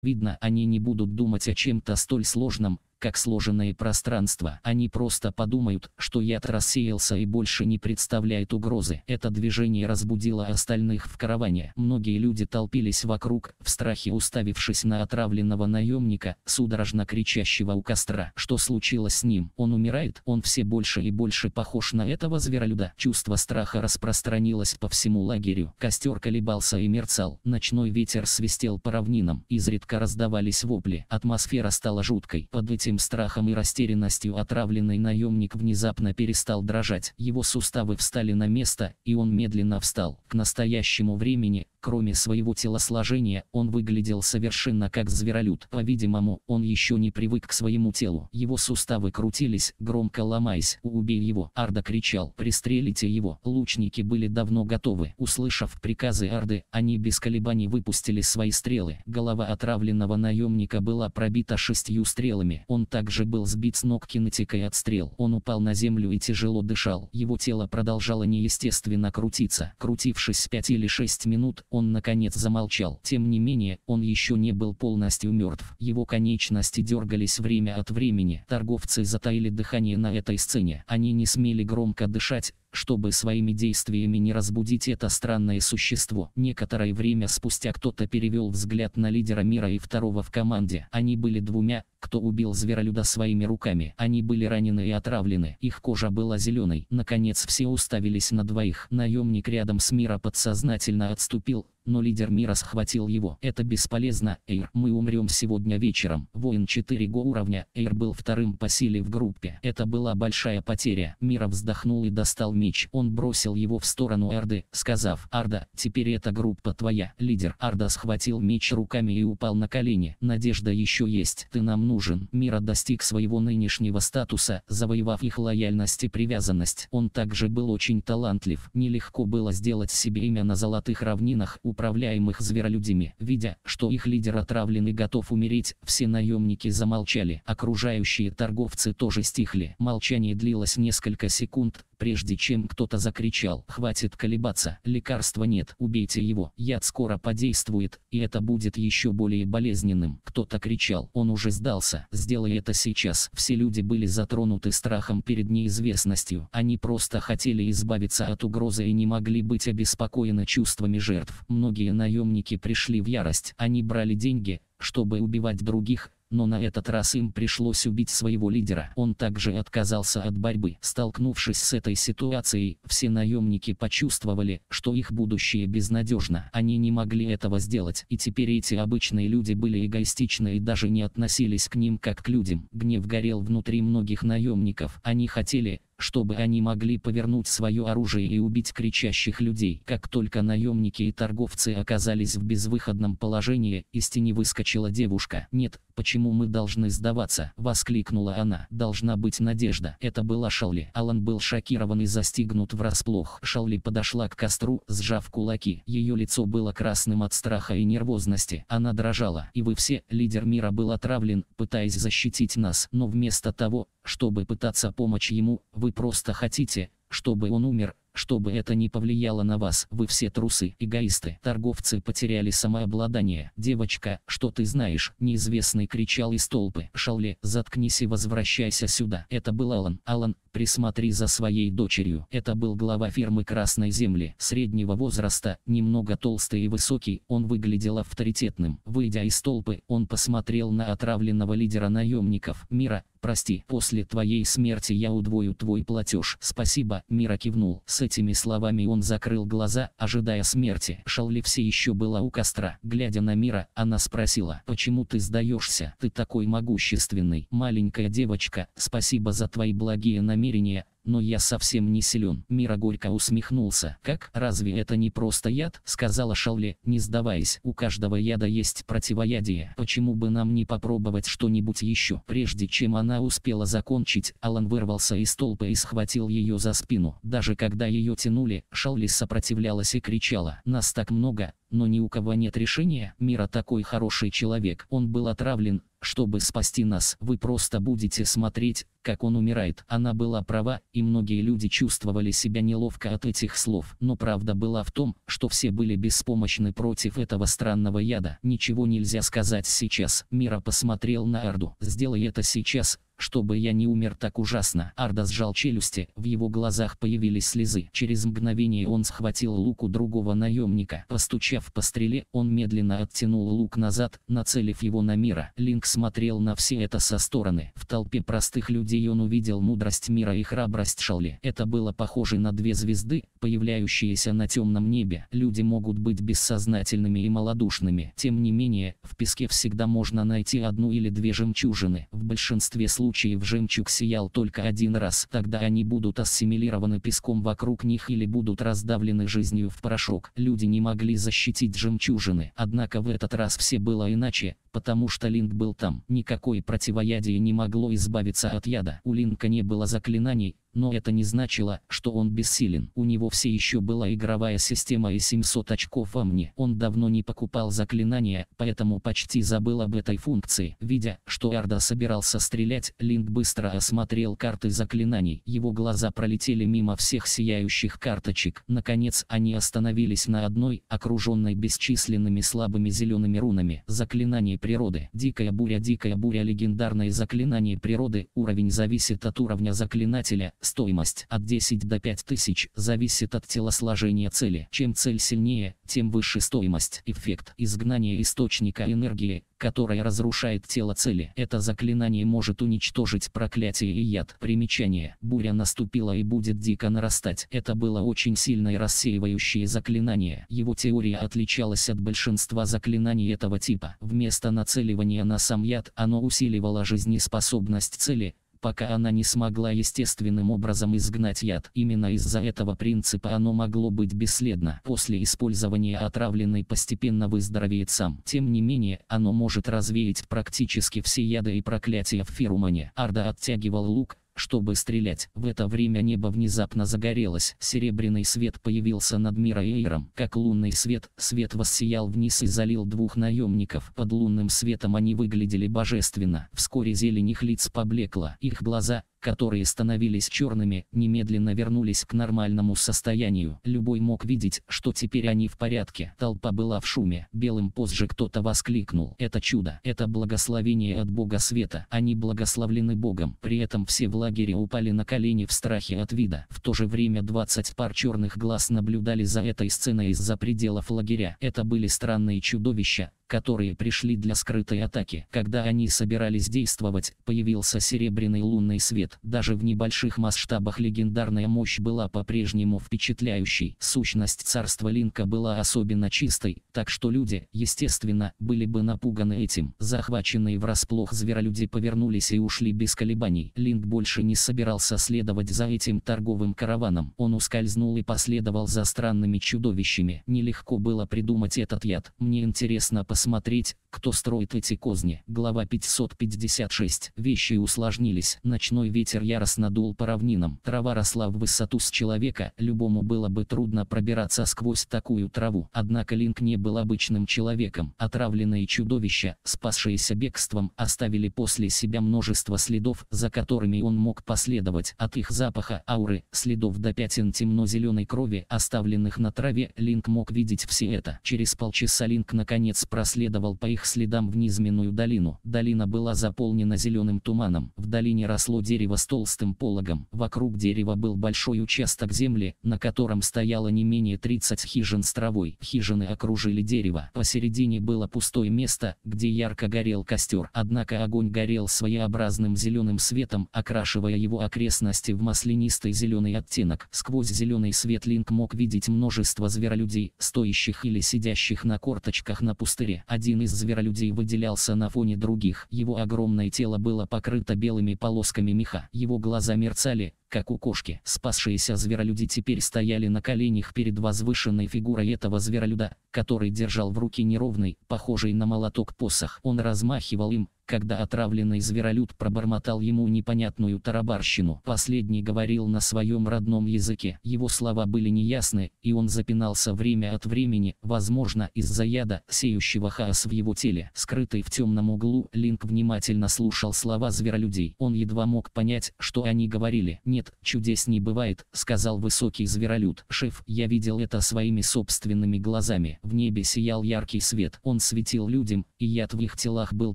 Видно, они не будут думать о чем-то столь сложном, как сложенное пространство. Они просто подумают, что яд рассеялся и больше не представляет угрозы. Это движение разбудило остальных в караване. Многие люди толпились вокруг, в страхе уставившись на отравленного наемника, судорожно кричащего у костра. Что случилось с ним? Он умирает? Он все больше и больше похож на этого зверолюда. Чувство страха распространилось по всему лагерю. Костер колебался и мерцал. Ночной ветер свистел по равнинам. Изредка раздавались вопли. Атмосфера стала жуткой. Под эти всем страхом и растерянностью отравленный наемник внезапно перестал дрожать. Его суставы встали на место, и он медленно встал. К настоящему времени, кроме своего телосложения, он выглядел совершенно как зверолюд. По-видимому, он еще не привык к своему телу. Его суставы крутились, громко ломаясь. «Убей его!» Арда кричал. «Пристрелите его!» Лучники были давно готовы. Услышав приказы Арды, они без колебаний выпустили свои стрелы. Голова отравленного наемника была пробита шестью стрелами. Он он также был сбит с ног кинетикой отстрел. Он упал на землю и тяжело дышал. Его тело продолжало неестественно крутиться. Крутившись 5 или 6 минут, он наконец замолчал. Тем не менее, он еще не был полностью мертв. Его конечности дергались время от времени. Торговцы затаили дыхание на этой сцене. Они не смели громко дышать, чтобы своими действиями не разбудить это странное существо. Некоторое время спустя кто-то перевел взгляд на лидера мира и второго в команде. Они были двумя, кто убил зверолюда своими руками. Они были ранены и отравлены. Их кожа была зеленой. Наконец все уставились на двоих. Наемник рядом с мира подсознательно отступил, но лидер мира схватил его. Это бесполезно, Эйр, мы умрем сегодня вечером. Воин 4 го уровня, Эйр был вторым по силе в группе. Это была большая потеря. Мира вздохнул и достал меч. Он бросил его в сторону Арды, сказав, Арда, теперь эта группа твоя. Лидер Арда схватил меч руками и упал на колени. Надежда еще есть, ты нам нужен. Мира достиг своего нынешнего статуса, завоевав их лояльность и привязанность. Он также был очень талантлив. Нелегко было сделать себе имя на золотых равнинах, у управляемых зверолюдями. Видя, что их лидер отравлен и готов умереть, все наемники замолчали. Окружающие торговцы тоже стихли. Молчание длилось несколько секунд, прежде чем кто-то закричал «Хватит колебаться, лекарства нет, убейте его, яд скоро подействует, и это будет еще более болезненным». Кто-то кричал «Он уже сдался, сделай это сейчас». Все люди были затронуты страхом перед неизвестностью, они просто хотели избавиться от угрозы и не могли быть обеспокоены чувствами жертв. Многие наемники пришли в ярость, они брали деньги, чтобы убивать других, но на этот раз им пришлось убить своего лидера. Он также отказался от борьбы. Столкнувшись с этой ситуацией, все наемники почувствовали, что их будущее безнадежно. Они не могли этого сделать, и теперь эти обычные люди были эгоистичны и даже не относились к ним как к людям. Гнев горел внутри многих наемников. Они хотели, чтобы они могли повернуть свое оружие и убить кричащих людей. Как только наемники и торговцы оказались в безвыходном положении, из тени выскочила девушка. «Нет, почему мы должны сдаваться?» – воскликнула она. «Должна быть надежда». Это была Шалли. Алан был шокирован и застигнут врасплох. Шалли подошла к костру, сжав кулаки. Ее лицо было красным от страха и нервозности. Она дрожала. «И вы все, лидер мира был отравлен, пытаясь защитить нас. Но вместо того, чтобы пытаться помочь ему, вы вы просто хотите, чтобы он умер, чтобы это не повлияло на вас. Вы все трусы, эгоисты. Торговцы потеряли самообладание. Девочка, что ты знаешь? Неизвестный кричал из толпы. Шалле, заткнись и возвращайся сюда. Это был Алан. Алан, присмотри за своей дочерью. Это был глава фирмы Красной Земли. Среднего возраста, немного толстый и высокий, он выглядел авторитетным. Выйдя из толпы, он посмотрел на отравленного лидера наемников. Мира, прости, после твоей смерти я удвою твой платеж. Спасибо, Мира кивнул. С с этими словами он закрыл глаза, ожидая смерти. Шалли все еще была у костра. Глядя на Мира, она спросила, «Почему ты сдаешься? Ты такой могущественный. Маленькая девочка, спасибо за твои благие намерения, но я совсем не силен. Мира горько усмехнулся. Как, разве это не просто яд? Сказала Шалли, не сдаваясь. У каждого яда есть противоядие. Почему бы нам не попробовать что-нибудь еще? Прежде чем она успела закончить, Алан вырвался из толпы и схватил ее за спину. Даже когда ее тянули, Шалли сопротивлялась и кричала. Нас так много, но ни у кого нет решения. Мира такой хороший человек. Он был отравлен, чтобы спасти нас. Вы просто будете смотреть, как он умирает. Она была права, и многие люди чувствовали себя неловко от этих слов. Но правда была в том, что все были беспомощны против этого странного яда. Ничего нельзя сказать сейчас. Мира посмотрел на Арду. Сделай это сейчас, чтобы я не умер так ужасно. Арда сжал челюсти, в его глазах появились слезы. Через мгновение он схватил лук у другого наемника. Постучав по стреле, он медленно оттянул лук назад, нацелив его на мира. Линк смотрел на все это со стороны. В толпе простых людей он увидел мудрость мира и храбрость Шалли. Это было похоже на две звезды, появляющиеся на темном небе. Люди могут быть бессознательными и малодушными. Тем не менее, в песке всегда можно найти одну или две жемчужины. В большинстве случаев случаев жемчуг сиял только один раз, тогда они будут ассимилированы песком вокруг них или будут раздавлены жизнью в порошок. Люди не могли защитить жемчужины, однако в этот раз все было иначе, потому что Линк был там. Никакой противоядие не могло избавиться от яда. У Линка не было заклинаний, но это не значило, что он бессилен. У него все еще была игровая система и 700 очков во мне. Он давно не покупал заклинания, поэтому почти забыл об этой функции. Видя, что Арда собирался стрелять, Линк быстро осмотрел карты заклинаний. Его глаза пролетели мимо всех сияющих карточек. Наконец они остановились на одной, окруженной бесчисленными слабыми зелеными рунами. Заклинание природы. Дикая буря, дикая буря, легендарное заклинание природы. Уровень зависит от уровня заклинателя, Стоимость от 10 до 5 тысяч зависит от телосложения цели. Чем цель сильнее, тем выше стоимость. Эффект изгнания источника энергии, которая разрушает тело цели. Это заклинание может уничтожить проклятие и яд. Примечание. Буря наступила и будет дико нарастать. Это было очень сильное рассеивающее заклинание. Его теория отличалась от большинства заклинаний этого типа. Вместо нацеливания на сам яд, оно усиливало жизнеспособность цели, пока она не смогла естественным образом изгнать яд. Именно из-за этого принципа оно могло быть бесследно. После использования отравленный постепенно выздоровеет сам. Тем не менее, оно может развеять практически все яды и проклятия в Фирумане. Арда оттягивал лук, чтобы стрелять. В это время небо внезапно загорелось. Серебряный свет появился над Мираэйром. Как лунный свет, свет воссиял вниз и залил двух наемников. Под лунным светом они выглядели божественно. Вскоре зелень их лиц поблекла. Их глаза, которые становились черными, немедленно вернулись к нормальному состоянию. Любой мог видеть, что теперь они в порядке. Толпа была в шуме. Белым позже кто-то воскликнул. Это чудо. Это благословение от Бога Света. Они благословлены Богом. При этом все в лагере упали на колени в страхе от вида. В то же время 20 пар черных глаз наблюдали за этой сценой из-за пределов лагеря. Это были странные чудовища, которые пришли для скрытой атаки. Когда они собирались действовать, появился серебряный лунный свет лет, даже в небольших масштабах легендарная мощь была по-прежнему впечатляющей. Сущность царства Линка была особенно чистой, так что люди, естественно, были бы напуганы этим. Захваченные врасплох зверолюди повернулись и ушли без колебаний. Линк больше не собирался следовать за этим торговым караваном. Он ускользнул и последовал за странными чудовищами. Нелегко было придумать этот яд. Мне интересно посмотреть, кто строит эти козни. Глава 556. Вещи усложнились. Ночной ветер яростно дул по равнинам. Трава росла в высоту с человека, любому было бы трудно пробираться сквозь такую траву. Однако Линк не был обычным человеком. Отравленные чудовища, спасшиеся бегством, оставили после себя множество следов, за которыми он мог последовать. От их запаха, ауры, следов до пятен темно-зеленой крови, оставленных на траве, Линк мог видеть все это. Через полчаса Линк наконец проследовал по их следам в низменную долину. Долина была заполнена зеленым туманом. В долине росло дерево дерева с толстым пологом. Вокруг дерева был большой участок земли, на котором стояло не менее 30 хижин с травой. Хижины окружили дерево. Посередине было пустое место, где ярко горел костер. Однако огонь горел своеобразным зеленым светом, окрашивая его окрестности в маслянистый зеленый оттенок. Сквозь зеленый свет Линк мог видеть множество зверолюдей, стоящих или сидящих на корточках на пустыре. Один из зверолюдей выделялся на фоне других. Его огромное тело было покрыто белыми полосками меха. Его глаза мерцали, как у кошки. Спасшиеся зверолюди теперь стояли на коленях перед возвышенной фигурой этого зверолюда, который держал в руке неровный, похожий на молоток посох. Он размахивал им, когда отравленный зверолюд пробормотал ему непонятную тарабарщину. Последний говорил на своем родном языке. Его слова были неясны, и он запинался время от времени, возможно, из-за яда, сеющего хаос в его теле. Скрытый в темном углу, Линк внимательно слушал слова зверолюдей. Он едва мог понять, что они говорили. Не «Нет, чудес не бывает», — сказал высокий зверолюд. «Шеф, я видел это своими собственными глазами. В небе сиял яркий свет, он светил людям, и яд в их телах был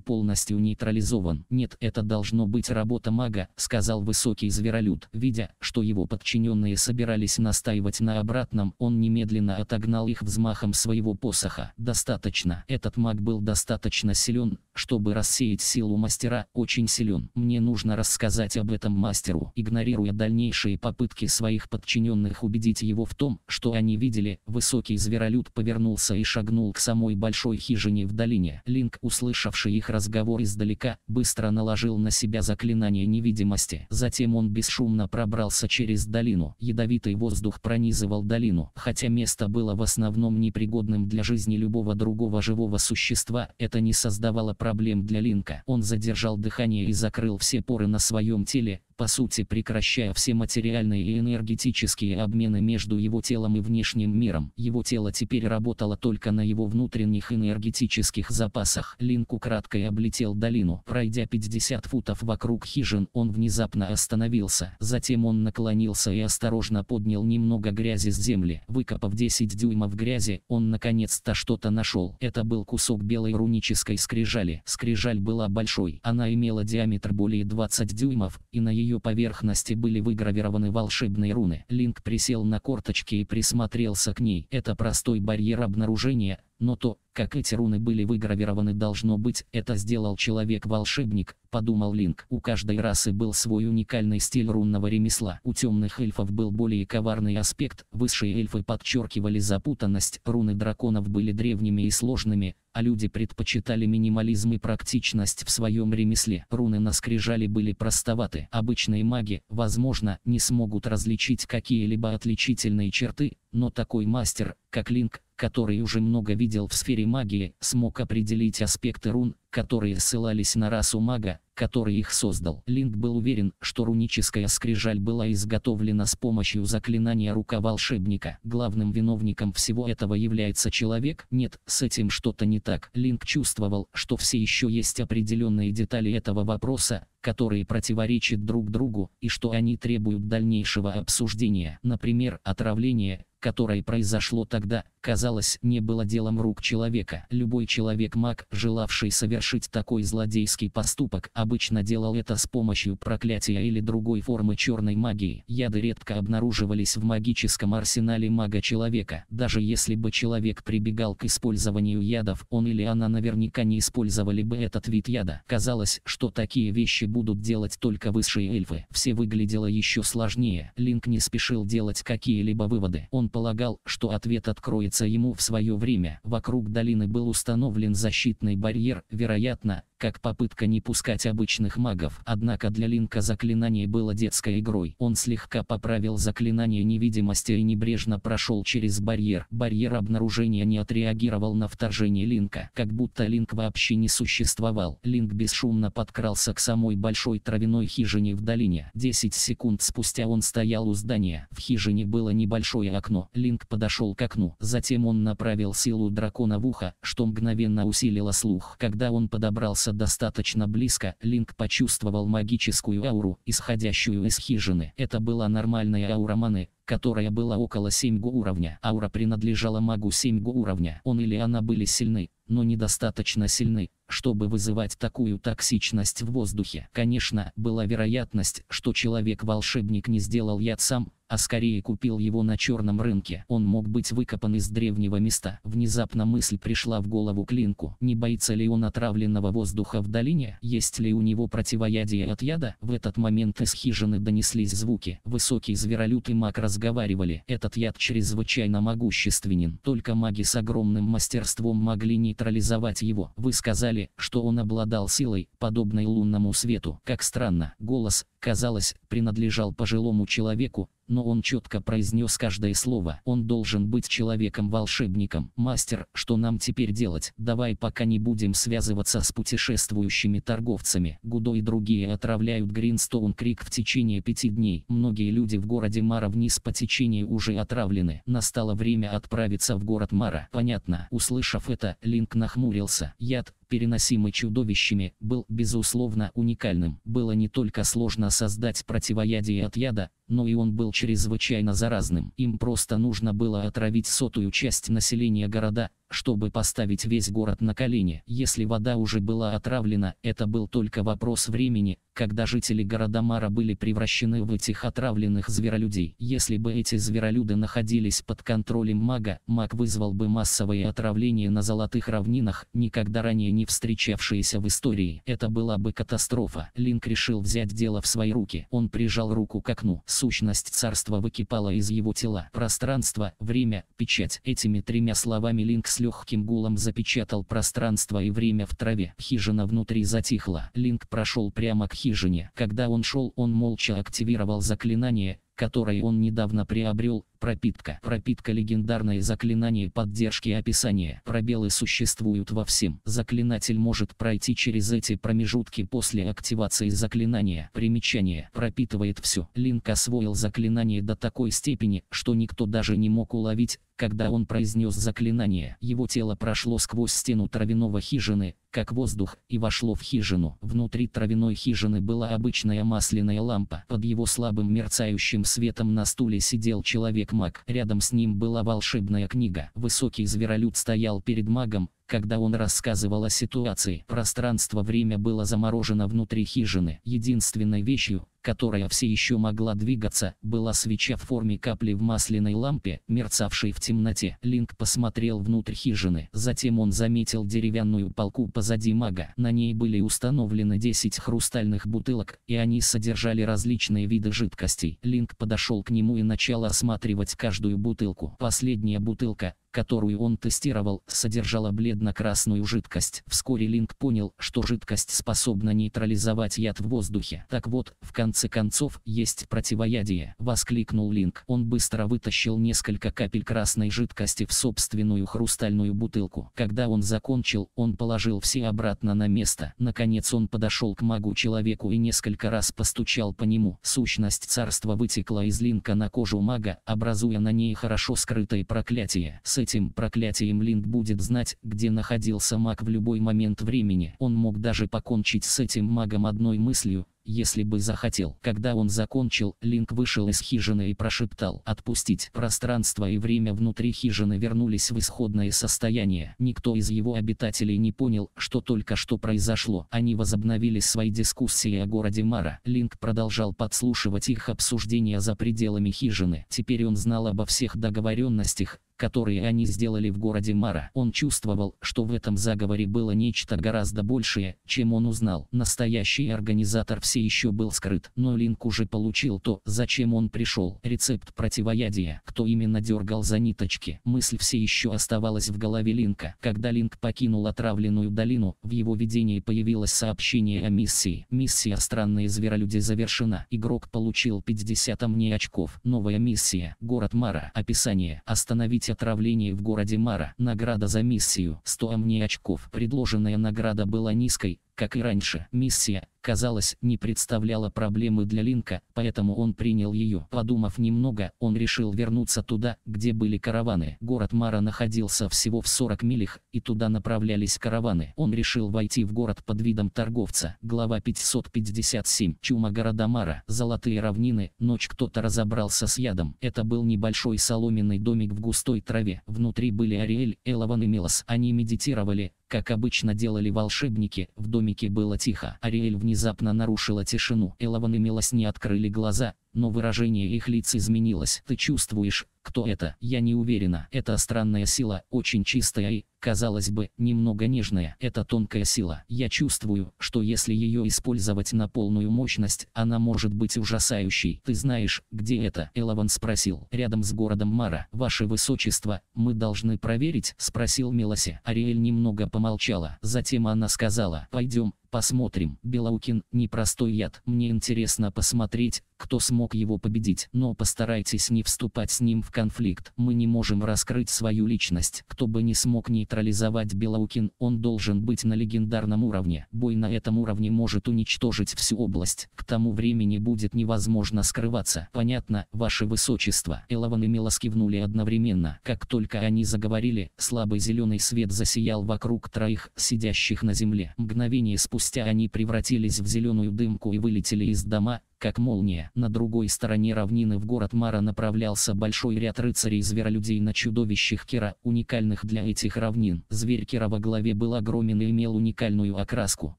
полностью нейтрализован. Нет, это должно быть работа мага», — сказал высокий зверолюд. Видя, что его подчиненные собирались настаивать на обратном, он немедленно отогнал их взмахом своего посоха. «Достаточно. Этот маг был достаточно силен, чтобы рассеять силу мастера, очень силен. Мне нужно рассказать об этом мастеру». Игнорируя дальнейшие попытки своих подчиненных убедить его в том, что они видели, высокий зверолюд повернулся и шагнул к самой большой хижине в долине. Линк, услышавший их разговор издалека, быстро наложил на себя заклинание невидимости. Затем он бесшумно пробрался через долину. Ядовитый воздух пронизывал долину. Хотя место было в основном непригодным для жизни любого другого живого существа, это не создавало проблем для Линка. Он задержал дыхание и закрыл все поры на своем теле, по сути прекращая все материальные и энергетические обмены между его телом и внешним миром. Его тело теперь работало только на его внутренних энергетических запасах. Линк украдкой облетел долину. Пройдя 50 футов вокруг хижин, он внезапно остановился. Затем он наклонился и осторожно поднял немного грязи с земли. Выкопав 10 дюймов грязи, он наконец-то что-то нашел. Это был кусок белой рунической скрижали. Скрижаль была большой. Она имела диаметр более 20 дюймов, и на ее ее поверхности были выгравированы волшебные руны. Линк присел на корточки и присмотрелся к ней. Это простой барьер обнаружения, но то, как эти руны были выгравированы должно быть, это сделал человек-волшебник, подумал Линк. У каждой расы был свой уникальный стиль рунного ремесла. У темных эльфов был более коварный аспект, высшие эльфы подчеркивали запутанность, руны драконов были древними и сложными, а люди предпочитали минимализм и практичность в своем ремесле. Руны на скрижали были простоваты. Обычные маги, возможно, не смогут различить какие-либо отличительные черты, но такой мастер, как Линк, который уже много видел в сфере магии, смог определить аспекты рун, которые ссылались на расу мага, который их создал. Линк был уверен, что руническая скрижаль была изготовлена с помощью заклинания рука волшебника. Главным виновником всего этого является человек? Нет, с этим что-то не так. Линк чувствовал, что все еще есть определенные детали этого вопроса, которые противоречат друг другу, и что они требуют дальнейшего обсуждения. Например, отравление, которое произошло тогда, казалось, не было делом рук человека. Любой человек-маг, желавший совершить такой злодейский поступок, обычно делал это с помощью проклятия или другой формы черной магии. Яды редко обнаруживались в магическом арсенале мага-человека. Даже если бы человек прибегал к использованию ядов, он или она наверняка не использовали бы этот вид яда. Казалось, что такие вещи будут делать только высшие эльфы. Все выглядело еще сложнее. Линк не спешил делать какие-либо выводы. Он полагал, что ответ откроется пригодится ему в свое время. Вокруг долины был установлен защитный барьер, вероятно, как попытка не пускать обычных магов. Однако для Линка заклинание было детской игрой. Он слегка поправил заклинание невидимости и небрежно прошел через барьер. Барьер обнаружения не отреагировал на вторжение Линка, как будто Линк вообще не существовал. Линк бесшумно подкрался к самой большой травяной хижине в долине. 10 секунд спустя он стоял у здания. В хижине было небольшое окно. Линк подошел к окну. Затем он направил силу дракона в ухо, что мгновенно усилило слух. Когда он подобрался оказался достаточно близко, Линк почувствовал магическую ауру, исходящую из хижины. Это была нормальная аура маны, которая была около 7 уровня. Аура принадлежала магу 7 уровня. Он или она были сильны, но недостаточно сильны, чтобы вызывать такую токсичность в воздухе. Конечно, была вероятность, что человек-волшебник не сделал яд сам, а скорее купил его на черном рынке. Он мог быть выкопан из древнего места. Внезапно мысль пришла в голову Клинку. Не боится ли он отравленного воздуха в долине? Есть ли у него противоядие от яда? В этот момент из хижины донеслись звуки. Высокий зверолюд и маг разговаривали. Этот яд чрезвычайно могущественен. Только маги с огромным мастерством могли нейтрализовать его. Вы сказали, считали, что он обладал силой, подобной лунному свету. Как странно, голос, казалось, принадлежал пожилому человеку, но он четко произнес каждое слово. Он должен быть человеком-волшебником. Мастер, что нам теперь делать? Давай пока не будем связываться с путешествующими торговцами. Гудо и другие отравляют Гринстоун Крик в течение пяти дней. Многие люди в городе Мара вниз по течению уже отравлены. Настало время отправиться в город Мара. Понятно. Услышав это, Линк нахмурился. Яд, переносимый чудовищами, был, безусловно, уникальным. Было не только сложно создать противоядие от яда, но и он был чрезвычайно заразным. Им просто нужно было отравить сотую часть населения города, чтобы поставить весь город на колени. Если вода уже была отравлена, это был только вопрос времени, когда жители города Мара были превращены в этих отравленных зверолюдей. Если бы эти зверолюды находились под контролем мага, маг вызвал бы массовое отравление на золотых равнинах, никогда ранее не встречавшиеся в истории. Это была бы катастрофа. Линк решил взять дело в свои руки. Он прижал руку к окну. Сущность царства выкипала из его тела. Пространство, время, печать. Этими тремя словами Линк следовал легким гулом запечатал пространство и время в траве. Хижина внутри затихла. Линк прошел прямо к хижине. Когда он шел, он молча активировал заклинание, которое он недавно приобрел, пропитка. Пропитка – легендарное заклинание поддержки описания. Пробелы существуют во всем. Заклинатель может пройти через эти промежутки после активации заклинания. Примечание. Пропитывает все. Линк освоил заклинание до такой степени, что никто даже не мог уловить, когда он произнес заклинание, его тело прошло сквозь стену травяного хижины, как воздух, и вошло в хижину. Внутри травяной хижины была обычная масляная лампа. Под его слабым мерцающим светом на стуле сидел человек-маг. Рядом с ним была волшебная книга. Высокий зверолюд стоял перед магом, когда он рассказывал о ситуации. Пространство-время было заморожено внутри хижины. Единственной вещью, которая все еще могла двигаться, была свеча в форме капли в масляной лампе, мерцавшей в темноте. Линк посмотрел внутрь хижины. Затем он заметил деревянную полку позади мага. На ней были установлены 10 хрустальных бутылок, и они содержали различные виды жидкостей. Линк подошел к нему и начал осматривать каждую бутылку. Последняя бутылка, которую он тестировал, содержала бледно-красную жидкость. Вскоре Линк понял, что жидкость способна нейтрализовать яд в воздухе. Так вот, в конце концов, есть противоядие, воскликнул Линк. Он быстро вытащил несколько капель красной жидкости в собственную хрустальную бутылку. Когда он закончил, он положил все обратно на место. Наконец он подошел к магу-человеку и несколько раз постучал по нему. Сущность царства вытекла из Линка на кожу мага, образуя на ней хорошо скрытое проклятие. С этим проклятием Линд будет знать, где находился маг в любой момент времени. Он мог даже покончить с этим магом одной мыслью, если бы захотел. Когда он закончил, Линк вышел из хижины и прошептал «Отпустить». Пространство и время внутри хижины вернулись в исходное состояние. Никто из его обитателей не понял, что только что произошло. Они возобновили свои дискуссии о городе Мара. Линк продолжал подслушивать их обсуждения за пределами хижины. Теперь он знал обо всех договоренностях, которые они сделали в городе Мара. Он чувствовал, что в этом заговоре было нечто гораздо большее, чем он узнал. Настоящий организатор все еще был скрыт, но Линк уже получил то, зачем он пришел. Рецепт противоядия. Кто именно дергал за ниточки? Мысль все еще оставалась в голове Линка. Когда Линк покинул отравленную долину, в его видении появилось сообщение о миссии. Миссия «Странные зверолюди» завершена. Игрок получил 50 мне очков. Новая миссия. Город Мара. Описание. Остановить остановить отравление в городе Мара. Награда за миссию 100 амни очков. Предложенная награда была низкой, как и раньше, миссия, казалось, не представляла проблемы для Линка, поэтому он принял ее. Подумав немного, он решил вернуться туда, где были караваны. Город Мара находился всего в 40 милях, и туда направлялись караваны. Он решил войти в город под видом торговца. Глава 557. Чума города Мара. Золотые равнины. Ночь кто-то разобрался с ядом. Это был небольшой соломенный домик в густой траве. Внутри были Ариэль, Элован и Милос. Они медитировали, как обычно делали волшебники, в домике было тихо. Ариэль внезапно нарушила тишину. Элован и Мелос не открыли глаза, но выражение их лиц изменилось. Ты чувствуешь, кто это? Я не уверена. Это странная сила, очень чистая и, казалось бы, немного нежная. Это тонкая сила. Я чувствую, что если ее использовать на полную мощность, она может быть ужасающей. Ты знаешь, где это? Элован спросил. Рядом с городом Мара. Ваше Высочество, мы должны проверить? Спросил Мелоси. Ариэль немного помолчала. Затем она сказала. Пойдем, посмотрим. Белаукин – непростой яд. Мне интересно посмотреть, кто смог его победить, но постарайтесь не вступать с ним в конфликт. Мы не можем раскрыть свою личность. Кто бы не смог нейтрализовать Белаукин, он должен быть на легендарном уровне. Бой на этом уровне может уничтожить всю область. К тому времени будет невозможно скрываться. Понятно, ваше высочество. Элован и Милос кивнули одновременно. Как только они заговорили, слабый зеленый свет засиял вокруг троих, сидящих на земле. Мгновение спустя они превратились в зеленую дымку и вылетели из дома, как молния. На другой стороне равнины в город Мара направлялся большой ряд рыцарей-зверолюдей на чудовищах Кира, уникальных для этих равнин. Зверь Кира во главе был огромен и имел уникальную окраску.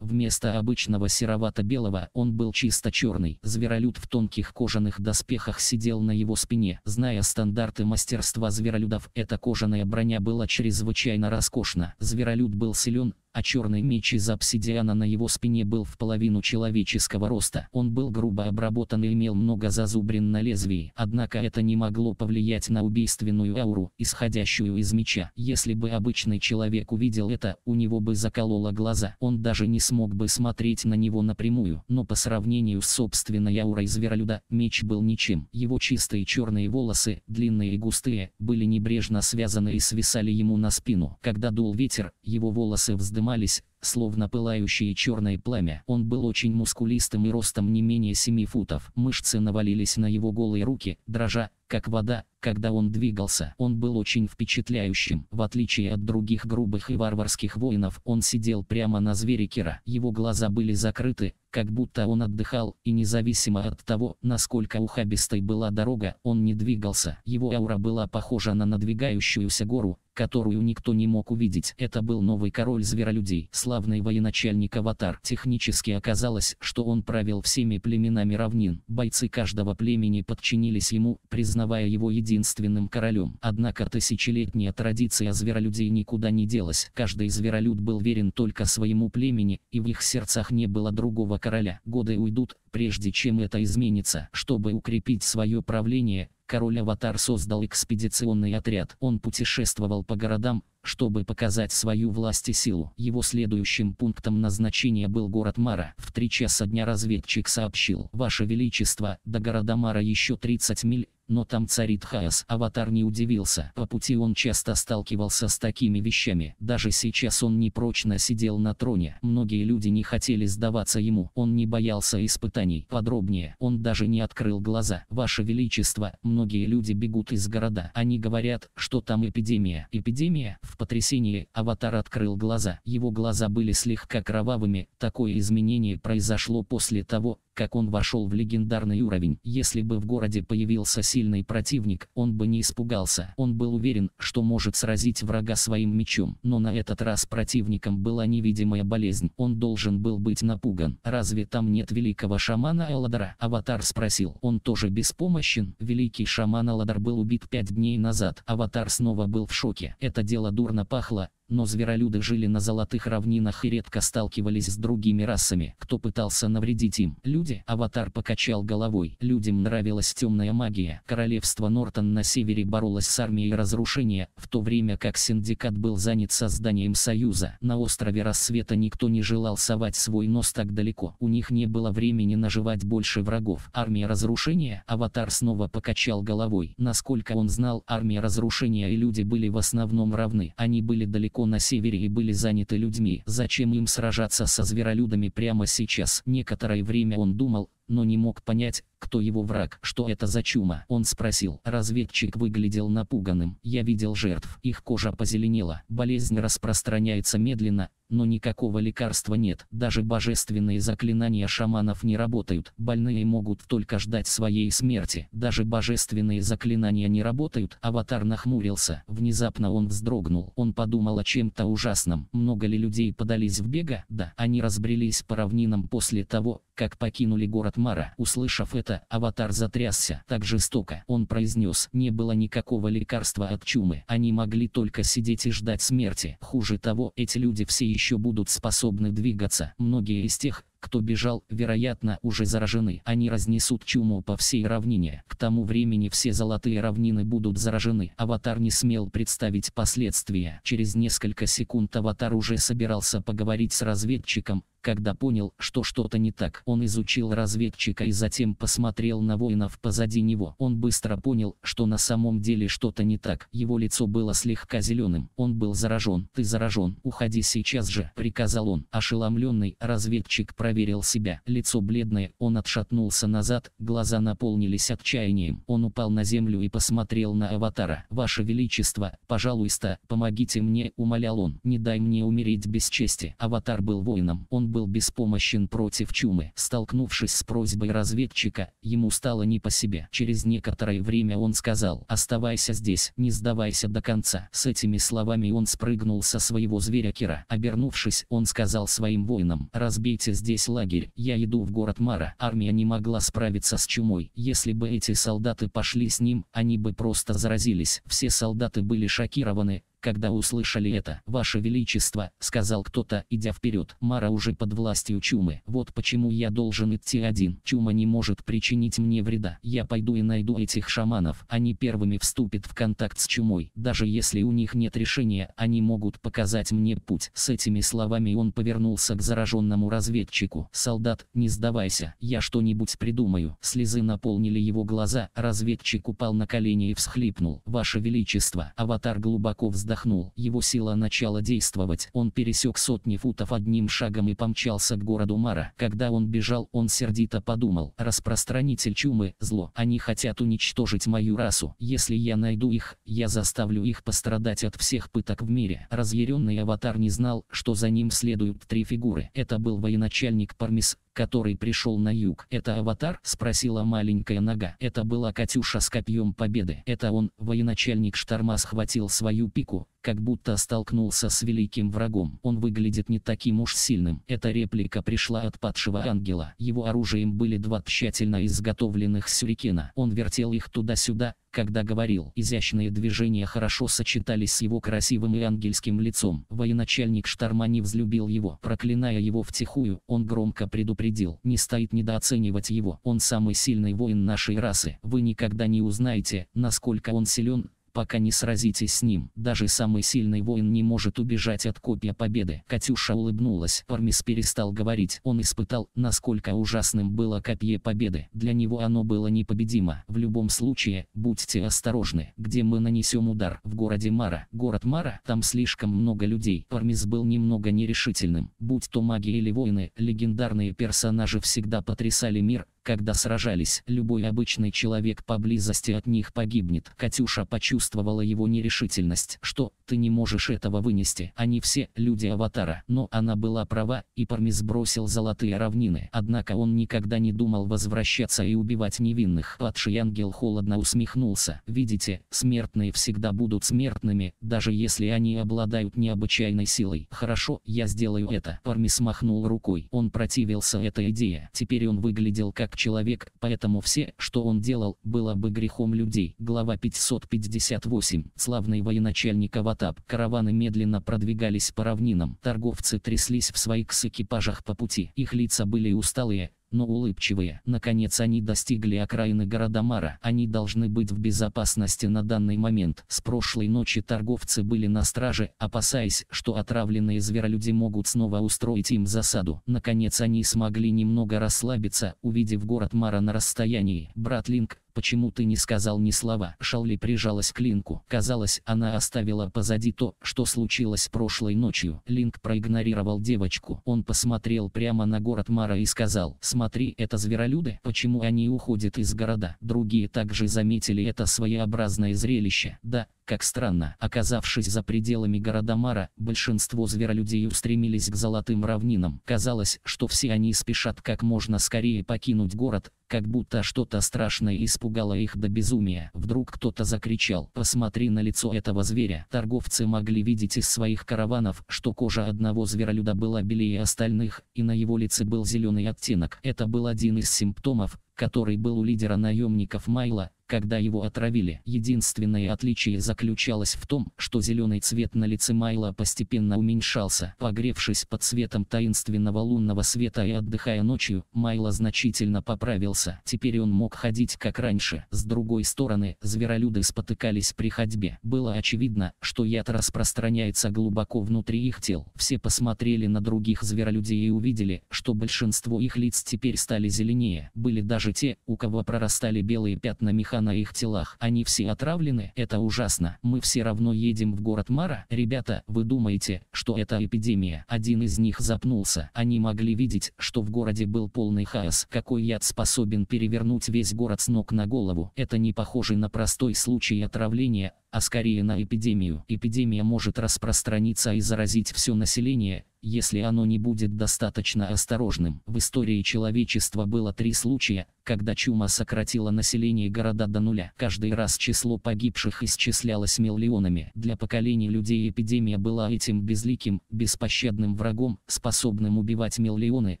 Вместо обычного серовато-белого он был чисто черный. Зверолюд в тонких кожаных доспехах сидел на его спине. Зная стандарты мастерства зверолюдов, эта кожаная броня была чрезвычайно роскошна. Зверолюд был силен, а черный меч из обсидиана на его спине был в половину человеческого роста. Он был грубо обработан и имел много зазубрин на лезвии, однако это не могло повлиять на убийственную ауру, исходящую из меча. Если бы обычный человек увидел это, у него бы закололо глаза. Он даже не смог бы смотреть на него напрямую, но по сравнению с собственной аурой зверолюда, меч был ничем. Его чистые черные волосы, длинные и густые, были небрежно связаны и свисали ему на спину. Когда дул ветер, его волосы вздымались вздымались, словно пылающее черное пламя. Он был очень мускулистым и ростом не менее 7 футов. Мышцы навалились на его голые руки, дрожа, как вода, когда он двигался. Он был очень впечатляющим. В отличие от других грубых и варварских воинов, он сидел прямо на звере Кира. Его глаза были закрыты, как будто он отдыхал, и независимо от того, насколько ухабистой была дорога, он не двигался. Его аура была похожа на надвигающуюся гору, которую никто не мог увидеть. Это был новый король зверолюдей, славный военачальник Аватар. Технически оказалось, что он правил всеми племенами равнин. Бойцы каждого племени подчинились ему, признавая его единственным королем. Однако тысячелетняя традиция зверолюдей никуда не делась. Каждый зверолюд был верен только своему племени, и в их сердцах не было другого короля. Годы уйдут, прежде чем это изменится. Чтобы укрепить свое правление, король-аватар создал экспедиционный отряд. Он путешествовал по городам, чтобы показать свою власть и силу. Его следующим пунктом назначения был город Мара. В три часа дня разведчик сообщил, «Ваше Величество, до города Мара еще 30 миль, но там царит хаос. Аватар не удивился. По пути он часто сталкивался с такими вещами. Даже сейчас он непрочно сидел на троне. Многие люди не хотели сдаваться ему. Он не боялся испытаний. Подробнее, он даже не открыл глаза. Ваше Величество, многие люди бегут из города. Они говорят, что там эпидемия. Эпидемия? В в потрясении Аватар открыл глаза. Его глаза были слегка кровавыми. Такое изменение произошло после того, как он вошел в легендарный уровень. Если бы в городе появился сильный противник, он бы не испугался. Он был уверен, что может сразить врага своим мечом. Но на этот раз противником была невидимая болезнь. Он должен был быть напуган. «Разве там нет великого шамана Эладора?» Аватар спросил. «Он тоже беспомощен?» Великий шаман Эладор был убит пять дней назад. Аватар снова был в шоке. Это дело дурно пахло, но зверолюды жили на золотых равнинах и редко сталкивались с другими расами, кто пытался навредить им. Люди, аватар покачал головой, людям нравилась темная магия. Королевство Нортон на севере боролось с армией разрушения, в то время как синдикат был занят созданием союза. На острове Рассвета никто не желал совать свой нос так далеко, у них не было времени наживать больше врагов. Армия разрушения, аватар снова покачал головой. Насколько он знал, армия разрушения и люди были в основном равны, они были далеко на севере и были заняты людьми. Зачем им сражаться со зверолюдами прямо сейчас? Некоторое время он думал, но не мог понять, кто его враг. Что это за чума? Он спросил. Разведчик выглядел напуганным. Я видел жертв. Их кожа позеленела. Болезнь распространяется медленно, но никакого лекарства нет. Даже божественные заклинания шаманов не работают. Больные могут только ждать своей смерти. Даже божественные заклинания не работают. Аватар нахмурился. Внезапно он вздрогнул. Он подумал о чем-то ужасном. Много ли людей подались в бега? Да. Они разбрелись по равнинам после того, как покинули город Катмара. Услышав это, аватар затрясся так жестоко. Он произнес, не было никакого лекарства от чумы. Они могли только сидеть и ждать смерти. Хуже того, эти люди все еще будут способны двигаться. Многие из тех, кто бежал, вероятно, уже заражены. Они разнесут чуму по всей равнине. К тому времени все золотые равнины будут заражены. Аватар не смел представить последствия. Через несколько секунд Аватар уже собирался поговорить с разведчиком, когда понял, что что-то не так. Он изучил разведчика и затем посмотрел на воинов позади него. Он быстро понял, что на самом деле что-то не так. Его лицо было слегка зеленым. Он был заражен. «Ты заражен. Уходи сейчас же», — приказал он. Ошеломленный разведчик проверил проверил себя. Лицо бледное, он отшатнулся назад, глаза наполнились отчаянием. Он упал на землю и посмотрел на аватара. «Ваше Величество, пожалуйста, помогите мне», — умолял он. «Не дай мне умереть без чести». Аватар был воином. Он был беспомощен против чумы. Столкнувшись с просьбой разведчика, ему стало не по себе. Через некоторое время он сказал «Оставайся здесь, не сдавайся до конца». С этими словами он спрыгнул со своего зверя Кира. Обернувшись, он сказал своим воинам «Разбейте здесь весь лагерь. Я иду в город Мара. Армия не могла справиться с чумой. Если бы эти солдаты пошли с ним, они бы просто заразились. Все солдаты были шокированы, когда услышали это, «Ваше Величество», — сказал кто-то, идя вперед, Мара уже под властью чумы. Вот почему я должен идти один. Чума не может причинить мне вреда. Я пойду и найду этих шаманов. Они первыми вступят в контакт с чумой. Даже если у них нет решения, они могут показать мне путь. С этими словами он повернулся к зараженному разведчику. «Солдат, не сдавайся, я что-нибудь придумаю». Слезы наполнили его глаза, разведчик упал на колени и всхлипнул. «Ваше Величество». Аватар глубоко вздохнул вздохнул. Его сила начала действовать. Он пересек сотни футов одним шагом и помчался к городу Мара. Когда он бежал, он сердито подумал. Распространитель чумы – зло. Они хотят уничтожить мою расу. Если я найду их, я заставлю их пострадать от всех пыток в мире. Разъяренный аватар не знал, что за ним следуют три фигуры. Это был военачальник Пармис, который пришел на юг. Это аватар? Спросила маленькая нога. Это была Катюша с копьем победы. Это он, военачальник шторма схватил свою пику, как будто столкнулся с великим врагом. Он выглядит не таким уж сильным. Эта реплика пришла от падшего ангела. Его оружием были два тщательно изготовленных сюрикена. Он вертел их туда-сюда, когда говорил. Изящные движения хорошо сочетались с его красивым и ангельским лицом. Военачальник шторма не взлюбил его. Проклиная его втихую, он громко предупредил. Не стоит недооценивать его. Он самый сильный воин нашей расы. Вы никогда не узнаете, насколько он силен, пока не сразитесь с ним. Даже самый сильный воин не может убежать от копья победы. Катюша улыбнулась. Пармис перестал говорить. Он испытал, насколько ужасным было копье победы. Для него оно было непобедимо. В любом случае, будьте осторожны. Где мы нанесем удар? В городе Мара. Город Мара? Там слишком много людей. Пармис был немного нерешительным. Будь то маги или воины, легендарные персонажи всегда потрясали мир, когда сражались, любой обычный человек поблизости от них погибнет. Катюша почувствовала его нерешительность, что «ты не можешь этого вынести, они все люди Аватара». Но она была права, и Парми сбросил золотые равнины. Однако он никогда не думал возвращаться и убивать невинных. Падший ангел холодно усмехнулся. «Видите, смертные всегда будут смертными, даже если они обладают необычайной силой. Хорошо, я сделаю это». Парми смахнул рукой. Он противился этой идее. Теперь он выглядел как человек, поэтому все, что он делал, было бы грехом людей. Глава 558. Славный военачальник Аватап. Караваны медленно продвигались по равнинам. Торговцы тряслись в своих с экипажах по пути. Их лица были усталые, но улыбчивые. Наконец они достигли окраины города Мара. Они должны быть в безопасности на данный момент. С прошлой ночи торговцы были на страже, опасаясь, что отравленные зверолюди могут снова устроить им засаду. Наконец они смогли немного расслабиться, увидев город Мара на расстоянии. Брат Линк, почему ты не сказал ни слова?» Шалли прижалась к Линку. Казалось, она оставила позади то, что случилось прошлой ночью. Линк проигнорировал девочку. Он посмотрел прямо на город Мара и сказал, «Смотри, это зверолюды, почему они уходят из города?» Другие также заметили это своеобразное зрелище. Да, как странно, оказавшись за пределами города Мара, большинство зверолюдей устремились к золотым равнинам. Казалось, что все они спешат как можно скорее покинуть город, как будто что-то страшное испугало их до безумия. Вдруг кто-то закричал «Посмотри на лицо этого зверя». Торговцы могли видеть из своих караванов, что кожа одного зверолюда была белее остальных, и на его лице был зеленый оттенок. Это был один из симптомов, который был у лидера наемников Майла, когда его отравили. Единственное отличие заключалось в том, что зеленый цвет на лице Майла постепенно уменьшался. Погревшись под светом таинственного лунного света и отдыхая ночью, Майло значительно поправился. Теперь он мог ходить как раньше. С другой стороны, зверолюды спотыкались при ходьбе. Было очевидно, что яд распространяется глубоко внутри их тел. Все посмотрели на других зверолюдей и увидели, что большинство их лиц теперь стали зеленее. Были даже те, у кого прорастали белые пятна механизма на их телах. Они все отравлены, это ужасно. Мы все равно едем в город Мара. Ребята, вы думаете, что это эпидемия? Один из них запнулся. Они могли видеть, что в городе был полный хаос. Какой яд способен перевернуть весь город с ног на голову? Это не похоже на простой случай отравления, а скорее на эпидемию. Эпидемия может распространиться и заразить все население, если оно не будет достаточно осторожным. В истории человечества было три случая, когда чума сократила население города до нуля. Каждый раз число погибших исчислялось миллионами. Для поколений людей эпидемия была этим безликим, беспощадным врагом, способным убивать миллионы,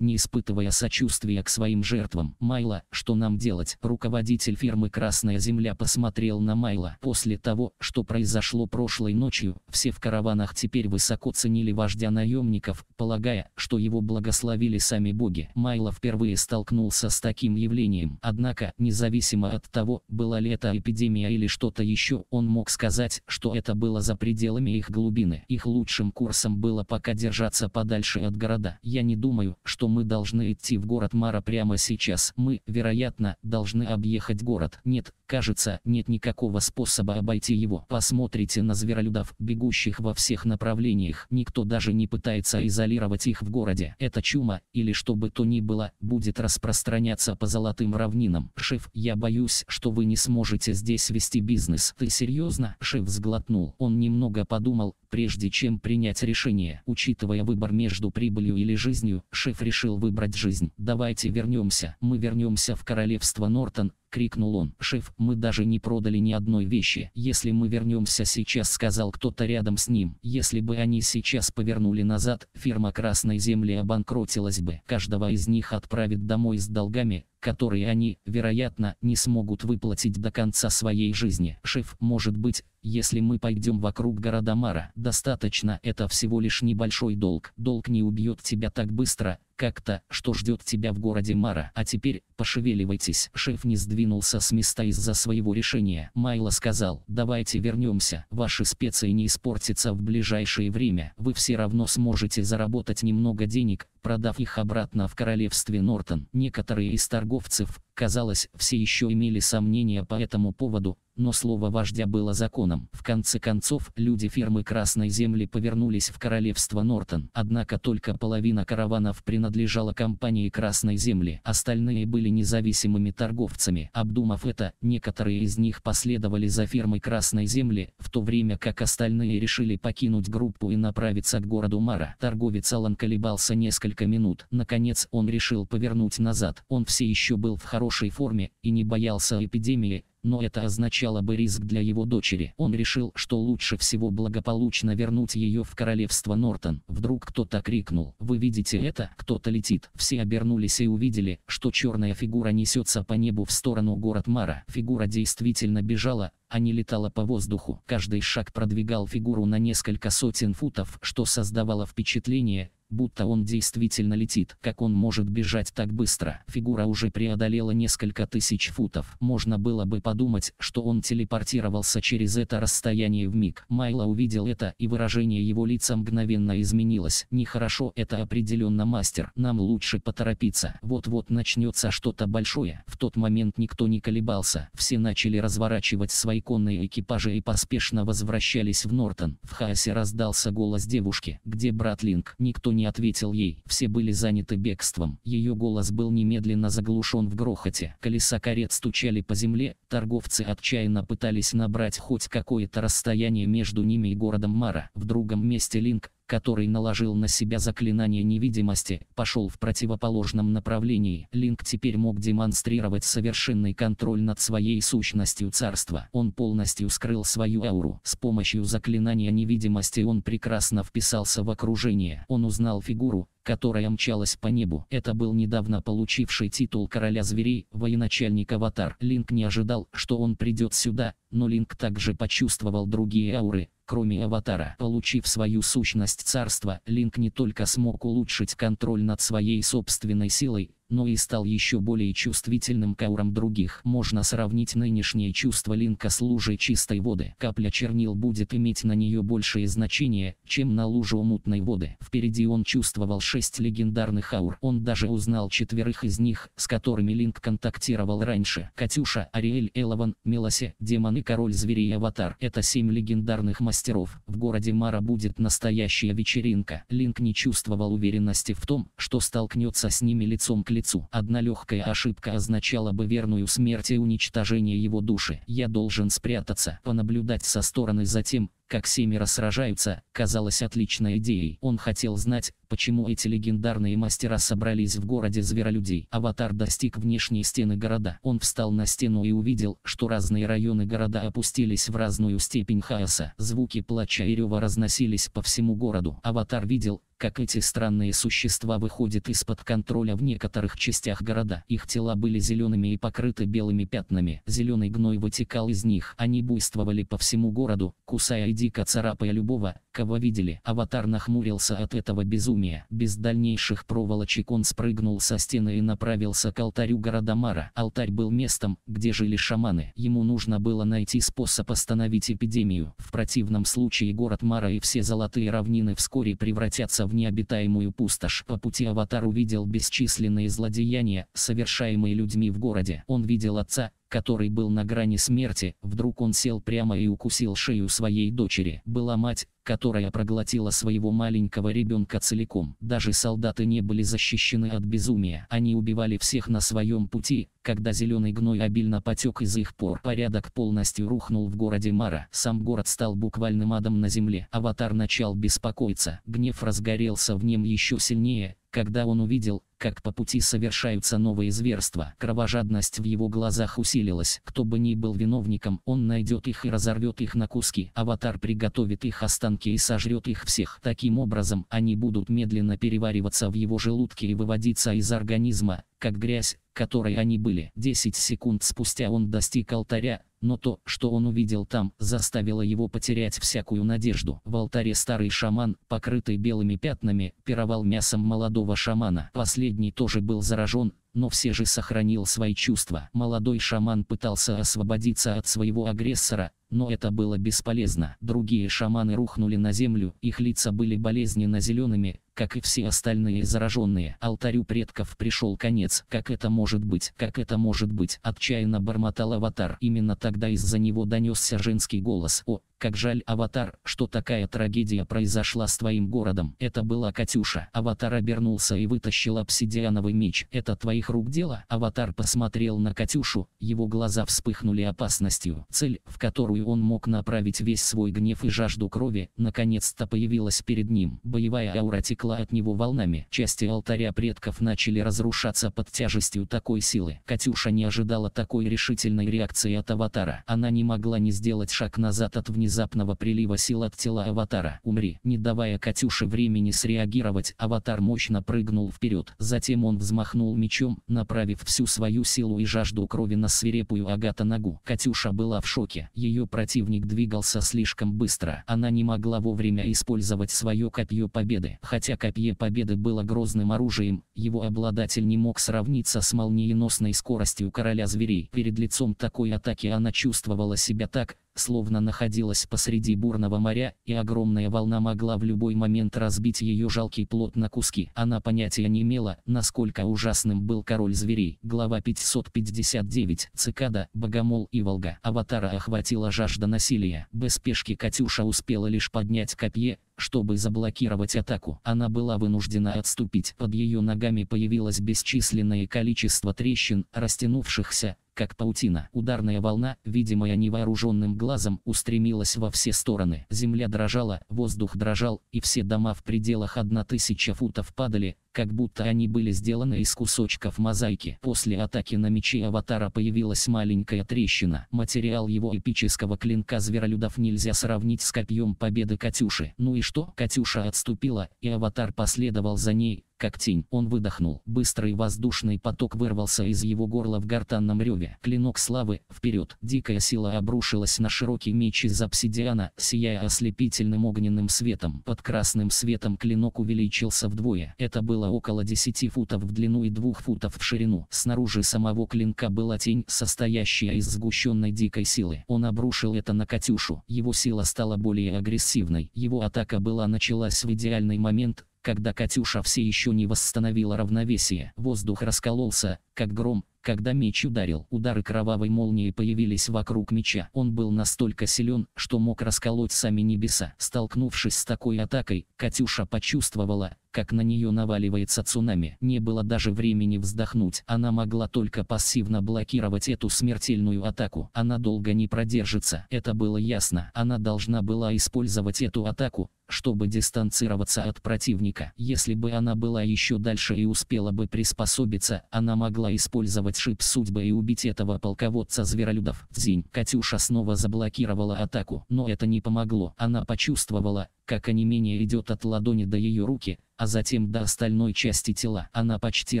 не испытывая сочувствия к своим жертвам. Майло, что нам делать? Руководитель фирмы «Красная земля» посмотрел на Майло После того, что произошло прошлой ночью, все в караванах теперь высоко ценили вождя наемников, полагая, что его благословили сами боги. Майло впервые столкнулся с таким явлением, однако, независимо от того, была ли это эпидемия или что-то еще, он мог сказать, что это было за пределами их глубины. Их лучшим курсом было пока держаться подальше от города. Я не думаю, что мы должны идти в город Мара прямо сейчас. Мы, вероятно, должны объехать город. Нет, Кажется, нет никакого способа обойти его. Посмотрите на зверолюдов, бегущих во всех направлениях. Никто даже не пытается изолировать их в городе. Это чума, или что бы то ни было, будет распространяться по золотым равнинам. Шеф, я боюсь, что вы не сможете здесь вести бизнес. Ты серьезно? Шеф сглотнул. Он немного подумал, Прежде чем принять решение, учитывая выбор между прибылью или жизнью, шеф решил выбрать жизнь. «Давайте вернемся, мы вернемся в королевство Нортон», — крикнул он. «Шеф, мы даже не продали ни одной вещи. Если мы вернемся сейчас», — сказал кто-то рядом с ним. «Если бы они сейчас повернули назад, фирма Красной Земли обанкротилась бы. Каждого из них отправит домой с долгами, которые они, вероятно, не смогут выплатить до конца своей жизни. Шеф, может быть, если мы пойдем вокруг города Мара, достаточно, это всего лишь небольшой долг. Долг не убьет тебя так быстро, как-то, что ждет тебя в городе Мара. А теперь, пошевеливайтесь. Шеф не сдвинулся с места из-за своего решения. Майло сказал, давайте вернемся. Ваши специи не испортятся в ближайшее время. Вы все равно сможете заработать немного денег, продав их обратно в королевстве Нортон. Некоторые из торговцев, Казалось, все еще имели сомнения по этому поводу, но слово вождя было законом. В конце концов, люди фирмы Красной Земли повернулись в королевство Нортон. Однако только половина караванов принадлежала компании Красной Земли, остальные были независимыми торговцами. Обдумав это, некоторые из них последовали за фирмой Красной Земли, в то время как остальные решили покинуть группу и направиться к городу Мара. Торговец Алан колебался несколько минут. Наконец он решил повернуть назад. Он все еще был в хорошем хорошей форме и не боялся эпидемии, но это означало бы риск для его дочери. Он решил, что лучше всего благополучно вернуть ее в королевство Нортон. Вдруг кто-то крикнул «Вы видите это? Кто-то летит!» Все обернулись и увидели, что черная фигура несется по небу в сторону город Мара. Фигура действительно бежала, а не летала по воздуху. Каждый шаг продвигал фигуру на несколько сотен футов, что создавало впечатление, будто он действительно летит. Как он может бежать так быстро? Фигура уже преодолела несколько тысяч футов. Можно было бы подумать, что он телепортировался через это расстояние в миг. Майло увидел это, и выражение его лица мгновенно изменилось. Нехорошо, это определенно мастер. Нам лучше поторопиться. Вот-вот начнется что-то большое. В тот момент никто не колебался. Все начали разворачивать свои конные экипажи и поспешно возвращались в Нортон. В хаосе раздался голос девушки. Где брат Линк? Никто не ответил ей. Все были заняты бегством. Ее голос был немедленно заглушен в грохоте. Колеса карет стучали по земле, торговцы отчаянно пытались набрать хоть какое-то расстояние между ними и городом Мара. В другом месте Линк который наложил на себя заклинание невидимости, пошел в противоположном направлении. Линк теперь мог демонстрировать совершенный контроль над своей сущностью царства. Он полностью скрыл свою ауру. С помощью заклинания невидимости он прекрасно вписался в окружение. Он узнал фигуру, которая мчалась по небу. Это был недавно получивший титул короля зверей, военачальник Аватар. Линк не ожидал, что он придет сюда, но Линк также почувствовал другие ауры, кроме аватара. Получив свою сущность царства, Линк не только смог улучшить контроль над своей собственной силой, но и стал еще более чувствительным к аурам других. Можно сравнить нынешнее чувство Линка с лужей чистой воды. Капля чернил будет иметь на нее большее значение, чем на лужу мутной воды. Впереди он чувствовал шесть легендарных аур. Он даже узнал четверых из них, с которыми Линк контактировал раньше. Катюша, Ариэль, Элован, Мелосе, Демон и Король Зверей Аватар. Это семь легендарных мастеров. В городе Мара будет настоящая вечеринка. Линк не чувствовал уверенности в том, что столкнется с ними лицом к лицу. Одна легкая ошибка означала бы верную смерть и уничтожение его души. Я должен спрятаться, понаблюдать со стороны за тем, как семеро сражаются, казалось отличной идеей. Он хотел знать, почему эти легендарные мастера собрались в городе зверолюдей. Аватар достиг внешней стены города. Он встал на стену и увидел, что разные районы города опустились в разную степень хаоса. Звуки плача и рева разносились по всему городу. Аватар видел, как эти странные существа выходят из-под контроля в некоторых частях города. Их тела были зелеными и покрыты белыми пятнами. Зеленый гной вытекал из них. Они буйствовали по всему городу, кусая и дико царапая любого, кого видели. Аватар нахмурился от этого безумия. Без дальнейших проволочек он спрыгнул со стены и направился к алтарю города Мара. Алтарь был местом, где жили шаманы. Ему нужно было найти способ остановить эпидемию. В противном случае город Мара и все золотые равнины вскоре превратятся в необитаемую пустошь. По пути Аватар увидел бесчисленные злодеяния, совершаемые людьми в городе. Он видел отца, который был на грани смерти, вдруг он сел прямо и укусил шею своей дочери. Была мать, которая проглотила своего маленького ребенка целиком. Даже солдаты не были защищены от безумия. Они убивали всех на своем пути, когда зеленый гной обильно потек из их пор. Порядок полностью рухнул в городе Мара. Сам город стал буквальным адом на земле. Аватар начал беспокоиться. Гнев разгорелся в нем еще сильнее, когда он увидел, как по пути совершаются новые зверства. Кровожадность в его глазах усилилась. Кто бы ни был виновником, он найдет их и разорвет их на куски. Аватар приготовит их останки и сожрет их всех. Таким образом, они будут медленно перевариваться в его желудке и выводиться из организма, как грязь, которой они были. Десять секунд спустя он достиг алтаря, но то, что он увидел там, заставило его потерять всякую надежду. В алтаре старый шаман, покрытый белыми пятнами, пировал мясом молодого шамана. Последний тоже был заражен, но все же сохранил свои чувства. Молодой шаман пытался освободиться от своего агрессора, но это было бесполезно. Другие шаманы рухнули на землю, их лица были болезненно зелеными, как и все остальные зараженные. Алтарю предков пришел конец. Как это может быть? Как это может быть? Отчаянно бормотал аватар. Именно тогда из-за него донесся женский голос. О, как жаль, Аватар, что такая трагедия произошла с твоим городом. Это была Катюша. Аватар обернулся и вытащил обсидиановый меч. Это твоих рук дело? Аватар посмотрел на Катюшу, его глаза вспыхнули опасностью. Цель, в которую он мог направить весь свой гнев и жажду крови, наконец-то появилась перед ним. Боевая аура текла от него волнами. Части алтаря предков начали разрушаться под тяжестью такой силы. Катюша не ожидала такой решительной реакции от Аватара. Она не могла не сделать шаг назад от внезапного внезапного прилива сил от тела аватара. Умри. Не давая Катюше времени среагировать, аватар мощно прыгнул вперед. Затем он взмахнул мечом, направив всю свою силу и жажду крови на свирепую Агата ногу. Катюша была в шоке. Ее противник двигался слишком быстро. Она не могла вовремя использовать свое копье победы. Хотя копье победы было грозным оружием, его обладатель не мог сравниться с молниеносной скоростью короля зверей. Перед лицом такой атаки она чувствовала себя так, словно находилась посреди бурного моря, и огромная волна могла в любой момент разбить ее жалкий плод на куски. Она понятия не имела, насколько ужасным был король зверей. Глава 559. Цикада, Богомол и Волга. Аватара охватила жажда насилия. Без спешки Катюша успела лишь поднять копье, чтобы заблокировать атаку, она была вынуждена отступить. Под ее ногами появилось бесчисленное количество трещин, растянувшихся, как паутина. Ударная волна, видимая невооруженным глазом, устремилась во все стороны. Земля дрожала, воздух дрожал, и все дома в пределах 1000 футов падали, как будто они были сделаны из кусочков мозаики. После атаки на мечи Аватара появилась маленькая трещина. Материал его эпического клинка зверолюдов нельзя сравнить с копьем победы Катюши. Ну и что Катюша отступила, и аватар последовал за ней, как тень. Он выдохнул. Быстрый воздушный поток вырвался из его горла в гортанном реве. Клинок славы, вперед. Дикая сила обрушилась на широкий меч из обсидиана, сияя ослепительным огненным светом. Под красным светом клинок увеличился вдвое. Это было около 10 футов в длину и 2 футов в ширину. Снаружи самого клинка была тень, состоящая из сгущенной дикой силы. Он обрушил это на Катюшу. Его сила стала более агрессивной. Его атака была началась в идеальный момент, когда Катюша все еще не восстановила равновесие. Воздух раскололся, как гром, когда меч ударил. Удары кровавой молнии появились вокруг меча. Он был настолько силен, что мог расколоть сами небеса. Столкнувшись с такой атакой, Катюша почувствовала, как на нее наваливается цунами. Не было даже времени вздохнуть, она могла только пассивно блокировать эту смертельную атаку. Она долго не продержится, это было ясно. Она должна была использовать эту атаку, чтобы дистанцироваться от противника. Если бы она была еще дальше и успела бы приспособиться, она могла использовать шип судьбы и убить этого полководца зверолюдов. Дзинь. Катюша снова заблокировала атаку, но это не помогло. Она почувствовала, как онемение идет от ладони до ее руки, а затем до остальной части тела. Она почти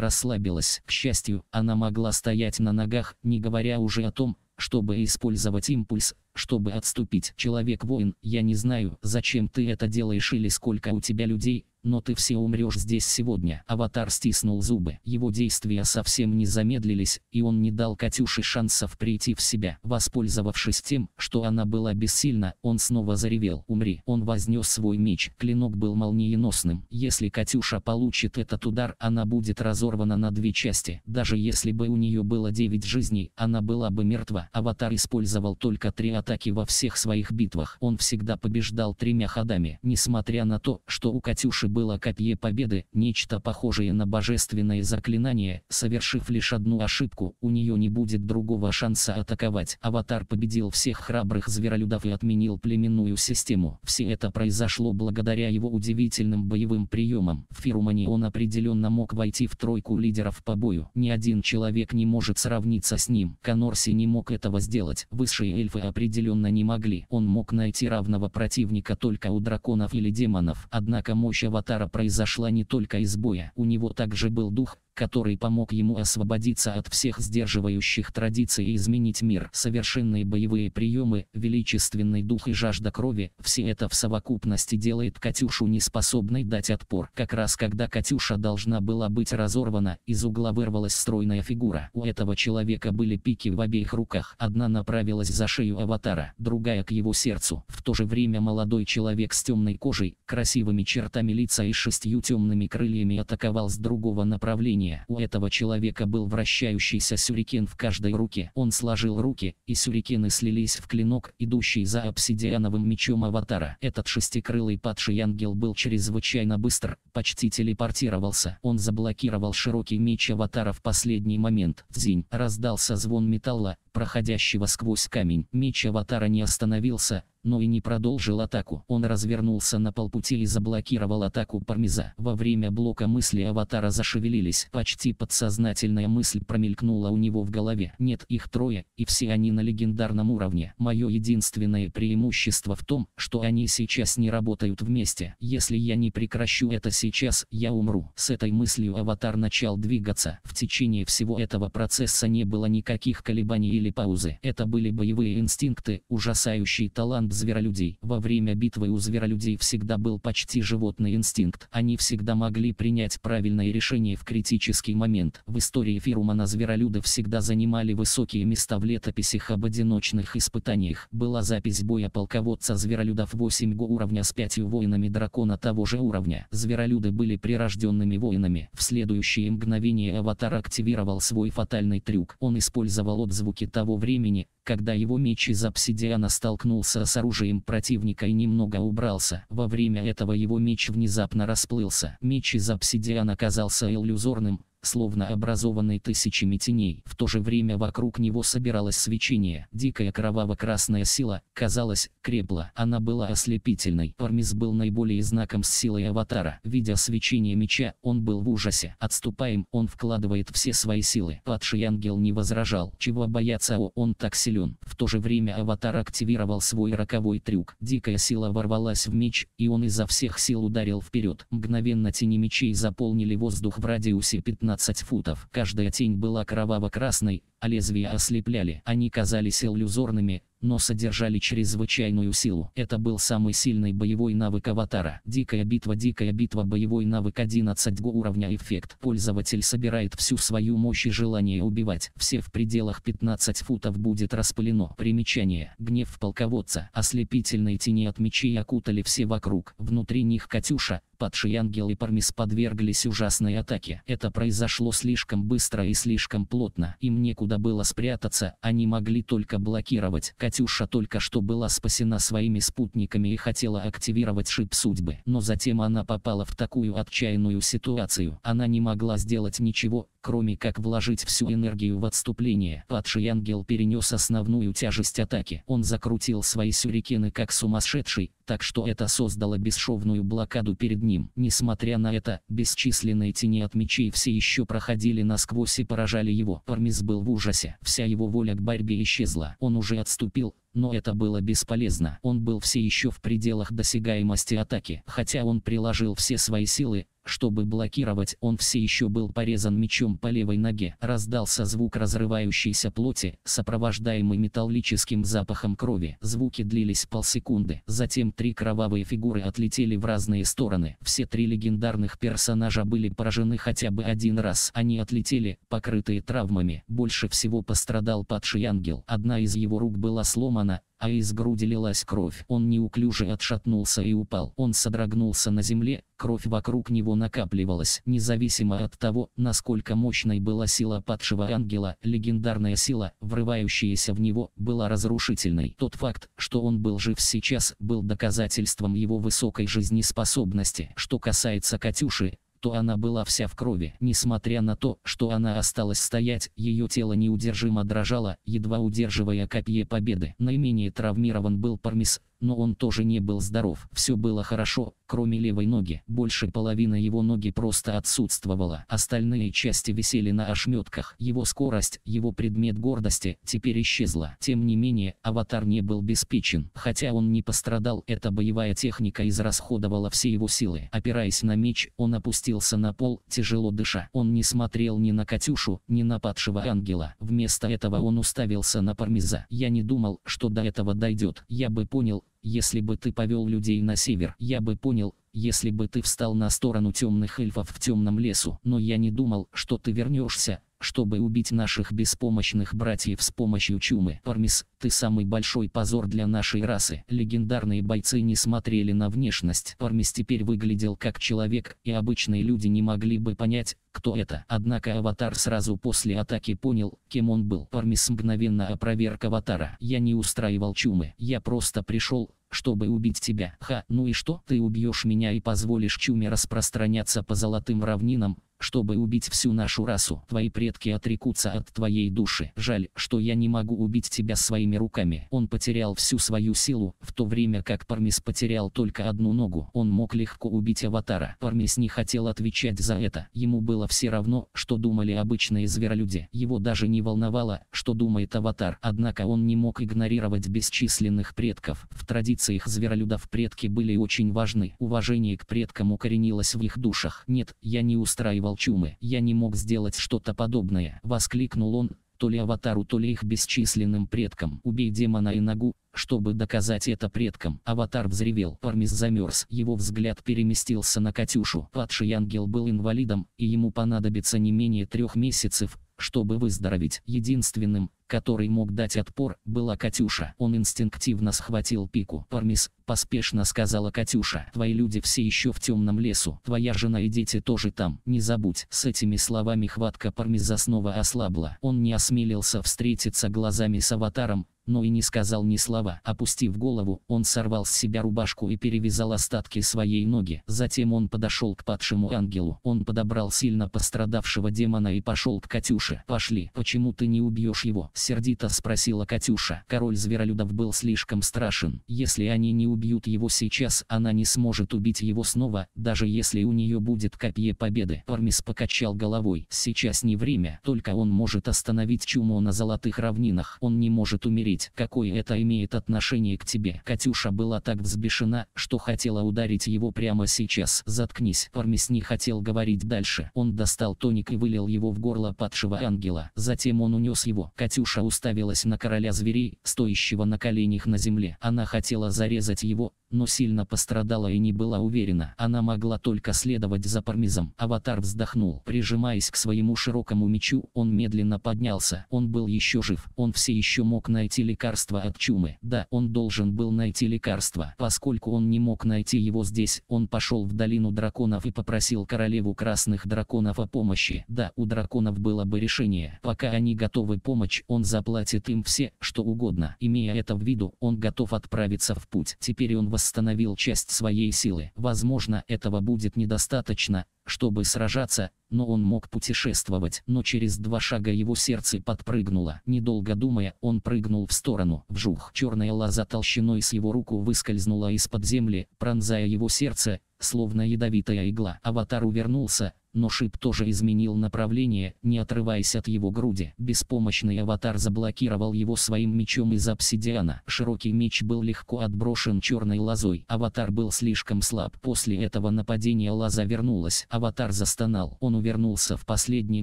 расслабилась. К счастью, она могла стоять на ногах, не говоря уже о том, чтобы использовать импульс, чтобы отступить. Человек-воин, я не знаю, зачем ты это делаешь или сколько у тебя людей, но ты все умрешь здесь сегодня. Аватар стиснул зубы. Его действия совсем не замедлились, и он не дал Катюше шансов прийти в себя. Воспользовавшись тем, что она была бессильна, он снова заревел. Умри. Он вознес свой меч. Клинок был молниеносным. Если Катюша получит этот удар, она будет разорвана на две части. Даже если бы у нее было 9 жизней, она была бы мертва. Аватар использовал только три атаки во всех своих битвах. Он всегда побеждал тремя ходами. Несмотря на то, что у Катюши было копье победы, нечто похожее на божественное заклинание, совершив лишь одну ошибку, у нее не будет другого шанса атаковать. Аватар победил всех храбрых зверолюдов и отменил племенную систему. Все это произошло благодаря его удивительным боевым приемам. В Фирумане он определенно мог войти в тройку лидеров по бою. Ни один человек не может сравниться с ним. Конорси не мог этого сделать. Высшие эльфы определенно не могли. Он мог найти равного противника только у драконов или демонов. Однако мощь аватара аватара произошла не только из боя, у него также был дух, который помог ему освободиться от всех сдерживающих традиций и изменить мир. Совершенные боевые приемы, величественный дух и жажда крови – все это в совокупности делает Катюшу неспособной дать отпор. Как раз когда Катюша должна была быть разорвана, из угла вырвалась стройная фигура. У этого человека были пики в обеих руках. Одна направилась за шею аватара, другая к его сердцу. В то же время молодой человек с темной кожей, красивыми чертами лица и шестью темными крыльями атаковал с другого направления движения. У этого человека был вращающийся сюрикен в каждой руке. Он сложил руки, и сюрикены слились в клинок, идущий за обсидиановым мечом аватара. Этот шестикрылый падший ангел был чрезвычайно быстр, почти телепортировался. Он заблокировал широкий меч аватара в последний момент. Дзинь. Раздался звон металла, проходящего сквозь камень. Меч аватара не остановился, но и не продолжил атаку. Он развернулся на полпути и заблокировал атаку Пармеза. Во время блока мысли аватара зашевелились. Почти подсознательная мысль промелькнула у него в голове. Нет, их трое, и все они на легендарном уровне. Мое единственное преимущество в том, что они сейчас не работают вместе. Если я не прекращу это сейчас, я умру. С этой мыслью аватар начал двигаться. В течение всего этого процесса не было никаких колебаний или паузы. Это были боевые инстинкты, ужасающий талант зверолюдей. Во время битвы у зверолюдей всегда был почти животный инстинкт. Они всегда могли принять правильное решение в критический момент. В истории Фирумана зверолюды всегда занимали высокие места в летописях об одиночных испытаниях. Была запись боя полководца зверолюдов 8 го уровня с пятью воинами дракона того же уровня. Зверолюды были прирожденными воинами. В следующее мгновение аватар активировал свой фатальный трюк. Он использовал отзвуки того времени, когда его меч из обсидиана столкнулся с оружием противника и немного убрался. Во время этого его меч внезапно расплылся. Меч из обсидиана оказался иллюзорным, словно образованный тысячами теней. В то же время вокруг него собиралось свечение. Дикая кроваво-красная сила, казалось, крепла. Она была ослепительной. Пармис был наиболее знаком с силой аватара. Видя свечение меча, он был в ужасе. Отступаем, он вкладывает все свои силы. Падший ангел не возражал. Чего бояться, о, он так силен. В то же время аватар активировал свой роковой трюк. Дикая сила ворвалась в меч, и он изо всех сил ударил вперед. Мгновенно тени мечей заполнили воздух в радиусе 15 15 футов. Каждая тень была кроваво-красной, а лезвия ослепляли. Они казались иллюзорными, но содержали чрезвычайную силу. Это был самый сильный боевой навык аватара. Дикая битва Дикая битва боевой навык 11 го уровня эффект. Пользователь собирает всю свою мощь и желание убивать. Все в пределах 15 футов будет распылено. Примечание. Гнев полководца. Ослепительные тени от мечей окутали все вокруг. Внутри них Катюша, падшие и Пармис подверглись ужасной атаке. Это произошло слишком быстро и слишком плотно. Им некуда было спрятаться, они могли только блокировать. Катюша только что была спасена своими спутниками и хотела активировать шип судьбы. Но затем она попала в такую отчаянную ситуацию. Она не могла сделать ничего, кроме как вложить всю энергию в отступление. Падший ангел перенес основную тяжесть атаки. Он закрутил свои сюрикены как сумасшедший, так что это создало бесшовную блокаду перед ним. Несмотря на это, бесчисленные тени от мечей все еще проходили насквозь и поражали его. Пармис был в ужасе. Вся его воля к борьбе исчезла. Он уже отступил, но это было бесполезно. Он был все еще в пределах досягаемости атаки. Хотя он приложил все свои силы, чтобы блокировать, он все еще был порезан мечом по левой ноге. Раздался звук разрывающейся плоти, сопровождаемый металлическим запахом крови. Звуки длились полсекунды. Затем три кровавые фигуры отлетели в разные стороны. Все три легендарных персонажа были поражены хотя бы один раз. Они отлетели, покрытые травмами. Больше всего пострадал падший ангел. Одна из его рук была сломана, а из груди лилась кровь. Он неуклюже отшатнулся и упал. Он содрогнулся на земле, кровь вокруг него накапливалась. Независимо от того, насколько мощной была сила падшего ангела, легендарная сила, врывающаяся в него, была разрушительной. Тот факт, что он был жив сейчас, был доказательством его высокой жизнеспособности. Что касается Катюши, что она была вся в крови. Несмотря на то, что она осталась стоять, ее тело неудержимо дрожало, едва удерживая копье победы. Наименее травмирован был Пармис, но он тоже не был здоров. Все было хорошо, Кроме левой ноги, больше половины его ноги просто отсутствовала. Остальные части висели на ошметках. Его скорость, его предмет гордости, теперь исчезла. Тем не менее, аватар не был беспечен. Хотя он не пострадал, эта боевая техника израсходовала все его силы. Опираясь на меч, он опустился на пол, тяжело дыша. Он не смотрел ни на Катюшу, ни на падшего ангела. Вместо этого он уставился на Пармиза. Я не думал, что до этого дойдет. Я бы понял, если бы ты повел людей на север, я бы понял, если бы ты встал на сторону темных эльфов в темном лесу, но я не думал, что ты вернешься, чтобы убить наших беспомощных братьев с помощью чумы. Пармис, ты самый большой позор для нашей расы. Легендарные бойцы не смотрели на внешность. Пармис теперь выглядел как человек, и обычные люди не могли бы понять, кто это. Однако Аватар сразу после атаки понял, кем он был. Пармис мгновенно опроверг Аватара. Я не устраивал чумы. Я просто пришел, чтобы убить тебя. Ха, ну и что? Ты убьешь меня и позволишь чуме распространяться по золотым равнинам, чтобы убить всю нашу расу. Твои предки отрекутся от твоей души. Жаль, что я не могу убить тебя своими руками. Он потерял всю свою силу, в то время как Пармис потерял только одну ногу. Он мог легко убить Аватара. Пармис не хотел отвечать за это. Ему было все равно, что думали обычные зверолюди. Его даже не волновало, что думает Аватар. Однако он не мог игнорировать бесчисленных предков. В традициях зверолюдов предки были очень важны. Уважение к предкам укоренилось в их душах. Нет, я не устраиваю испытывал чумы. Я не мог сделать что-то подобное. Воскликнул он, то ли аватару, то ли их бесчисленным предкам. Убей демона и ногу, чтобы доказать это предкам. Аватар взревел. Пармис замерз. Его взгляд переместился на Катюшу. Падший ангел был инвалидом, и ему понадобится не менее трех месяцев, чтобы выздороветь. Единственным, который мог дать отпор, была Катюша. Он инстинктивно схватил пику. «Пармис», — поспешно сказала Катюша, — «твои люди все еще в темном лесу, твоя жена и дети тоже там, не забудь». С этими словами хватка Пармиза снова ослабла. Он не осмелился встретиться глазами с аватаром, но и не сказал ни слова. Опустив голову, он сорвал с себя рубашку и перевязал остатки своей ноги. Затем он подошел к падшему ангелу. Он подобрал сильно пострадавшего демона и пошел к Катюше. «Пошли, почему ты не убьешь его?» – сердито спросила Катюша. Король зверолюдов был слишком страшен. Если они не убьют его сейчас, она не сможет убить его снова, даже если у нее будет копье победы. Пармис покачал головой. Сейчас не время, только он может остановить чуму на золотых равнинах. Он не может умереть говорить, какое это имеет отношение к тебе. Катюша была так взбешена, что хотела ударить его прямо сейчас. Заткнись. Пармис не хотел говорить дальше. Он достал тоник и вылил его в горло падшего ангела. Затем он унес его. Катюша уставилась на короля зверей, стоящего на коленях на земле. Она хотела зарезать его, но сильно пострадала и не была уверена. Она могла только следовать за Пармизом. Аватар вздохнул. Прижимаясь к своему широкому мечу, он медленно поднялся. Он был еще жив. Он все еще мог найти лекарство от чумы. Да, он должен был найти лекарство. Поскольку он не мог найти его здесь, он пошел в долину драконов и попросил королеву красных драконов о помощи. Да, у драконов было бы решение. Пока они готовы помочь, он заплатит им все, что угодно. Имея это в виду, он готов отправиться в путь. Теперь он восстановил часть своей силы. Возможно, этого будет недостаточно, чтобы сражаться, но он мог путешествовать. Но через два шага его сердце подпрыгнуло. Недолго думая, он прыгнул в сторону. Вжух. Черная лоза толщиной с его руку выскользнула из-под земли, пронзая его сердце, словно ядовитая игла. Аватар увернулся, но шип тоже изменил направление, не отрываясь от его груди. Беспомощный аватар заблокировал его своим мечом из обсидиана. Широкий меч был легко отброшен черной лозой. Аватар был слишком слаб. После этого нападения лоза вернулась. Аватар застонал. Он увернулся в последний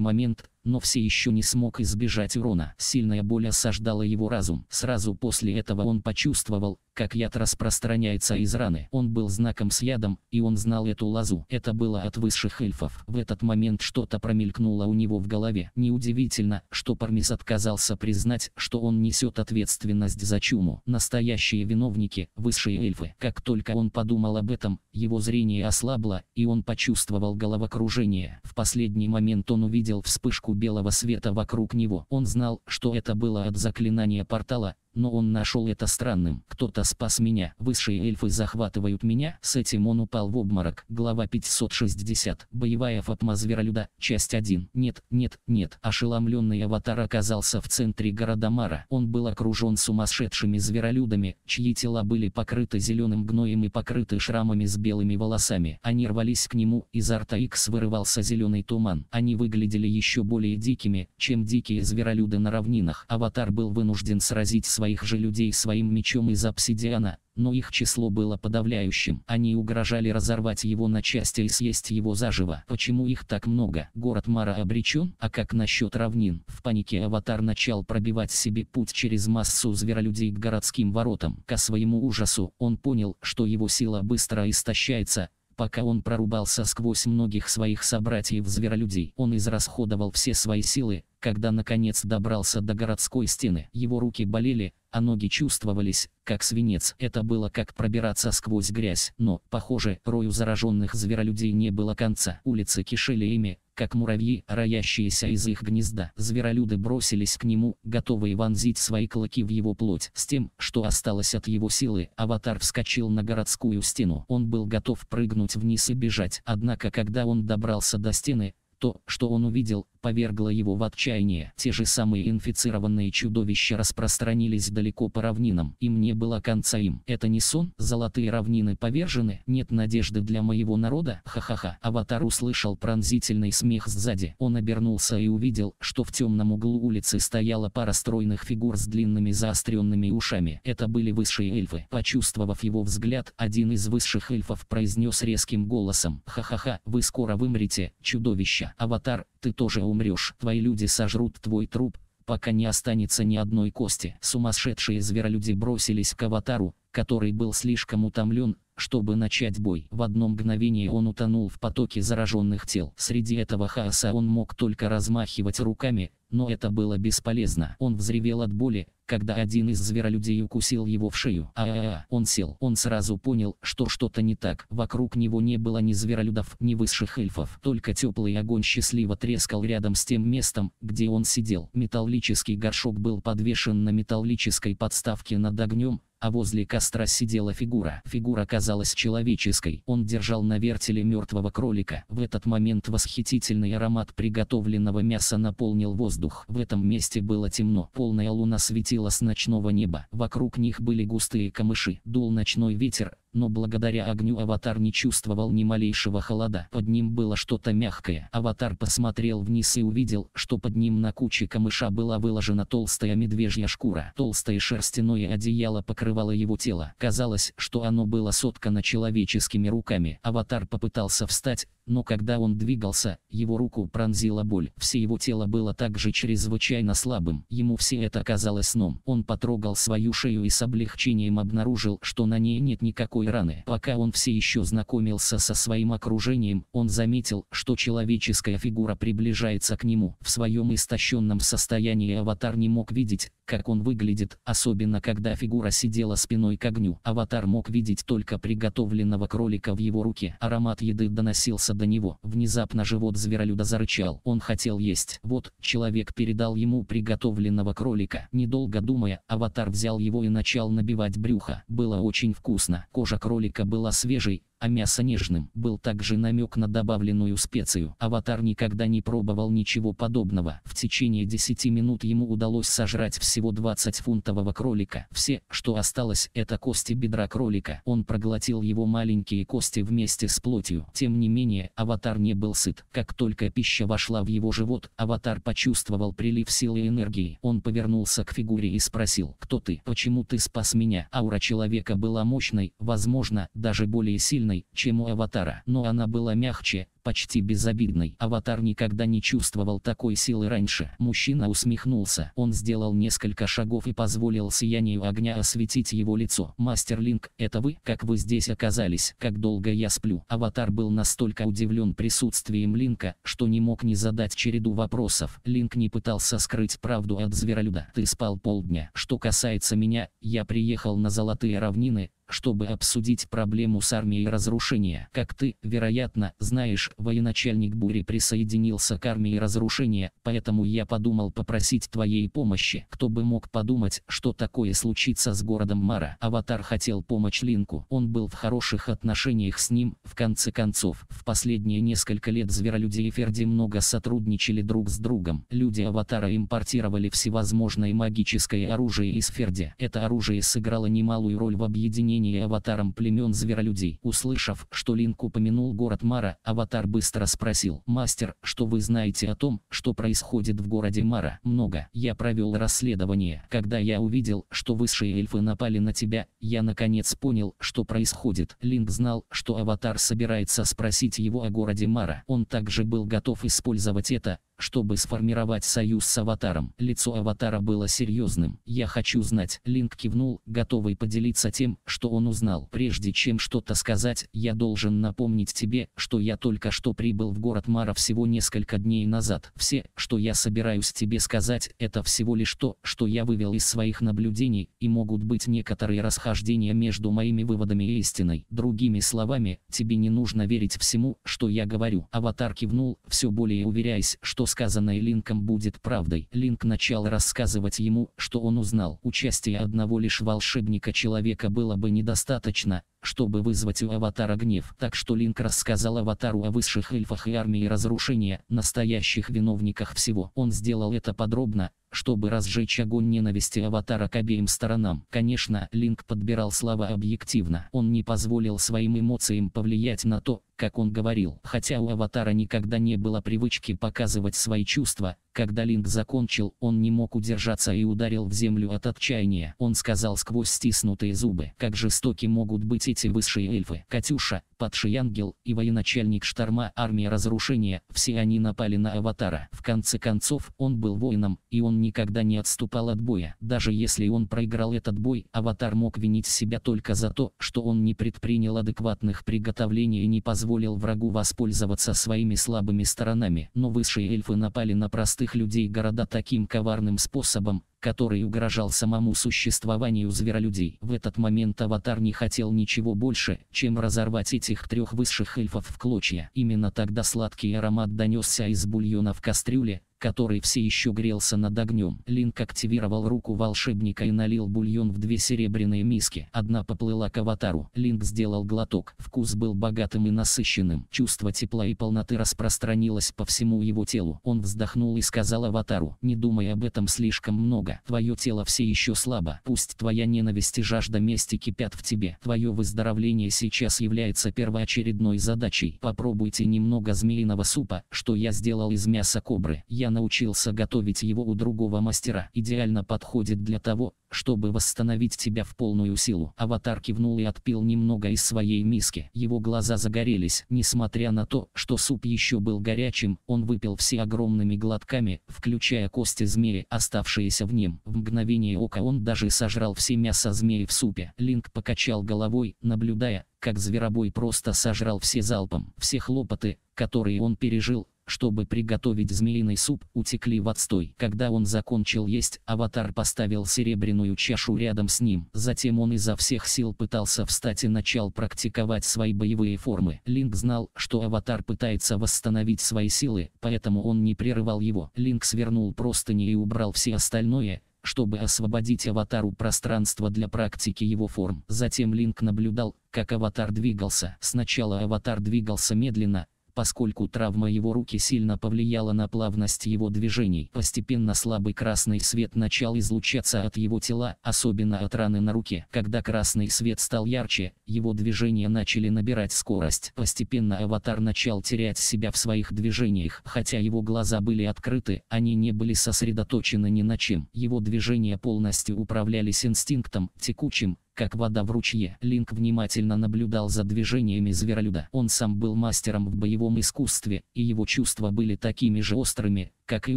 момент, но все еще не смог избежать урона. Сильная боль осаждала его разум. Сразу после этого он почувствовал, как яд распространяется из раны. Он был знаком с ядом, и он знал эту лазу. Это было от высших эльфов. В этот момент что-то промелькнуло у него в голове. Неудивительно, что Пармис отказался признать, что он несет ответственность за чуму. Настоящие виновники – высшие эльфы. Как только он подумал об этом, его зрение ослабло, и он почувствовал головокружение. В последний момент он увидел вспышку белого света вокруг него. Он знал, что это было от заклинания портала, но он нашел это странным. Кто-то спас меня, высшие эльфы захватывают меня, с этим он упал в обморок. Глава 560, боевая фатма зверолюда, часть 1. Нет, нет, нет. Ошеломленный аватар оказался в центре города Мара. Он был окружен сумасшедшими зверолюдами, чьи тела были покрыты зеленым гноем и покрыты шрамами с белыми волосами. Они рвались к нему, изо рта Икс вырывался зеленый туман. Они выглядели еще более дикими, чем дикие зверолюды на равнинах. Аватар был вынужден сразить своих своих же людей своим мечом из обсидиана, но их число было подавляющим. Они угрожали разорвать его на части и съесть его заживо. Почему их так много? Город Мара обречен? А как насчет равнин? В панике Аватар начал пробивать себе путь через массу зверолюдей к городским воротам. К своему ужасу он понял, что его сила быстро истощается, Пока он прорубался сквозь многих своих собратьев-зверолюдей, он израсходовал все свои силы, когда наконец добрался до городской стены. Его руки болели, а ноги чувствовались, как свинец. Это было как пробираться сквозь грязь. Но, похоже, рою зараженных зверолюдей не было конца. Улицы кишели ими, как муравьи, роящиеся из их гнезда. Зверолюды бросились к нему, готовые вонзить свои клыки в его плоть. С тем, что осталось от его силы, аватар вскочил на городскую стену. Он был готов прыгнуть вниз и бежать. Однако, когда он добрался до стены, то, что он увидел, повергло его в отчаяние. Те же самые инфицированные чудовища распространились далеко по равнинам, им не было конца им. Это не сон, золотые равнины повержены, нет надежды для моего народа, ха-ха-ха. Аватар услышал пронзительный смех сзади. Он обернулся и увидел, что в темном углу улицы стояла пара стройных фигур с длинными заостренными ушами. Это были высшие эльфы. Почувствовав его взгляд, один из высших эльфов произнес резким голосом, ха-ха-ха, вы скоро вымрете, чудовища. Аватар ты тоже умрешь. Твои люди сожрут твой труп, пока не останется ни одной кости. Сумасшедшие зверолюди бросились к аватару, который был слишком утомлен, чтобы начать бой. В одно мгновение он утонул в потоке зараженных тел. Среди этого хаоса он мог только размахивать руками, но это было бесполезно. Он взревел от боли, когда один из зверолюдей укусил его в шею. а а, -а. Он сел. Он сразу понял, что что-то не так. Вокруг него не было ни зверолюдов, ни высших эльфов. Только теплый огонь счастливо трескал рядом с тем местом, где он сидел. Металлический горшок был подвешен на металлической подставке над огнем, а возле костра сидела фигура. Фигура казалась человеческой. Он держал на вертеле мертвого кролика. В этот момент восхитительный аромат приготовленного мяса наполнил воздух воздух. В этом месте было темно. Полная луна светила с ночного неба. Вокруг них были густые камыши. Дул ночной ветер, но благодаря огню аватар не чувствовал ни малейшего холода. Под ним было что-то мягкое. Аватар посмотрел вниз и увидел, что под ним на куче камыша была выложена толстая медвежья шкура. Толстое шерстяное одеяло покрывало его тело. Казалось, что оно было соткано человеческими руками. Аватар попытался встать, но когда он двигался, его руку пронзила боль. Все его тело было так же чрезвычайно слабым. Ему все это казалось сном. Он потрогал свою шею и с облегчением обнаружил, что на ней нет никакой раны. Пока он все еще знакомился со своим окружением, он заметил, что человеческая фигура приближается к нему. В своем истощенном состоянии аватар не мог видеть, как он выглядит, особенно когда фигура сидела спиной к огню. Аватар мог видеть только приготовленного кролика в его руке. Аромат еды доносился до него. Внезапно живот зверолюда зарычал. Он хотел есть. Вот, человек человек передал ему приготовленного кролика. Недолго думая, аватар взял его и начал набивать брюхо. Было очень вкусно. Кожа кролика была свежей, а мясо нежным. Был также намек на добавленную специю. Аватар никогда не пробовал ничего подобного. В течение 10 минут ему удалось сожрать всего 20 фунтового кролика. Все, что осталось, это кости бедра кролика. Он проглотил его маленькие кости вместе с плотью. Тем не менее, аватар не был сыт. Как только пища вошла в его живот, аватар почувствовал прилив силы и энергии. Он повернулся к фигуре и спросил, кто ты, почему ты спас меня? Аура человека была мощной, возможно, даже более сильной, сложной, чем у Аватара, но она была мягче, почти безобидной. Аватар никогда не чувствовал такой силы раньше. Мужчина усмехнулся. Он сделал несколько шагов и позволил сиянию огня осветить его лицо. «Мастер Линк, это вы? Как вы здесь оказались? Как долго я сплю?» Аватар был настолько удивлен присутствием Линка, что не мог не задать череду вопросов. Линк не пытался скрыть правду от зверолюда. «Ты спал полдня. Что касается меня, я приехал на Золотые равнины, чтобы обсудить проблему с армией разрушения. Как ты, вероятно, знаешь, военачальник Бури присоединился к армии разрушения, поэтому я подумал попросить твоей помощи. Кто бы мог подумать, что такое случится с городом Мара. Аватар хотел помочь Линку, он был в хороших отношениях с ним, в конце концов. В последние несколько лет зверолюди и Ферди много сотрудничали друг с другом. Люди Аватара импортировали всевозможное магическое оружие из Ферди. Это оружие сыграло немалую роль в объединении Аватаром племен зверолюдей. Услышав, что Линк упомянул город Мара, Аватар Ильдар быстро спросил. «Мастер, что вы знаете о том, что происходит в городе Мара?» «Много. Я провел расследование. Когда я увидел, что высшие эльфы напали на тебя, я наконец понял, что происходит». Линк знал, что Аватар собирается спросить его о городе Мара. Он также был готов использовать это, чтобы сформировать союз с аватаром. Лицо аватара было серьезным. «Я хочу знать». Линк кивнул, готовый поделиться тем, что он узнал. «Прежде чем что-то сказать, я должен напомнить тебе, что я только что прибыл в город Мара всего несколько дней назад. Все, что я собираюсь тебе сказать, это всего лишь то, что я вывел из своих наблюдений, и могут быть некоторые расхождения между моими выводами и истиной. Другими словами, тебе не нужно верить всему, что я говорю». Аватар кивнул, все более уверяясь, что что сказанное Линком будет правдой. Линк начал рассказывать ему, что он узнал. Участие одного лишь волшебника-человека было бы недостаточно, чтобы вызвать у Аватара гнев. Так что Линк рассказал Аватару о высших эльфах и армии разрушения, настоящих виновниках всего. Он сделал это подробно, чтобы разжечь огонь ненависти аватара к обеим сторонам. Конечно, Линк подбирал слова объективно. Он не позволил своим эмоциям повлиять на то, как он говорил. Хотя у аватара никогда не было привычки показывать свои чувства, когда Линк закончил, он не мог удержаться и ударил в землю от отчаяния. Он сказал сквозь стиснутые зубы, как жестоки могут быть эти высшие эльфы. Катюша, падший ангел и военачальник шторма армии разрушения, все они напали на Аватара. В конце концов, он был воином, и он никогда не отступал от боя. Даже если он проиграл этот бой, Аватар мог винить себя только за то, что он не предпринял адекватных приготовлений и не позволил врагу воспользоваться своими слабыми сторонами. Но высшие эльфы напали на простых простых людей города таким коварным способом, который угрожал самому существованию зверолюдей. В этот момент Аватар не хотел ничего больше, чем разорвать этих трех высших эльфов в клочья. Именно тогда сладкий аромат донесся из бульона в кастрюле, который все еще грелся над огнем. Линк активировал руку волшебника и налил бульон в две серебряные миски. Одна поплыла к аватару. Линк сделал глоток. Вкус был богатым и насыщенным. Чувство тепла и полноты распространилось по всему его телу. Он вздохнул и сказал аватару, не думай об этом слишком много. Твое тело все еще слабо. Пусть твоя ненависть и жажда мести кипят в тебе. Твое выздоровление сейчас является первоочередной задачей. Попробуйте немного змеиного супа, что я сделал из мяса кобры. Я научился готовить его у другого мастера. Идеально подходит для того, чтобы восстановить тебя в полную силу. Аватар кивнул и отпил немного из своей миски. Его глаза загорелись. Несмотря на то, что суп еще был горячим, он выпил все огромными глотками, включая кости змеи, оставшиеся в нем. В мгновение ока он даже сожрал все мясо змеи в супе. Линк покачал головой, наблюдая, как зверобой просто сожрал все залпом. Все хлопоты, которые он пережил, чтобы приготовить змеиный суп, утекли в отстой. Когда он закончил есть, аватар поставил серебряную чашу рядом с ним. Затем он изо всех сил пытался встать и начал практиковать свои боевые формы. Линк знал, что аватар пытается восстановить свои силы, поэтому он не прерывал его. Линк свернул простыни и убрал все остальное, чтобы освободить аватару пространство для практики его форм. Затем Линк наблюдал, как аватар двигался. Сначала аватар двигался медленно, поскольку травма его руки сильно повлияла на плавность его движений. Постепенно слабый красный свет начал излучаться от его тела, особенно от раны на руке. Когда красный свет стал ярче, его движения начали набирать скорость. Постепенно аватар начал терять себя в своих движениях. Хотя его глаза были открыты, они не были сосредоточены ни на чем. Его движения полностью управлялись инстинктом, текучим, как вода в ручье. Линк внимательно наблюдал за движениями зверолюда. Он сам был мастером в боевом искусстве, и его чувства были такими же острыми, как и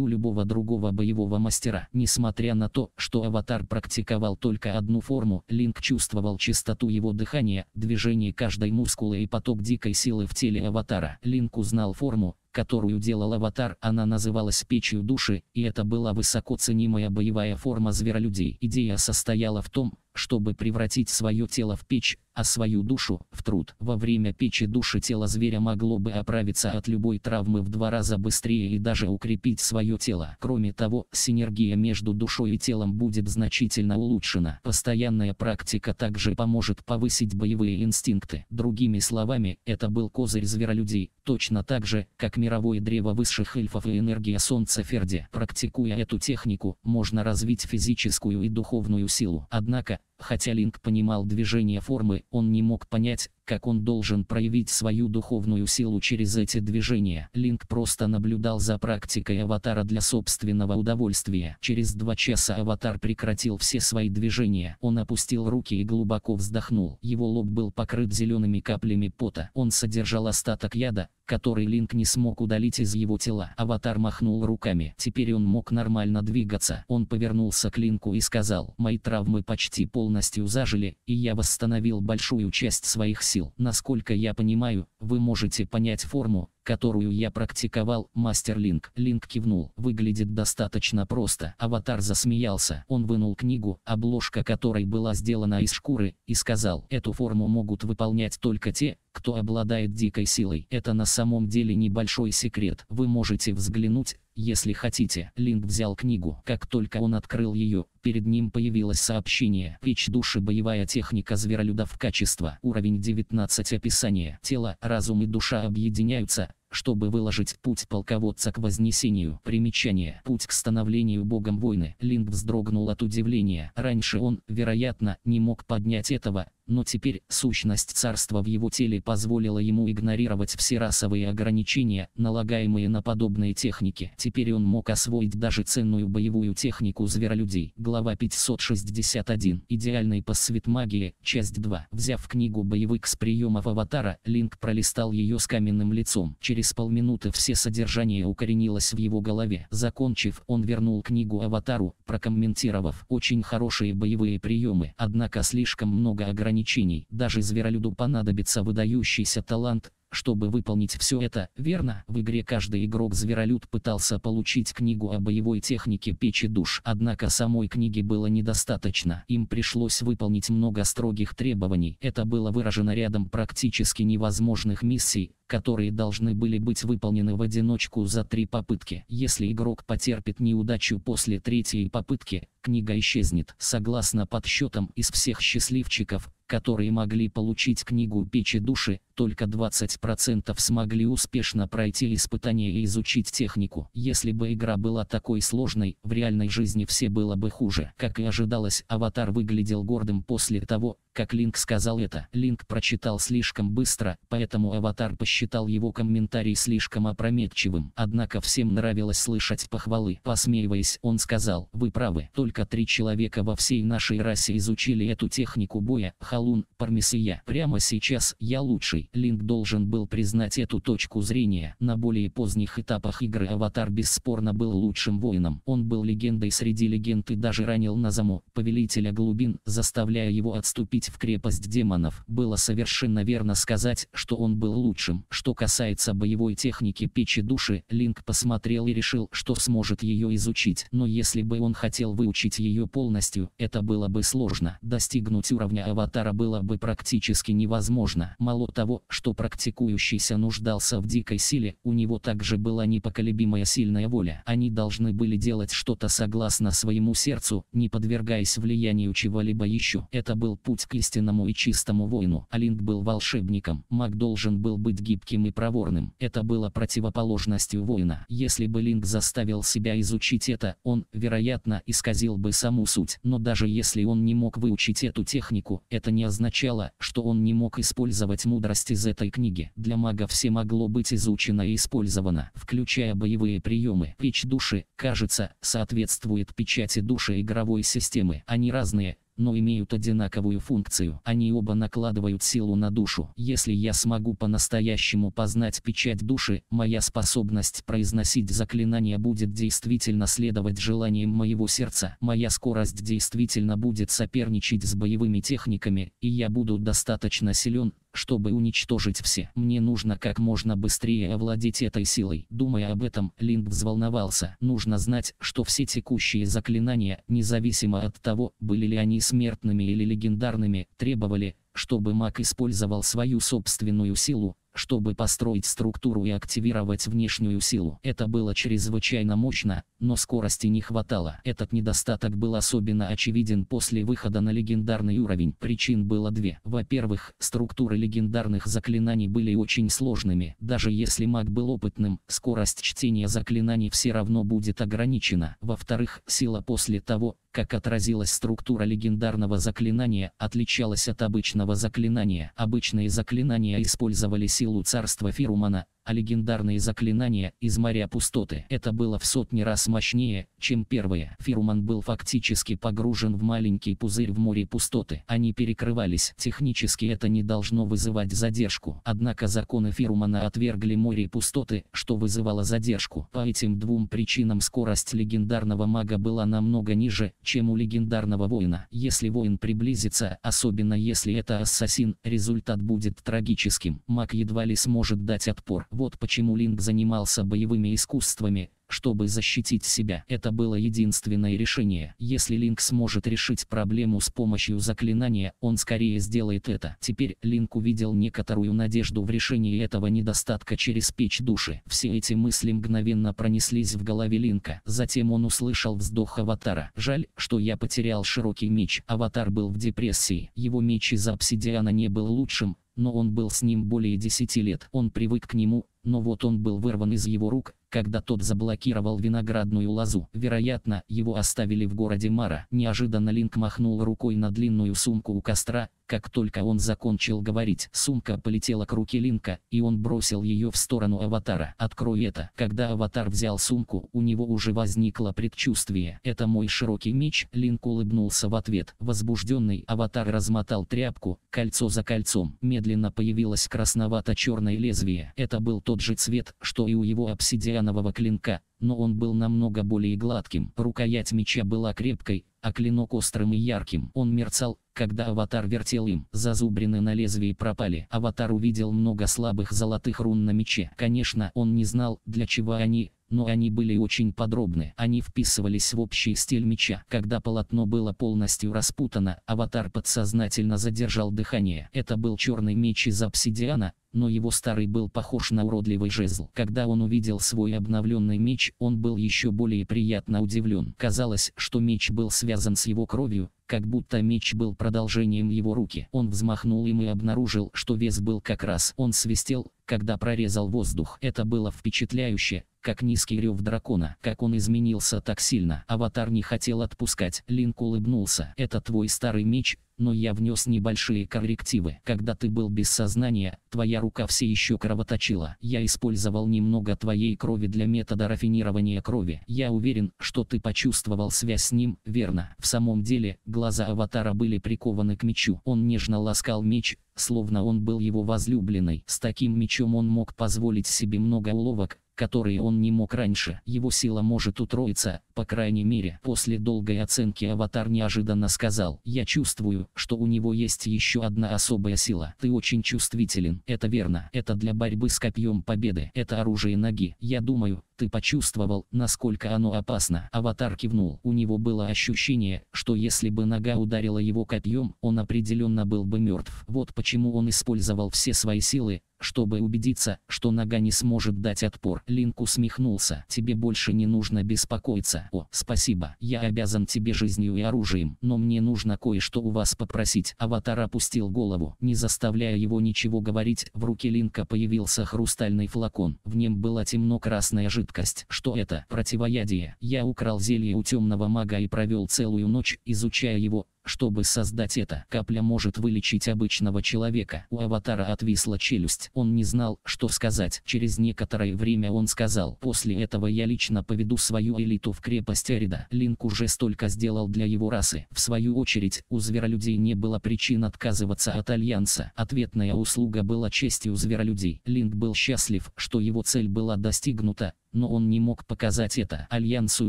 у любого другого боевого мастера. Несмотря на то, что аватар практиковал только одну форму, Линк чувствовал чистоту его дыхания, движение каждой мускулы и поток дикой силы в теле аватара. Линк узнал форму, которую делал аватар, она называлась печью души, и это была высоко ценимая боевая форма зверолюдей. Идея состояла в том, чтобы превратить свое тело в печь, а свою душу – в труд. Во время печи души тело зверя могло бы оправиться от любой травмы в два раза быстрее и даже укрепить свое тело. Кроме того, синергия между душой и телом будет значительно улучшена. Постоянная практика также поможет повысить боевые инстинкты. Другими словами, это был козырь зверолюдей, точно так же, как мировое древо высших эльфов и энергия солнца Ферди. Практикуя эту технику, можно развить физическую и духовную силу. Однако, Хотя Линк понимал движение формы, он не мог понять, как он должен проявить свою духовную силу через эти движения. Линк просто наблюдал за практикой аватара для собственного удовольствия. Через два часа аватар прекратил все свои движения. Он опустил руки и глубоко вздохнул. Его лоб был покрыт зелеными каплями пота. Он содержал остаток яда, который Линк не смог удалить из его тела. Аватар махнул руками. Теперь он мог нормально двигаться. Он повернулся к Линку и сказал, «Мои травмы почти полностью зажили, и я восстановил большую часть своих сил спросил. Насколько я понимаю, вы можете понять форму, которую я практиковал, мастер Линк. Линк кивнул. Выглядит достаточно просто. Аватар засмеялся. Он вынул книгу, обложка которой была сделана из шкуры, и сказал, эту форму могут выполнять только те, кто обладает дикой силой. Это на самом деле небольшой секрет. Вы можете взглянуть, если хотите. Линк взял книгу. Как только он открыл ее, перед ним появилось сообщение. Печь души боевая техника зверолюдов качество. Уровень 19 описание. Тело, разум и душа объединяются, чтобы выложить путь полководца к вознесению. Примечание. Путь к становлению богом войны. Линд вздрогнул от удивления. Раньше он, вероятно, не мог поднять этого, но теперь сущность царства в его теле позволила ему игнорировать все расовые ограничения, налагаемые на подобные техники. Теперь он мог освоить даже ценную боевую технику зверолюдей. Глава 561. Идеальный посвет магии, часть 2. Взяв книгу боевых с приемов аватара, Линк пролистал ее с каменным лицом. Через полминуты все содержание укоренилось в его голове. Закончив, он вернул книгу аватару, прокомментировав «очень хорошие боевые приемы, однако слишком много ограничений ограничений. Даже зверолюду понадобится выдающийся талант, чтобы выполнить все это, верно? В игре каждый игрок-зверолюд пытался получить книгу о боевой технике печи душ, однако самой книги было недостаточно. Им пришлось выполнить много строгих требований. Это было выражено рядом практически невозможных миссий, которые должны были быть выполнены в одиночку за три попытки. Если игрок потерпит неудачу после третьей попытки, книга исчезнет. Согласно подсчетам из всех счастливчиков, которые могли получить книгу «Печи души», только 20% смогли успешно пройти испытания и изучить технику. Если бы игра была такой сложной, в реальной жизни все было бы хуже. Как и ожидалось, аватар выглядел гордым после того, как Линк сказал это. Линк прочитал слишком быстро, поэтому Аватар посчитал его комментарий слишком опрометчивым. Однако всем нравилось слышать похвалы. Посмеиваясь, он сказал, вы правы, только три человека во всей нашей расе изучили эту технику боя, Халун, Пармис Прямо сейчас я лучший. Линк должен был признать эту точку зрения. На более поздних этапах игры Аватар бесспорно был лучшим воином. Он был легендой среди легенд и даже ранил Назаму, повелителя глубин, заставляя его отступить попасть в крепость демонов, было совершенно верно сказать, что он был лучшим. Что касается боевой техники печи души, Линк посмотрел и решил, что сможет ее изучить. Но если бы он хотел выучить ее полностью, это было бы сложно. Достигнуть уровня аватара было бы практически невозможно. Мало того, что практикующийся нуждался в дикой силе, у него также была непоколебимая сильная воля. Они должны были делать что-то согласно своему сердцу, не подвергаясь влиянию чего-либо еще. Это был путь к истинному и чистому воину. Алинг был волшебником. Маг должен был быть гибким и проворным. Это было противоположностью воина. Если бы Линк заставил себя изучить это, он, вероятно, исказил бы саму суть. Но даже если он не мог выучить эту технику, это не означало, что он не мог использовать мудрость из этой книги. Для мага все могло быть изучено и использовано, включая боевые приемы. Печь души, кажется, соответствует печати души игровой системы. Они разные, но имеют одинаковую функцию. Они оба накладывают силу на душу. Если я смогу по-настоящему познать печать души, моя способность произносить заклинания будет действительно следовать желаниям моего сердца. Моя скорость действительно будет соперничать с боевыми техниками, и я буду достаточно силен, чтобы уничтожить все. Мне нужно как можно быстрее овладеть этой силой. Думая об этом, Линд взволновался. Нужно знать, что все текущие заклинания, независимо от того, были ли они смертными или легендарными, требовали, чтобы маг использовал свою собственную силу, чтобы построить структуру и активировать внешнюю силу. Это было чрезвычайно мощно, но скорости не хватало. Этот недостаток был особенно очевиден после выхода на легендарный уровень. Причин было две. Во-первых, структуры легендарных заклинаний были очень сложными. Даже если маг был опытным, скорость чтения заклинаний все равно будет ограничена. Во-вторых, сила после того, как отразилась структура легендарного заклинания, отличалась от обычного заклинания. Обычные заклинания использовались силу царства Фирумана, а легендарные заклинания из моря пустоты. Это было в сотни раз мощнее, чем первые. Фирман был фактически погружен в маленький пузырь в море пустоты. Они перекрывались. Технически это не должно вызывать задержку. Однако законы Фирмана отвергли море пустоты, что вызывало задержку. По этим двум причинам скорость легендарного мага была намного ниже, чем у легендарного воина. Если воин приблизится, особенно если это ассасин, результат будет трагическим. Маг едва ли сможет дать отпор. Вот почему Линк занимался боевыми искусствами, чтобы защитить себя. Это было единственное решение. Если Линк сможет решить проблему с помощью заклинания, он скорее сделает это. Теперь Линк увидел некоторую надежду в решении этого недостатка через печь души. Все эти мысли мгновенно пронеслись в голове Линка. Затем он услышал вздох Аватара. Жаль, что я потерял широкий меч. Аватар был в депрессии. Его меч из обсидиана не был лучшим, но он был с ним более 10 лет. Он привык к нему, но вот он был вырван из его рук, когда тот заблокировал виноградную лозу. Вероятно, его оставили в городе Мара. Неожиданно Линк махнул рукой на длинную сумку у костра, как только он закончил говорить, сумка полетела к руке Линка, и он бросил ее в сторону аватара. «Открой это». Когда аватар взял сумку, у него уже возникло предчувствие. «Это мой широкий меч», Линк улыбнулся в ответ. Возбужденный аватар размотал тряпку, кольцо за кольцом. Медленно появилось красновато-черное лезвие. Это был тот же цвет, что и у его обсидианового клинка, но он был намного более гладким. Рукоять меча была крепкой, а клинок острым и ярким. Он мерцал, когда аватар вертел им. Зазубрины на лезвии пропали. Аватар увидел много слабых золотых рун на мече. Конечно, он не знал, для чего они, но они были очень подробны. Они вписывались в общий стиль меча. Когда полотно было полностью распутано, аватар подсознательно задержал дыхание. Это был черный меч из обсидиана, но его старый был похож на уродливый жезл. Когда он увидел свой обновленный меч, он был еще более приятно удивлен. Казалось, что меч был связан с его кровью, как будто меч был продолжением его руки. Он взмахнул им и обнаружил, что вес был как раз. Он свистел, когда прорезал воздух. Это было впечатляюще, как низкий рев дракона, как он изменился так сильно. Аватар не хотел отпускать, Линк улыбнулся. Это твой старый меч, но я внес небольшие коррективы. Когда ты был без сознания, твоя рука все еще кровоточила. Я использовал немного твоей крови для метода рафинирования крови. Я уверен, что ты почувствовал связь с ним, верно. В самом деле, глаза аватара были прикованы к мечу. Он нежно ласкал меч, словно он был его возлюбленной. С таким мечом он мог позволить себе много уловок, которые он не мог раньше. Его сила может утроиться, по крайней мере. После долгой оценки аватар неожиданно сказал, «Я чувствую, что у него есть еще одна особая сила. Ты очень чувствителен». Это верно. Это для борьбы с копьем победы. Это оружие ноги. Я думаю, ты почувствовал, насколько оно опасно. Аватар кивнул. У него было ощущение, что если бы нога ударила его копьем, он определенно был бы мертв. Вот почему он использовал все свои силы, чтобы убедиться, что нога не сможет дать отпор. Линк усмехнулся. «Тебе больше не нужно беспокоиться. О, спасибо. Я обязан тебе жизнью и оружием, но мне нужно кое-что у вас попросить». Аватар опустил голову, не заставляя его ничего говорить. В руке Линка появился хрустальный флакон. В нем была темно-красная жидкость жидкость. Что это? Противоядие. Я украл зелье у темного мага и провел целую ночь, изучая его, чтобы создать это, капля может вылечить обычного человека. У аватара отвисла челюсть. Он не знал, что сказать. Через некоторое время он сказал, после этого я лично поведу свою элиту в крепость Эрида. Линк уже столько сделал для его расы. В свою очередь, у зверолюдей не было причин отказываться от Альянса. Ответная услуга была честью зверолюдей. Линк был счастлив, что его цель была достигнута, но он не мог показать это. Альянсу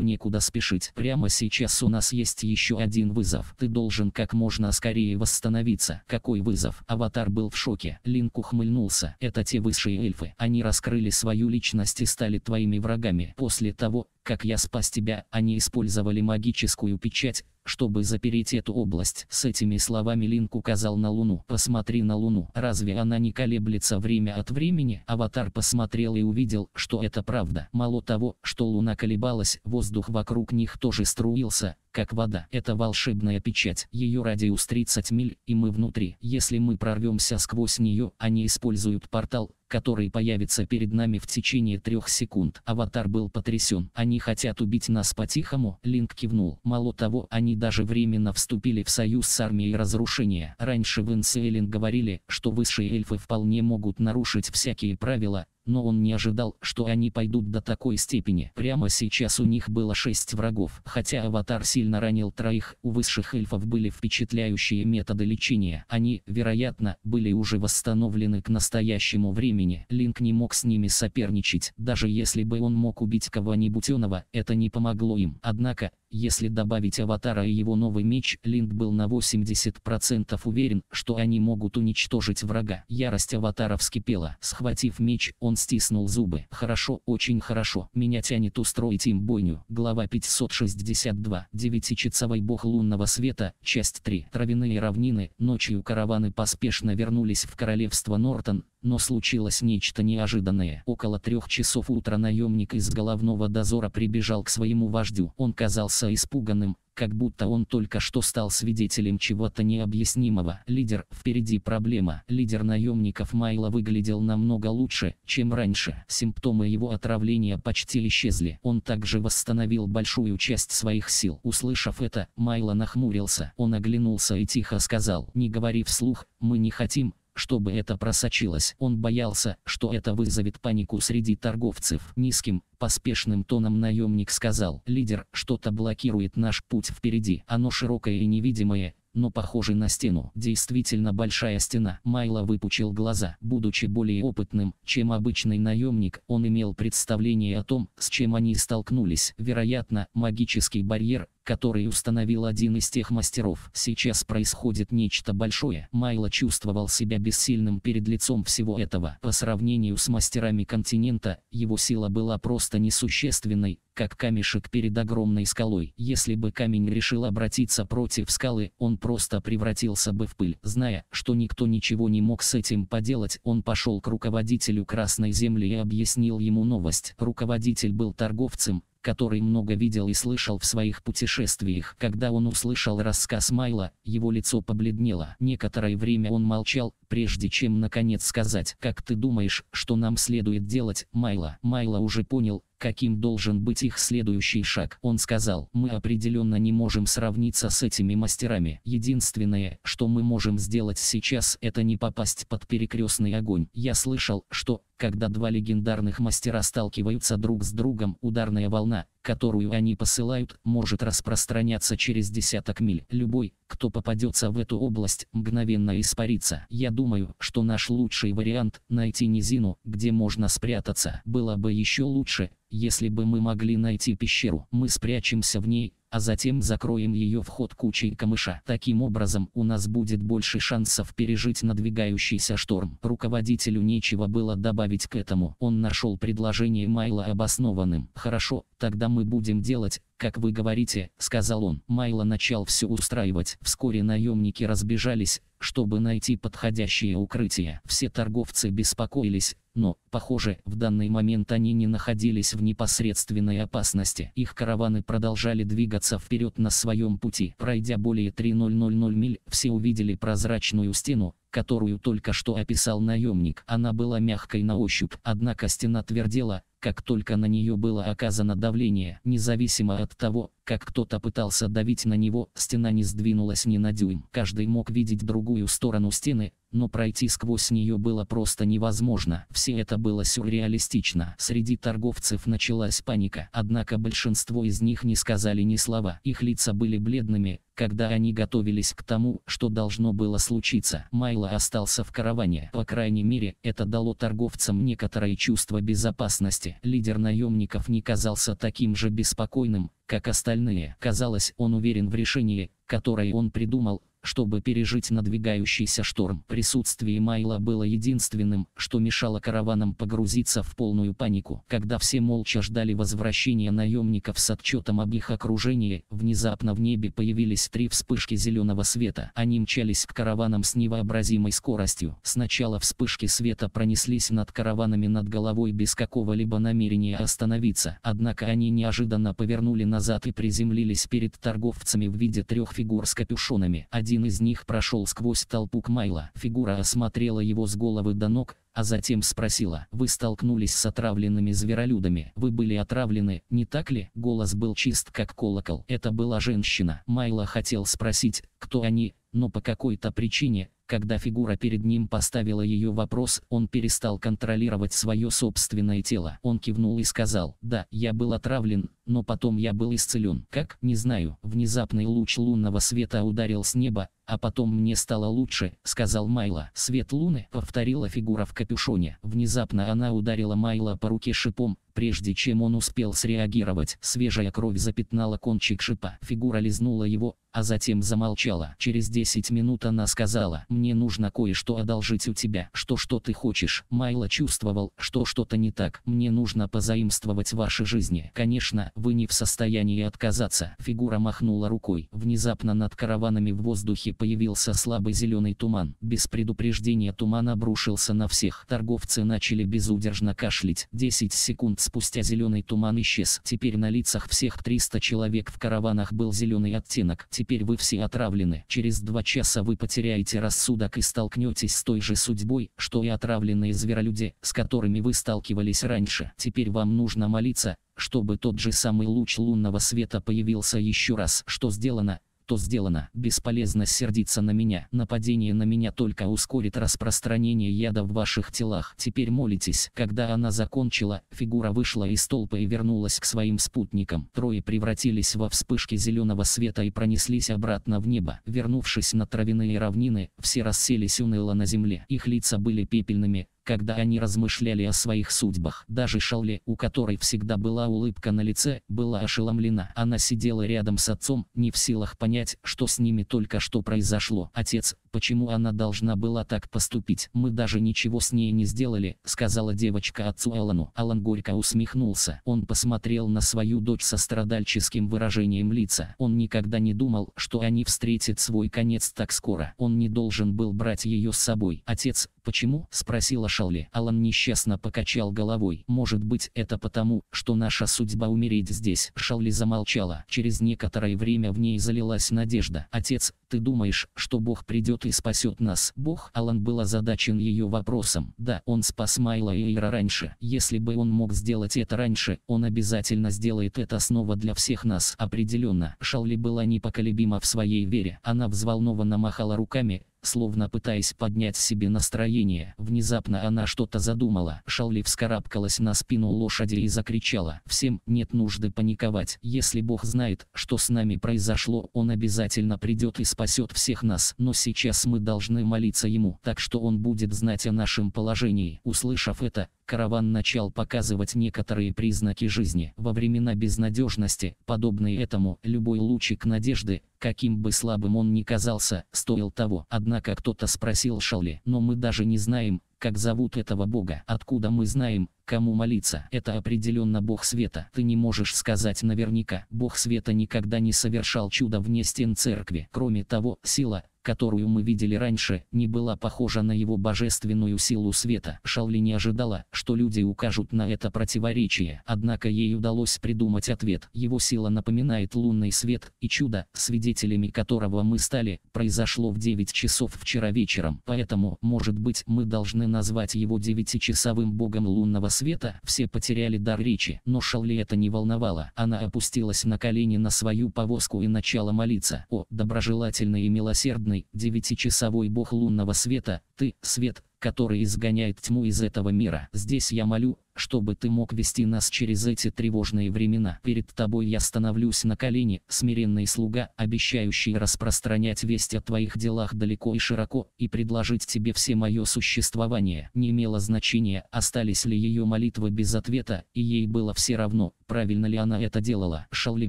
некуда спешить. Прямо сейчас у нас есть еще один вызов. Ты должен должен как можно скорее восстановиться. Какой вызов? Аватар был в шоке. Линк ухмыльнулся. Это те высшие эльфы. Они раскрыли свою личность и стали твоими врагами. После того, как я спас тебя, они использовали магическую печать, чтобы запереть эту область. С этими словами Линк указал на Луну. Посмотри на Луну, разве она не колеблется время от времени? Аватар посмотрел и увидел, что это правда. Мало того, что Луна колебалась, воздух вокруг них тоже струился, как вода. Это волшебная печать. Ее радиус 30 миль, и мы внутри. Если мы прорвемся сквозь нее, они используют портал, который появится перед нами в течение трех секунд. Аватар был потрясен. Они хотят убить нас по-тихому, Линк кивнул. Мало того, они даже временно вступили в союз с армией разрушения. Раньше в Инсейлин говорили, что высшие эльфы вполне могут нарушить всякие правила, но он не ожидал, что они пойдут до такой степени. Прямо сейчас у них было шесть врагов. Хотя Аватар сильно ранил троих, у высших эльфов были впечатляющие методы лечения. Они, вероятно, были уже восстановлены к настоящему времени. Линк не мог с ними соперничать, даже если бы он мог убить кого-нибудь иного, это не помогло им. Однако, если добавить Аватара и его новый меч, Линд был на 80% уверен, что они могут уничтожить врага. Ярость Аватара вскипела. Схватив меч, он стиснул зубы. Хорошо, очень хорошо. Меня тянет устроить им бойню. Глава 562. Девятичасовой бог лунного света. Часть 3. Травяные равнины. Ночью караваны поспешно вернулись в королевство Нортон, но случилось нечто неожиданное. Около трех часов утра наемник из головного дозора прибежал к своему вождю. Он казался испуганным, как будто он только что стал свидетелем чего-то необъяснимого. Лидер, впереди проблема. Лидер наемников Майла выглядел намного лучше, чем раньше. Симптомы его отравления почти исчезли. Он также восстановил большую часть своих сил. Услышав это, Майло нахмурился. Он оглянулся и тихо сказал, не говори вслух, мы не хотим, чтобы это просочилось. Он боялся, что это вызовет панику среди торговцев. Низким, поспешным тоном наемник сказал, «Лидер, что-то блокирует наш путь впереди. Оно широкое и невидимое, но похоже на стену. Действительно большая стена. Майло выпучил глаза. Будучи более опытным, чем обычный наемник, он имел представление о том, с чем они столкнулись. Вероятно, магический барьер, который установил один из тех мастеров. Сейчас происходит нечто большое. Майло чувствовал себя бессильным перед лицом всего этого. По сравнению с мастерами континента, его сила была просто несущественной, как камешек перед огромной скалой. Если бы камень решил обратиться против скалы, он просто превратился бы в пыль. Зная, что никто ничего не мог с этим поделать, он пошел к руководителю Красной Земли и объяснил ему новость. Руководитель был торговцем, который много видел и слышал в своих путешествиях. Когда он услышал рассказ Майла, его лицо побледнело. Некоторое время он молчал, прежде чем наконец сказать, «Как ты думаешь, что нам следует делать, Майла?» Майла уже понял, каким должен быть их следующий шаг. Он сказал, мы определенно не можем сравниться с этими мастерами. Единственное, что мы можем сделать сейчас, это не попасть под перекрестный огонь. Я слышал, что, когда два легендарных мастера сталкиваются друг с другом, ударная волна, которую они посылают, может распространяться через десяток миль. Любой, кто попадется в эту область, мгновенно испарится. Я думаю, что наш лучший вариант – найти низину, где можно спрятаться. Было бы еще лучше, если бы мы могли найти пещеру. Мы спрячемся в ней, а затем закроем ее вход кучей камыша. Таким образом у нас будет больше шансов пережить надвигающийся шторм. Руководителю нечего было добавить к этому. Он нашел предложение Майла обоснованным. Хорошо, тогда мы будем делать, как вы говорите, сказал он. Майло начал все устраивать. Вскоре наемники разбежались, чтобы найти подходящее укрытие. Все торговцы беспокоились, но, Похоже, в данный момент они не находились в непосредственной опасности. Их караваны продолжали двигаться вперед на своем пути. Пройдя более 3000 миль, все увидели прозрачную стену, которую только что описал наемник. Она была мягкой на ощупь, однако стена твердела, как только на нее было оказано давление. Независимо от того, как кто-то пытался давить на него, стена не сдвинулась ни на дюйм. Каждый мог видеть другую сторону стены, но пройти сквозь нее было просто невозможно. Все это было сюрреалистично. Среди торговцев началась паника, однако большинство из них не сказали ни слова. Их лица были бледными, когда они готовились к тому, что должно было случиться. Майло остался в караване. По крайней мере, это дало торговцам некоторое чувство безопасности. Лидер наемников не казался таким же беспокойным, как остальные. Казалось, он уверен в решении, которое он придумал, чтобы пережить надвигающийся шторм, присутствие Майла было единственным, что мешало караванам погрузиться в полную панику. Когда все молча ждали возвращения наемников с отчетом об их окружении, внезапно в небе появились три вспышки зеленого света. Они мчались к караванам с невообразимой скоростью. Сначала вспышки света пронеслись над караванами над головой без какого-либо намерения остановиться. Однако они неожиданно повернули назад и приземлились перед торговцами в виде трех фигур с капюшонами. Один один из них прошел сквозь толпу Кмайла. Фигура осмотрела его с головы до ног, а затем спросила, «Вы столкнулись с отравленными зверолюдами, вы были отравлены, не так ли?» Голос был чист как колокол. Это была женщина. Майло хотел спросить, кто они, но по какой-то причине, когда фигура перед ним поставила ее вопрос, он перестал контролировать свое собственное тело. Он кивнул и сказал, да, я был отравлен, но потом я был исцелен. Как? Не знаю. Внезапный луч лунного света ударил с неба, а потом мне стало лучше, сказал Майло. Свет луны, повторила фигура в капюшоне. Внезапно она ударила Майла по руке шипом, прежде чем он успел среагировать. Свежая кровь запятнала кончик шипа. Фигура лизнула его, а затем замолчала. Через 10 минут она сказала, мне мне нужно кое-что одолжить у тебя. Что что ты хочешь? Майло чувствовал, что что-то не так. Мне нужно позаимствовать ваши жизни. Конечно, вы не в состоянии отказаться. Фигура махнула рукой. Внезапно над караванами в воздухе появился слабый зеленый туман. Без предупреждения туман обрушился на всех. Торговцы начали безудержно кашлять. 10 секунд спустя зеленый туман исчез. Теперь на лицах всех 300 человек в караванах был зеленый оттенок. Теперь вы все отравлены. Через два часа вы потеряете рассудок рассудок и столкнетесь с той же судьбой, что и отравленные зверолюди, с которыми вы сталкивались раньше. Теперь вам нужно молиться, чтобы тот же самый луч лунного света появился еще раз, что сделано, что сделано. Бесполезно сердиться на меня. Нападение на меня только ускорит распространение яда в ваших телах. Теперь молитесь. Когда она закончила, фигура вышла из толпы и вернулась к своим спутникам. Трое превратились во вспышки зеленого света и пронеслись обратно в небо. Вернувшись на травяные равнины, все расселись уныло на земле. Их лица были пепельными, когда они размышляли о своих судьбах. Даже Шалли, у которой всегда была улыбка на лице, была ошеломлена. Она сидела рядом с отцом, не в силах понять, что с ними только что произошло. Отец, Почему она должна была так поступить? Мы даже ничего с ней не сделали, сказала девочка отцу Алану. Алан горько усмехнулся. Он посмотрел на свою дочь со страдальческим выражением лица. Он никогда не думал, что они встретят свой конец так скоро. Он не должен был брать ее с собой. Отец, почему? спросила Шалли. Алан несчастно покачал головой. Может быть это потому, что наша судьба умереть здесь. Шалли замолчала. Через некоторое время в ней залилась надежда. Отец, ты думаешь, что Бог придет и спасет нас? Бог, Алан был озадачен ее вопросом. Да, он спас Майла и Эйра раньше. Если бы он мог сделать это раньше, он обязательно сделает это снова для всех нас. Определенно, Шалли была непоколебима в своей вере. Она взволнованно махала руками, словно пытаясь поднять себе настроение. Внезапно она что-то задумала. Шалли вскарабкалась на спину лошади и закричала. «Всем нет нужды паниковать. Если Бог знает, что с нами произошло, Он обязательно придет и спасет всех нас. Но сейчас мы должны молиться Ему, так что Он будет знать о нашем положении». Услышав это, караван начал показывать некоторые признаки жизни. Во времена безнадежности, подобные этому, любой лучик надежды, каким бы слабым он ни казался, стоил того. Однако кто-то спросил Шалли, но мы даже не знаем, как зовут этого бога, откуда мы знаем, кому молиться. Это определенно бог света. Ты не можешь сказать наверняка. Бог света никогда не совершал чудо вне стен церкви. Кроме того, сила, которую мы видели раньше, не была похожа на его божественную силу света. Шалли не ожидала, что люди укажут на это противоречие, однако ей удалось придумать ответ. Его сила напоминает лунный свет, и чудо, свидетелями которого мы стали, произошло в 9 часов вчера вечером. Поэтому, может быть, мы должны назвать его девятичасовым богом лунного света. Все потеряли дар речи, но Шалли это не волновало. Она опустилась на колени на свою повозку и начала молиться. О, доброжелательный и милосердный холодный, девятичасовой бог лунного света, ты, свет, который изгоняет тьму из этого мира. Здесь я молю, чтобы ты мог вести нас через эти тревожные времена. Перед тобой я становлюсь на колени, смиренный слуга, обещающий распространять весть о твоих делах далеко и широко, и предложить тебе все мое существование. Не имело значения, остались ли ее молитвы без ответа, и ей было все равно, правильно ли она это делала. Шалли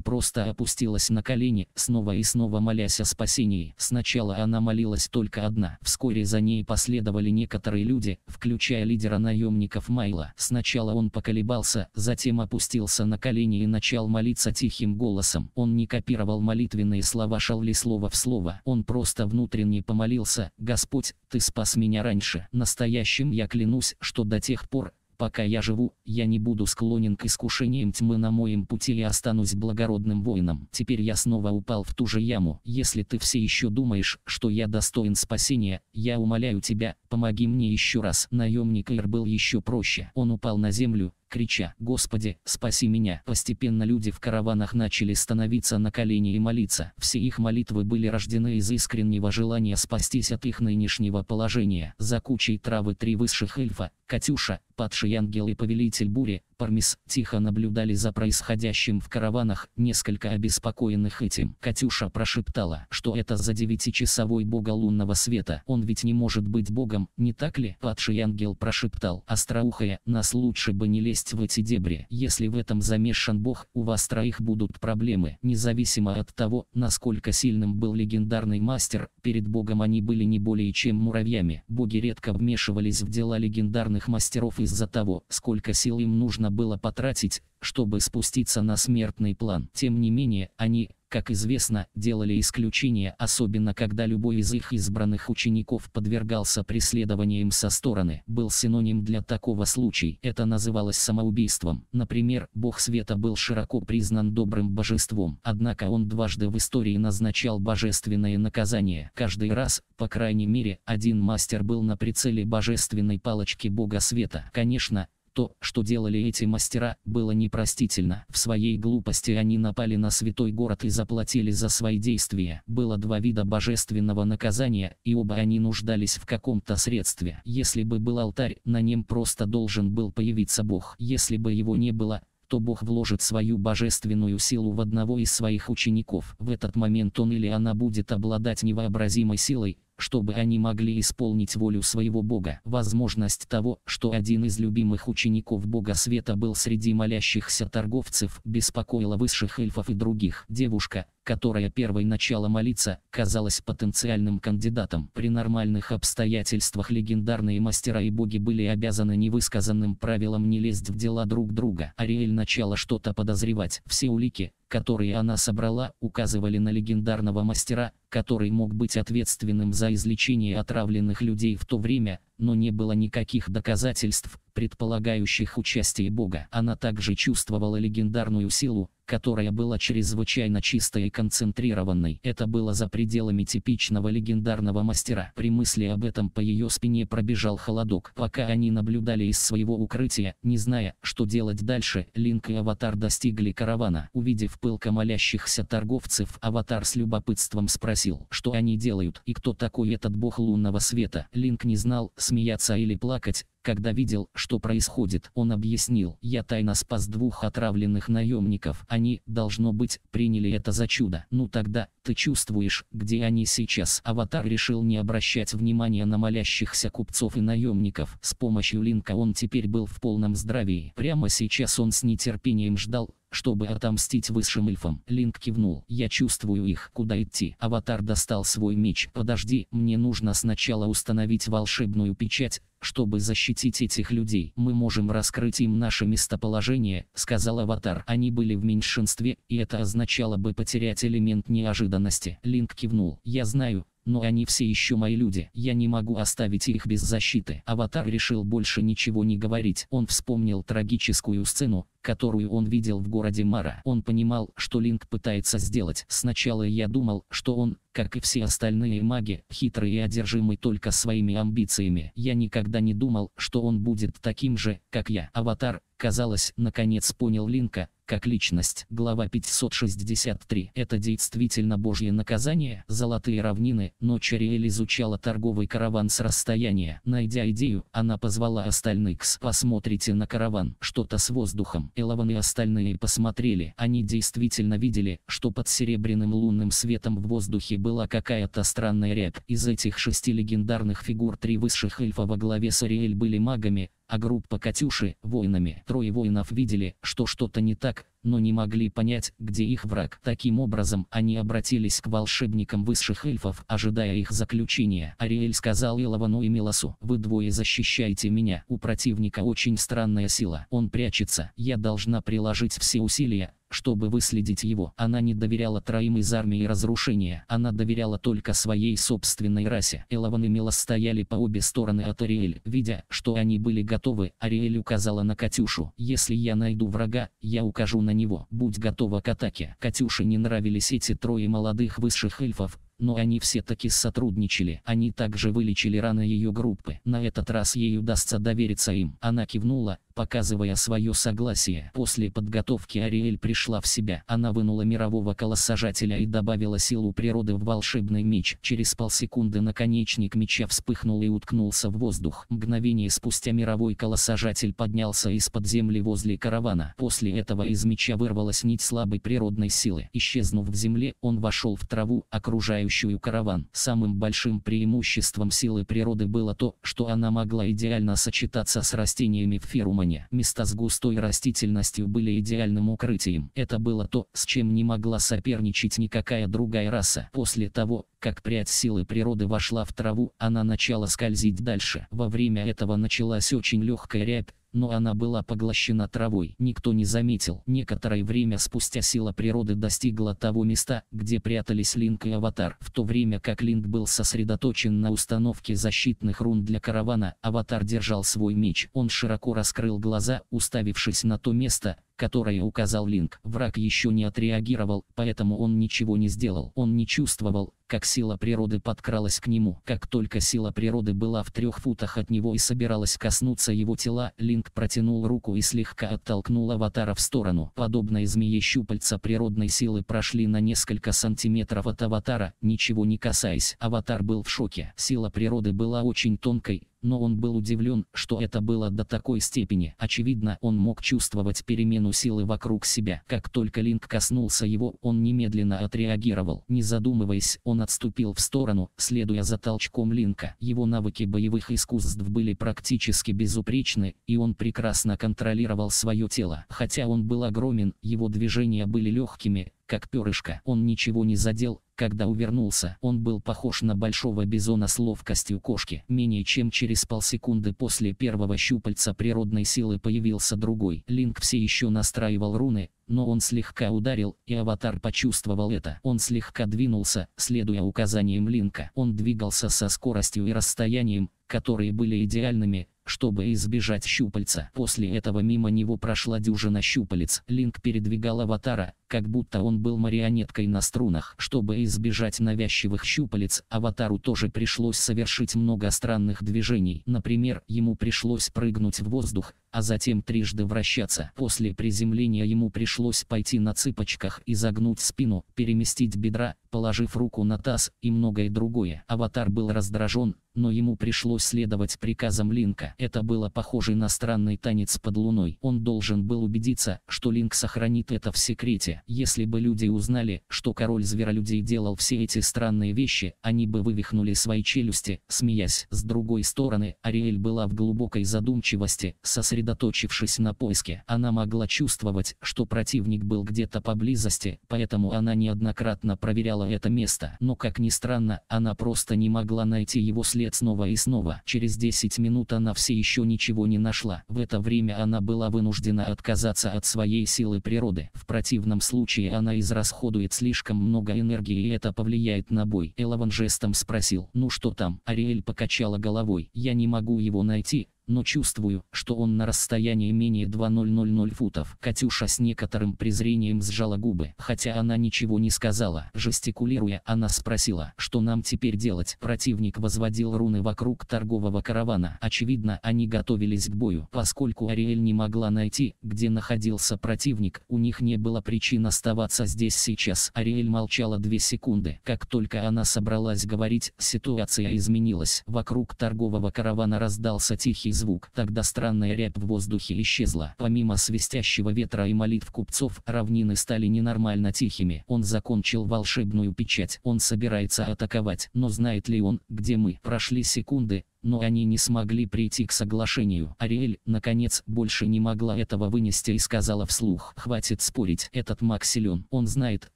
просто опустилась на колени, снова и снова молясь о спасении. Сначала она молилась только одна. Вскоре за ней последовали некоторые люди, включая лидера наемников Майла. Сначала Сначала он поколебался, затем опустился на колени и начал молиться тихим голосом. Он не копировал молитвенные слова Шалли слово в слово. Он просто внутренне помолился «Господь, Ты спас меня раньше. Настоящим я клянусь, что до тех пор, Пока я живу, я не буду склонен к искушениям тьмы на моем пути и останусь благородным воином. Теперь я снова упал в ту же яму. Если ты все еще думаешь, что я достоин спасения, я умоляю тебя, помоги мне еще раз. Наемник Ир был еще проще. Он упал на землю, крича «Господи, спаси меня!». Постепенно люди в караванах начали становиться на колени и молиться. Все их молитвы были рождены из искреннего желания спастись от их нынешнего положения. За кучей травы три высших эльфа, Катюша, падший ангел и повелитель бури, Пармис тихо наблюдали за происходящим в караванах, несколько обеспокоенных этим. Катюша прошептала, что это за девятичасовой бога лунного света, он ведь не может быть богом, не так ли? Падший ангел прошептал, остроухая, нас лучше бы не лезть в эти дебри, если в этом замешан бог, у вас троих будут проблемы. Независимо от того, насколько сильным был легендарный мастер, перед богом они были не более чем муравьями. Боги редко вмешивались в дела легендарных мастеров из-за того, сколько сил им нужно было потратить, чтобы спуститься на смертный план. Тем не менее, они, как известно, делали исключения, особенно когда любой из их избранных учеников подвергался преследованиям со стороны, был синоним для такого случая. Это называлось самоубийством. Например, бог света был широко признан добрым божеством, однако он дважды в истории назначал божественное наказание. Каждый раз, по крайней мере, один мастер был на прицеле божественной палочки бога света. Конечно, то, что делали эти мастера, было непростительно. В своей глупости они напали на святой город и заплатили за свои действия. Было два вида божественного наказания, и оба они нуждались в каком-то средстве. Если бы был алтарь, на нем просто должен был появиться Бог. Если бы его не было, то Бог вложит свою божественную силу в одного из своих учеников. В этот момент он или она будет обладать невообразимой силой, чтобы они могли исполнить волю своего Бога. Возможность того, что один из любимых учеников Бога Света был среди молящихся торговцев, беспокоила высших эльфов и других. Девушка, которая первой начала молиться, казалась потенциальным кандидатом. При нормальных обстоятельствах легендарные мастера и боги были обязаны невысказанным правилам не лезть в дела друг друга. Ариэль начала что-то подозревать. Все улики, которые она собрала, указывали на легендарного мастера, который мог быть ответственным за излечение отравленных людей в то время, но не было никаких доказательств, предполагающих участие Бога. Она также чувствовала легендарную силу, которая была чрезвычайно чистой и концентрированной. Это было за пределами типичного легендарного мастера. При мысли об этом по ее спине пробежал холодок. Пока они наблюдали из своего укрытия, не зная, что делать дальше, Линк и Аватар достигли каравана. Увидев пылко молящихся торговцев, Аватар с любопытством спросил, что они делают и кто такой этот бог лунного света. Линк не знал, смеяться или плакать, когда видел, что происходит, он объяснил, я тайно спас двух отравленных наемников, они, должно быть, приняли это за чудо. Ну тогда, ты чувствуешь, где они сейчас. Аватар решил не обращать внимания на молящихся купцов и наемников. С помощью Линка он теперь был в полном здравии. Прямо сейчас он с нетерпением ждал, чтобы отомстить высшим эльфам. Линк кивнул. Я чувствую их. Куда идти? Аватар достал свой меч. Подожди, мне нужно сначала установить волшебную печать, чтобы защитить этих людей, мы можем раскрыть им наше местоположение, сказал Аватар. Они были в меньшинстве, и это означало бы потерять элемент неожиданности. Линк кивнул. Я знаю, но они все еще мои люди. Я не могу оставить их без защиты. Аватар решил больше ничего не говорить. Он вспомнил трагическую сцену, которую он видел в городе Мара. Он понимал, что Линк пытается сделать. Сначала я думал, что он, как и все остальные маги, хитрый и одержимый только своими амбициями. Я никогда не думал, что он будет таким же, как я. Аватар, казалось, наконец понял Линка, как личность. Глава 563. Это действительно божье наказание, золотые равнины, но Чариэль изучала торговый караван с расстояния. Найдя идею, она позвала остальных с «Посмотрите на караван, что-то с воздухом». Элован и остальные посмотрели. Они действительно видели, что под серебряным лунным светом в воздухе была какая-то странная рябь. Из этих шести легендарных фигур три высших эльфа во главе с Ариэль были магами, а группа «Катюши» воинами. Трое воинов видели, что что-то не так, но не могли понять, где их враг. Таким образом, они обратились к волшебникам высших эльфов, ожидая их заключения. Ариэль сказал Эловану и Милосу, «Вы двое защищайте меня, у противника очень странная сила, он прячется, я должна приложить все усилия, чтобы выследить его. Она не доверяла троим из армии разрушения, она доверяла только своей собственной расе. Элаван и Мелос стояли по обе стороны от Ариэль. Видя, что они были готовы, Ариэль указала на Катюшу. «Если я найду врага, я укажу на него. Будь готова к атаке». Катюше не нравились эти трое молодых высших эльфов, но они все-таки сотрудничали. Они также вылечили раны ее группы. На этот раз ей удастся довериться им. Она кивнула, показывая свое согласие. После подготовки Ариэль пришла в себя. Она вынула мирового колоссажателя и добавила силу природы в волшебный меч. Через полсекунды наконечник меча вспыхнул и уткнулся в воздух. Мгновение спустя мировой колоссажатель поднялся из-под земли возле каравана. После этого из меча вырвалась нить слабой природной силы. Исчезнув в земле, он вошел в траву, окружающую несущую караван. Самым большим преимуществом силы природы было то, что она могла идеально сочетаться с растениями в ферумане. Места с густой растительностью были идеальным укрытием. Это было то, с чем не могла соперничать никакая другая раса. После того, как прядь силы природы вошла в траву, она начала скользить дальше. Во время этого началась очень легкая рябь, но она была поглощена травой. Никто не заметил. Некоторое время спустя сила природы достигла того места, где прятались Линк и Аватар. В то время как Линк был сосредоточен на установке защитных рун для каравана, Аватар держал свой меч. Он широко раскрыл глаза, уставившись на то место, Которое указал Линк. Враг еще не отреагировал, поэтому он ничего не сделал. Он не чувствовал, как сила природы подкралась к нему. Как только сила природы была в трех футах от него и собиралась коснуться его тела, Линк протянул руку и слегка оттолкнул аватара в сторону. Подобные змеи щупальца природной силы прошли на несколько сантиметров от аватара, ничего не касаясь. Аватар был в шоке. Сила природы была очень тонкой, но он был удивлен, что это было до такой степени. Очевидно, он мог чувствовать перемену силы вокруг себя. Как только Линк коснулся его, он немедленно отреагировал. Не задумываясь, он отступил в сторону, следуя за толчком Линка. Его навыки боевых искусств были практически безупречны, и он прекрасно контролировал свое тело. Хотя он был огромен, его движения были легкими, как перышко. Он ничего не задел, когда увернулся, он был похож на большого бизона с ловкостью кошки. Менее чем через полсекунды после первого щупальца природной силы появился другой. Линк все еще настраивал руны, но он слегка ударил, и аватар почувствовал это. Он слегка двинулся, следуя указаниям Линка. Он двигался со скоростью и расстоянием, которые были идеальными, чтобы избежать щупальца. После этого мимо него прошла дюжина щупалец. Линк передвигал аватара, как будто он был марионеткой на струнах. Чтобы избежать навязчивых щупалец, аватару тоже пришлось совершить много странных движений. Например, ему пришлось прыгнуть в воздух, а затем трижды вращаться. После приземления ему пришлось пойти на цыпочках, и загнуть спину, переместить бедра, положив руку на таз и многое другое. Аватар был раздражен, но ему пришлось следовать приказам Линка. Это было похоже на странный танец под луной. Он должен был убедиться, что Линк сохранит это в секрете. Если бы люди узнали, что король зверолюдей делал все эти странные вещи, они бы вывихнули свои челюсти, смеясь. С другой стороны, Ариэль была в глубокой задумчивости, сосредоточившись на поиске. Она могла чувствовать, что противник был где-то поблизости, поэтому она неоднократно проверяла это место. Но как ни странно, она просто не могла найти его след снова и снова. Через 10 минут она все еще ничего не нашла. В это время она была вынуждена отказаться от своей силы природы. В противном случае случае она израсходует слишком много энергии и это повлияет на бой. Элаван жестом спросил, ну что там? Ариэль покачала головой, я не могу его найти, но чувствую, что он на расстоянии менее 2000 футов. Катюша с некоторым презрением сжала губы, хотя она ничего не сказала. Жестикулируя, она спросила, что нам теперь делать. Противник возводил руны вокруг торгового каравана. Очевидно, они готовились к бою. Поскольку Ариэль не могла найти, где находился противник, у них не было причин оставаться здесь сейчас. Ариэль молчала две секунды. Как только она собралась говорить, ситуация изменилась. Вокруг торгового каравана раздался тихий звук. Тогда странная рябь в воздухе исчезла. Помимо свистящего ветра и молитв купцов, равнины стали ненормально тихими. Он закончил волшебную печать. Он собирается атаковать. Но знает ли он, где мы? Прошли секунды, но они не смогли прийти к соглашению. Ариэль, наконец, больше не могла этого вынести и сказала вслух. «Хватит спорить, этот маг силен. Он знает,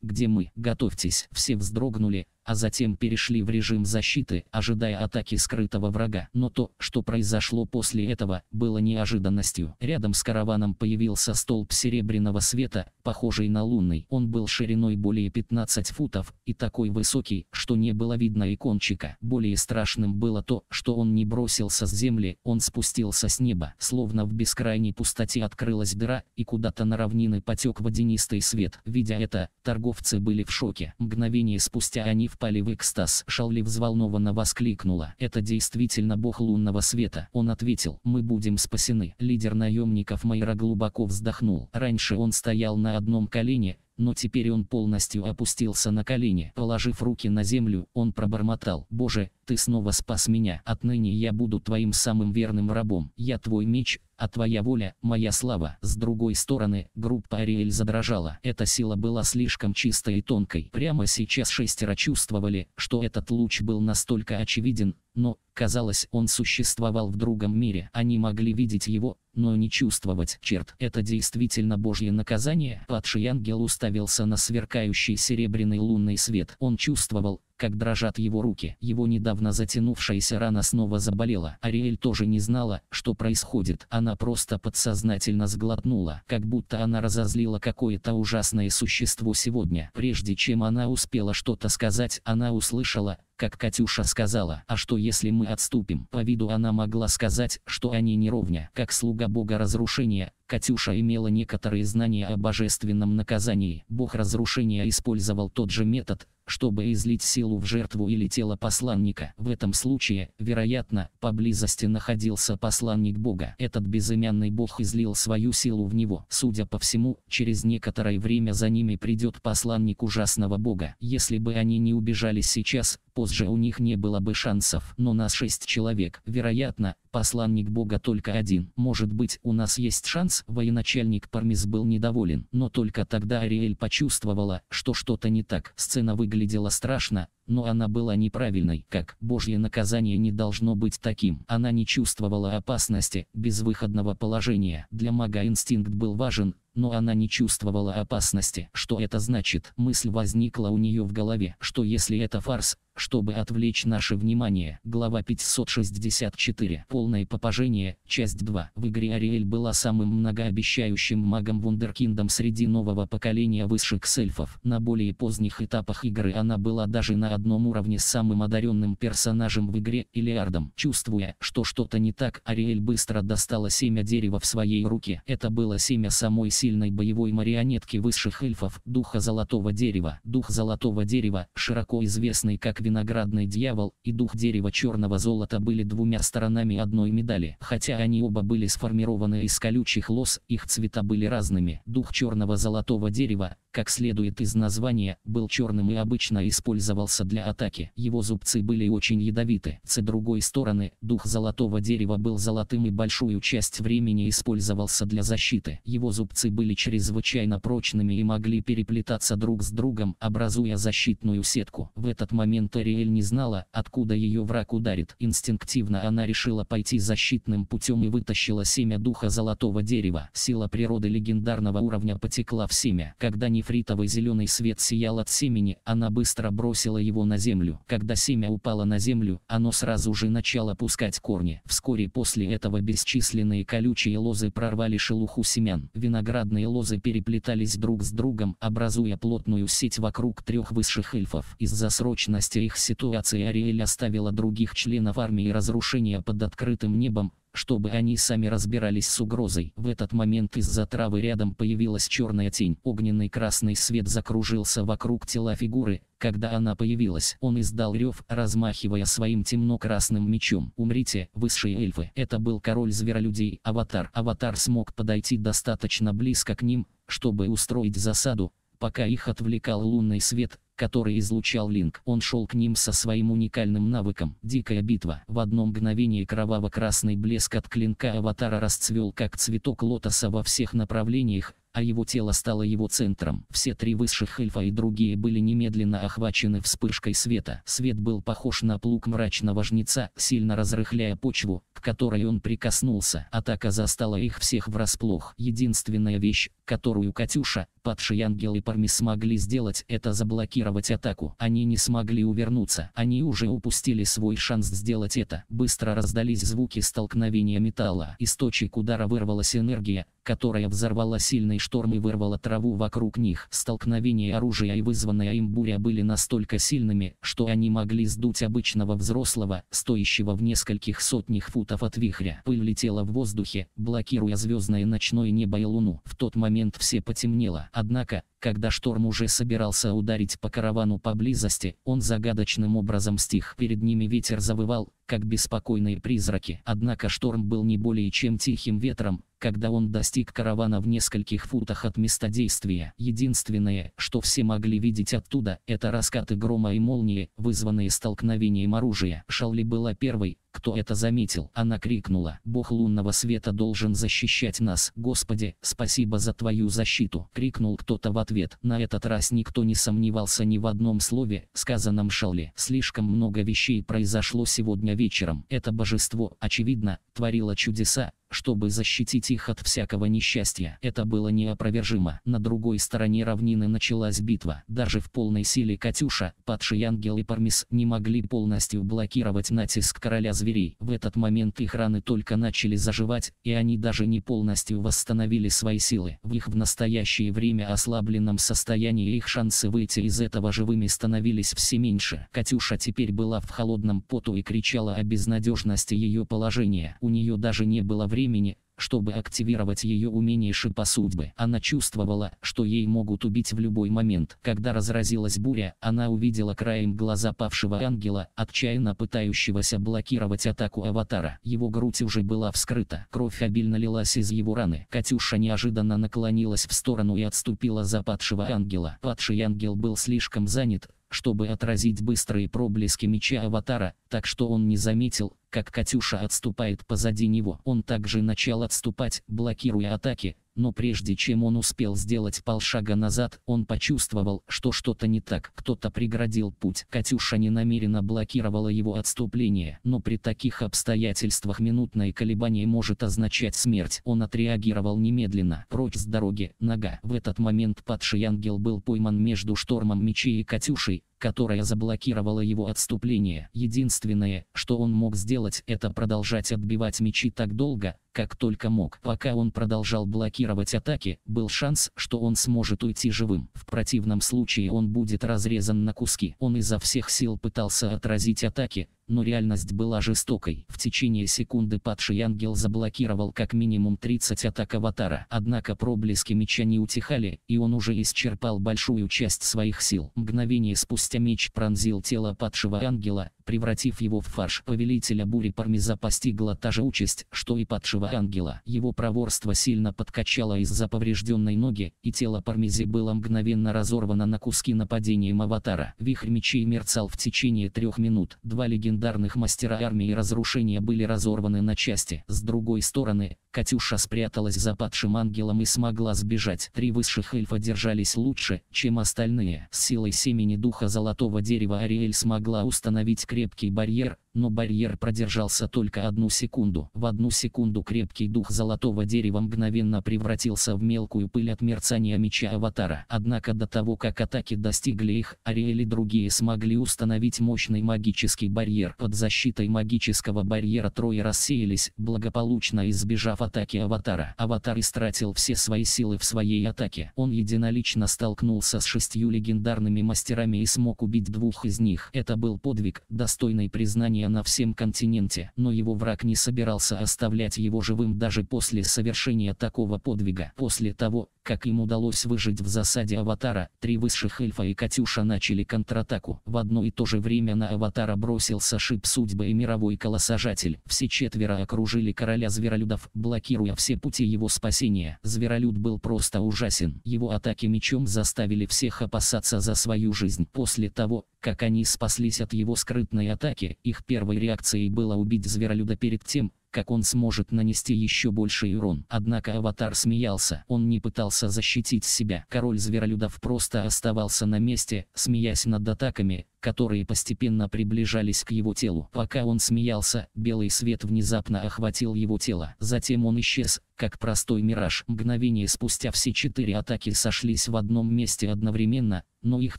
где мы. Готовьтесь». Все вздрогнули, а затем перешли в режим защиты, ожидая атаки скрытого врага. Но то, что произошло после этого, было неожиданностью. Рядом с караваном появился столб серебряного света, похожий на лунный. Он был шириной более 15 футов и такой высокий, что не было видно и кончика. Более страшным было то, что он не бросился с земли, он спустился с неба. Словно в бескрайней пустоте открылась дыра, и куда-то на равнины потек водянистый свет. Видя это, торговцы были в шоке. Мгновение спустя они в впали в экстаз. Шалли взволнованно воскликнула. Это действительно бог лунного света. Он ответил, мы будем спасены. Лидер наемников Майра глубоко вздохнул. Раньше он стоял на одном колене, но теперь он полностью опустился на колени. Положив руки на землю, он пробормотал. «Боже, ты снова спас меня. Отныне я буду твоим самым верным рабом. Я твой меч, а твоя воля – моя слава». С другой стороны, группа Ариэль задрожала. Эта сила была слишком чистой и тонкой. Прямо сейчас шестеро чувствовали, что этот луч был настолько очевиден, но, казалось, он существовал в другом мире. Они могли видеть его, но не чувствовать. Черт, это действительно божье наказание? Падший ангел уставился на сверкающий серебряный лунный свет. Он чувствовал, как дрожат его руки. Его недавно затянувшаяся рана снова заболела. Ариэль тоже не знала, что происходит. Она просто подсознательно сглотнула, как будто она разозлила какое-то ужасное существо сегодня. Прежде чем она успела что-то сказать, она услышала, как Катюша сказала, а что если мы отступим? По виду она могла сказать, что они не ровня. Как слуга бога разрушения, Катюша имела некоторые знания о божественном наказании. Бог разрушения использовал тот же метод, чтобы излить силу в жертву или тело посланника. В этом случае, вероятно, поблизости находился посланник Бога. Этот безымянный Бог излил свою силу в него. Судя по всему, через некоторое время за ними придет посланник ужасного Бога. Если бы они не убежали сейчас, позже у них не было бы шансов. Но нас шесть человек, вероятно, посланник Бога только один. Может быть, у нас есть шанс? Военачальник Пармис был недоволен, но только тогда Ариэль почувствовала, что что-то не так. Сцена выглядела страшно, но она была неправильной, как «Божье наказание не должно быть таким». Она не чувствовала опасности, безвыходного положения. Для мага инстинкт был важен, но она не чувствовала опасности. Что это значит? Мысль возникла у нее в голове, что если это фарс, чтобы отвлечь наше внимание. Глава 564. Полное попажение. Часть 2. В игре Ариэль была самым многообещающим магом Вундеркиндом среди нового поколения высших сельфов. На более поздних этапах игры она была даже на одном уровне с самым одаренным персонажем в игре Элиардом. Чувствуя, что что-то не так, Ариэль быстро достала семя дерева в своей руке. Это было семя самой сильной боевой марионетки высших эльфов, духа золотого дерева. Дух золотого дерева, широко известный как виноградный дьявол и дух дерева черного золота были двумя сторонами одной медали. Хотя они оба были сформированы из колючих лос, их цвета были разными. Дух черного золотого дерева, как следует из названия, был черным и обычно использовался для атаки. Его зубцы были очень ядовиты. С другой стороны, дух золотого дерева был золотым и большую часть времени использовался для защиты. Его зубцы были чрезвычайно прочными и могли переплетаться друг с другом, образуя защитную сетку. В этот момент Тариэль не знала, откуда ее враг ударит. Инстинктивно она решила пойти защитным путем и вытащила семя духа золотого дерева. Сила природы легендарного уровня потекла в семя. Когда нефритовый зеленый свет сиял от семени, она быстро бросила его на землю. Когда семя упало на землю, оно сразу же начало пускать корни. Вскоре после этого бесчисленные колючие лозы прорвали шелуху семян. Виноградные лозы переплетались друг с другом, образуя плотную сеть вокруг трех высших эльфов. Из-за срочности их ситуации Ариэль оставила других членов армии разрушения под открытым небом, чтобы они сами разбирались с угрозой. В этот момент из-за травы рядом появилась черная тень. Огненный красный свет закружился вокруг тела фигуры, когда она появилась. Он издал рев, размахивая своим темно-красным мечом. «Умрите, высшие эльфы!» Это был король зверолюдей, Аватар. Аватар смог подойти достаточно близко к ним, чтобы устроить засаду, пока их отвлекал лунный свет, который излучал Линк. Он шел к ним со своим уникальным навыком. Дикая битва. В одно мгновение кроваво-красный блеск от клинка аватара расцвел как цветок лотоса во всех направлениях, а его тело стало его центром. Все три высших эльфа и другие были немедленно охвачены вспышкой света. Свет был похож на плуг мрачного жнеца, сильно разрыхляя почву, к которой он прикоснулся. Атака застала их всех врасплох. Единственная вещь, которую Катюша, падший ангел и Парми смогли сделать, это заблокировать атаку. Они не смогли увернуться. Они уже упустили свой шанс сделать это. Быстро раздались звуки столкновения металла. Из точек удара вырвалась энергия, которая взорвала сильный штормы вырвало траву вокруг них. Столкновение оружия и вызванная им буря были настолько сильными, что они могли сдуть обычного взрослого, стоящего в нескольких сотнях футов от вихря. Пыль летела в воздухе, блокируя звездное ночное небо и луну. В тот момент все потемнело. Однако, когда шторм уже собирался ударить по каравану поблизости, он загадочным образом стих. Перед ними ветер завывал, как беспокойные призраки. Однако шторм был не более чем тихим ветром, когда он достиг каравана в нескольких футах от места действия. Единственное, что все могли видеть оттуда, это раскаты грома и молнии, вызванные столкновением оружия. Шалли была первой, кто это заметил. Она крикнула, Бог лунного света должен защищать нас. Господи, спасибо за твою защиту. Крикнул кто-то в ответ. На этот раз никто не сомневался ни в одном слове, сказанном Шалли. Слишком много вещей произошло сегодня вечером. Это божество, очевидно, творило чудеса, чтобы защитить их от всякого несчастья. Это было неопровержимо. На другой стороне равнины началась битва. Даже в полной силе Катюша, падший ангел и Пармис не могли полностью блокировать натиск короля зверей. В этот момент их раны только начали заживать, и они даже не полностью восстановили свои силы. В их в настоящее время ослабленном состоянии их шансы выйти из этого живыми становились все меньше. Катюша теперь была в холодном поту и кричала о безнадежности ее положения. У нее даже не было времени времени, чтобы активировать ее умение шипа судьбы. Она чувствовала, что ей могут убить в любой момент. Когда разразилась буря, она увидела краем глаза павшего ангела, отчаянно пытающегося блокировать атаку аватара. Его грудь уже была вскрыта. Кровь обильно лилась из его раны. Катюша неожиданно наклонилась в сторону и отступила за падшего ангела. Падший ангел был слишком занят, чтобы отразить быстрые проблески меча Аватара, так что он не заметил, как Катюша отступает позади него. Он также начал отступать, блокируя атаки, но прежде чем он успел сделать полшага назад, он почувствовал, что что-то не так, кто-то преградил путь. Катюша ненамеренно блокировала его отступление, но при таких обстоятельствах минутное колебание может означать смерть. Он отреагировал немедленно, прочь с дороги, нога. В этот момент падший ангел был пойман между штормом мечей и Катюшей, которая заблокировала его отступление. Единственное, что он мог сделать, это продолжать отбивать мечи так долго, как только мог. Пока он продолжал блокировать атаки, был шанс, что он сможет уйти живым. В противном случае он будет разрезан на куски. Он изо всех сил пытался отразить атаки, но реальность была жестокой. В течение секунды падший ангел заблокировал как минимум 30 атак аватара. Однако проблески меча не утихали, и он уже исчерпал большую часть своих сил. Мгновение спустя меч пронзил тело падшего ангела, превратив его в фарш. Повелителя бури Пармеза постигла та же участь, что и падшего ангела. Его проворство сильно подкачало из-за поврежденной ноги, и тело Пармези было мгновенно разорвано на куски нападением аватара. Вихрь мечей мерцал в течение трех минут. Два легендарных легендарных мастера армии разрушения были разорваны на части. С другой стороны, Катюша спряталась за падшим ангелом и смогла сбежать. Три высших эльфа держались лучше, чем остальные. С силой семени духа золотого дерева Ариэль смогла установить крепкий барьер, но барьер продержался только одну секунду. В одну секунду крепкий дух золотого дерева мгновенно превратился в мелкую пыль от мерцания меча Аватара. Однако до того, как атаки достигли их, Ариэль и другие смогли установить мощный магический барьер. Под защитой магического барьера трое рассеялись, благополучно избежав атаки Аватара. Аватар истратил все свои силы в своей атаке. Он единолично столкнулся с шестью легендарными мастерами и смог убить двух из них. Это был подвиг, достойный признания влияния на всем континенте, но его враг не собирался оставлять его живым даже после совершения такого подвига. После того, как им удалось выжить в засаде Аватара, три высших эльфа и Катюша начали контратаку. В одно и то же время на Аватара бросился шип судьбы и мировой колосажатель. Все четверо окружили короля зверолюдов, блокируя все пути его спасения. Зверолюд был просто ужасен. Его атаки мечом заставили всех опасаться за свою жизнь. После того, как они спаслись от его скрытной атаки, их первым первой реакцией было убить зверолюда перед тем, как он сможет нанести еще больший урон. Однако Аватар смеялся. Он не пытался защитить себя. Король зверолюдов просто оставался на месте, смеясь над атаками, которые постепенно приближались к его телу. Пока он смеялся, белый свет внезапно охватил его тело. Затем он исчез, как простой мираж. Мгновение спустя все четыре атаки сошлись в одном месте одновременно, но их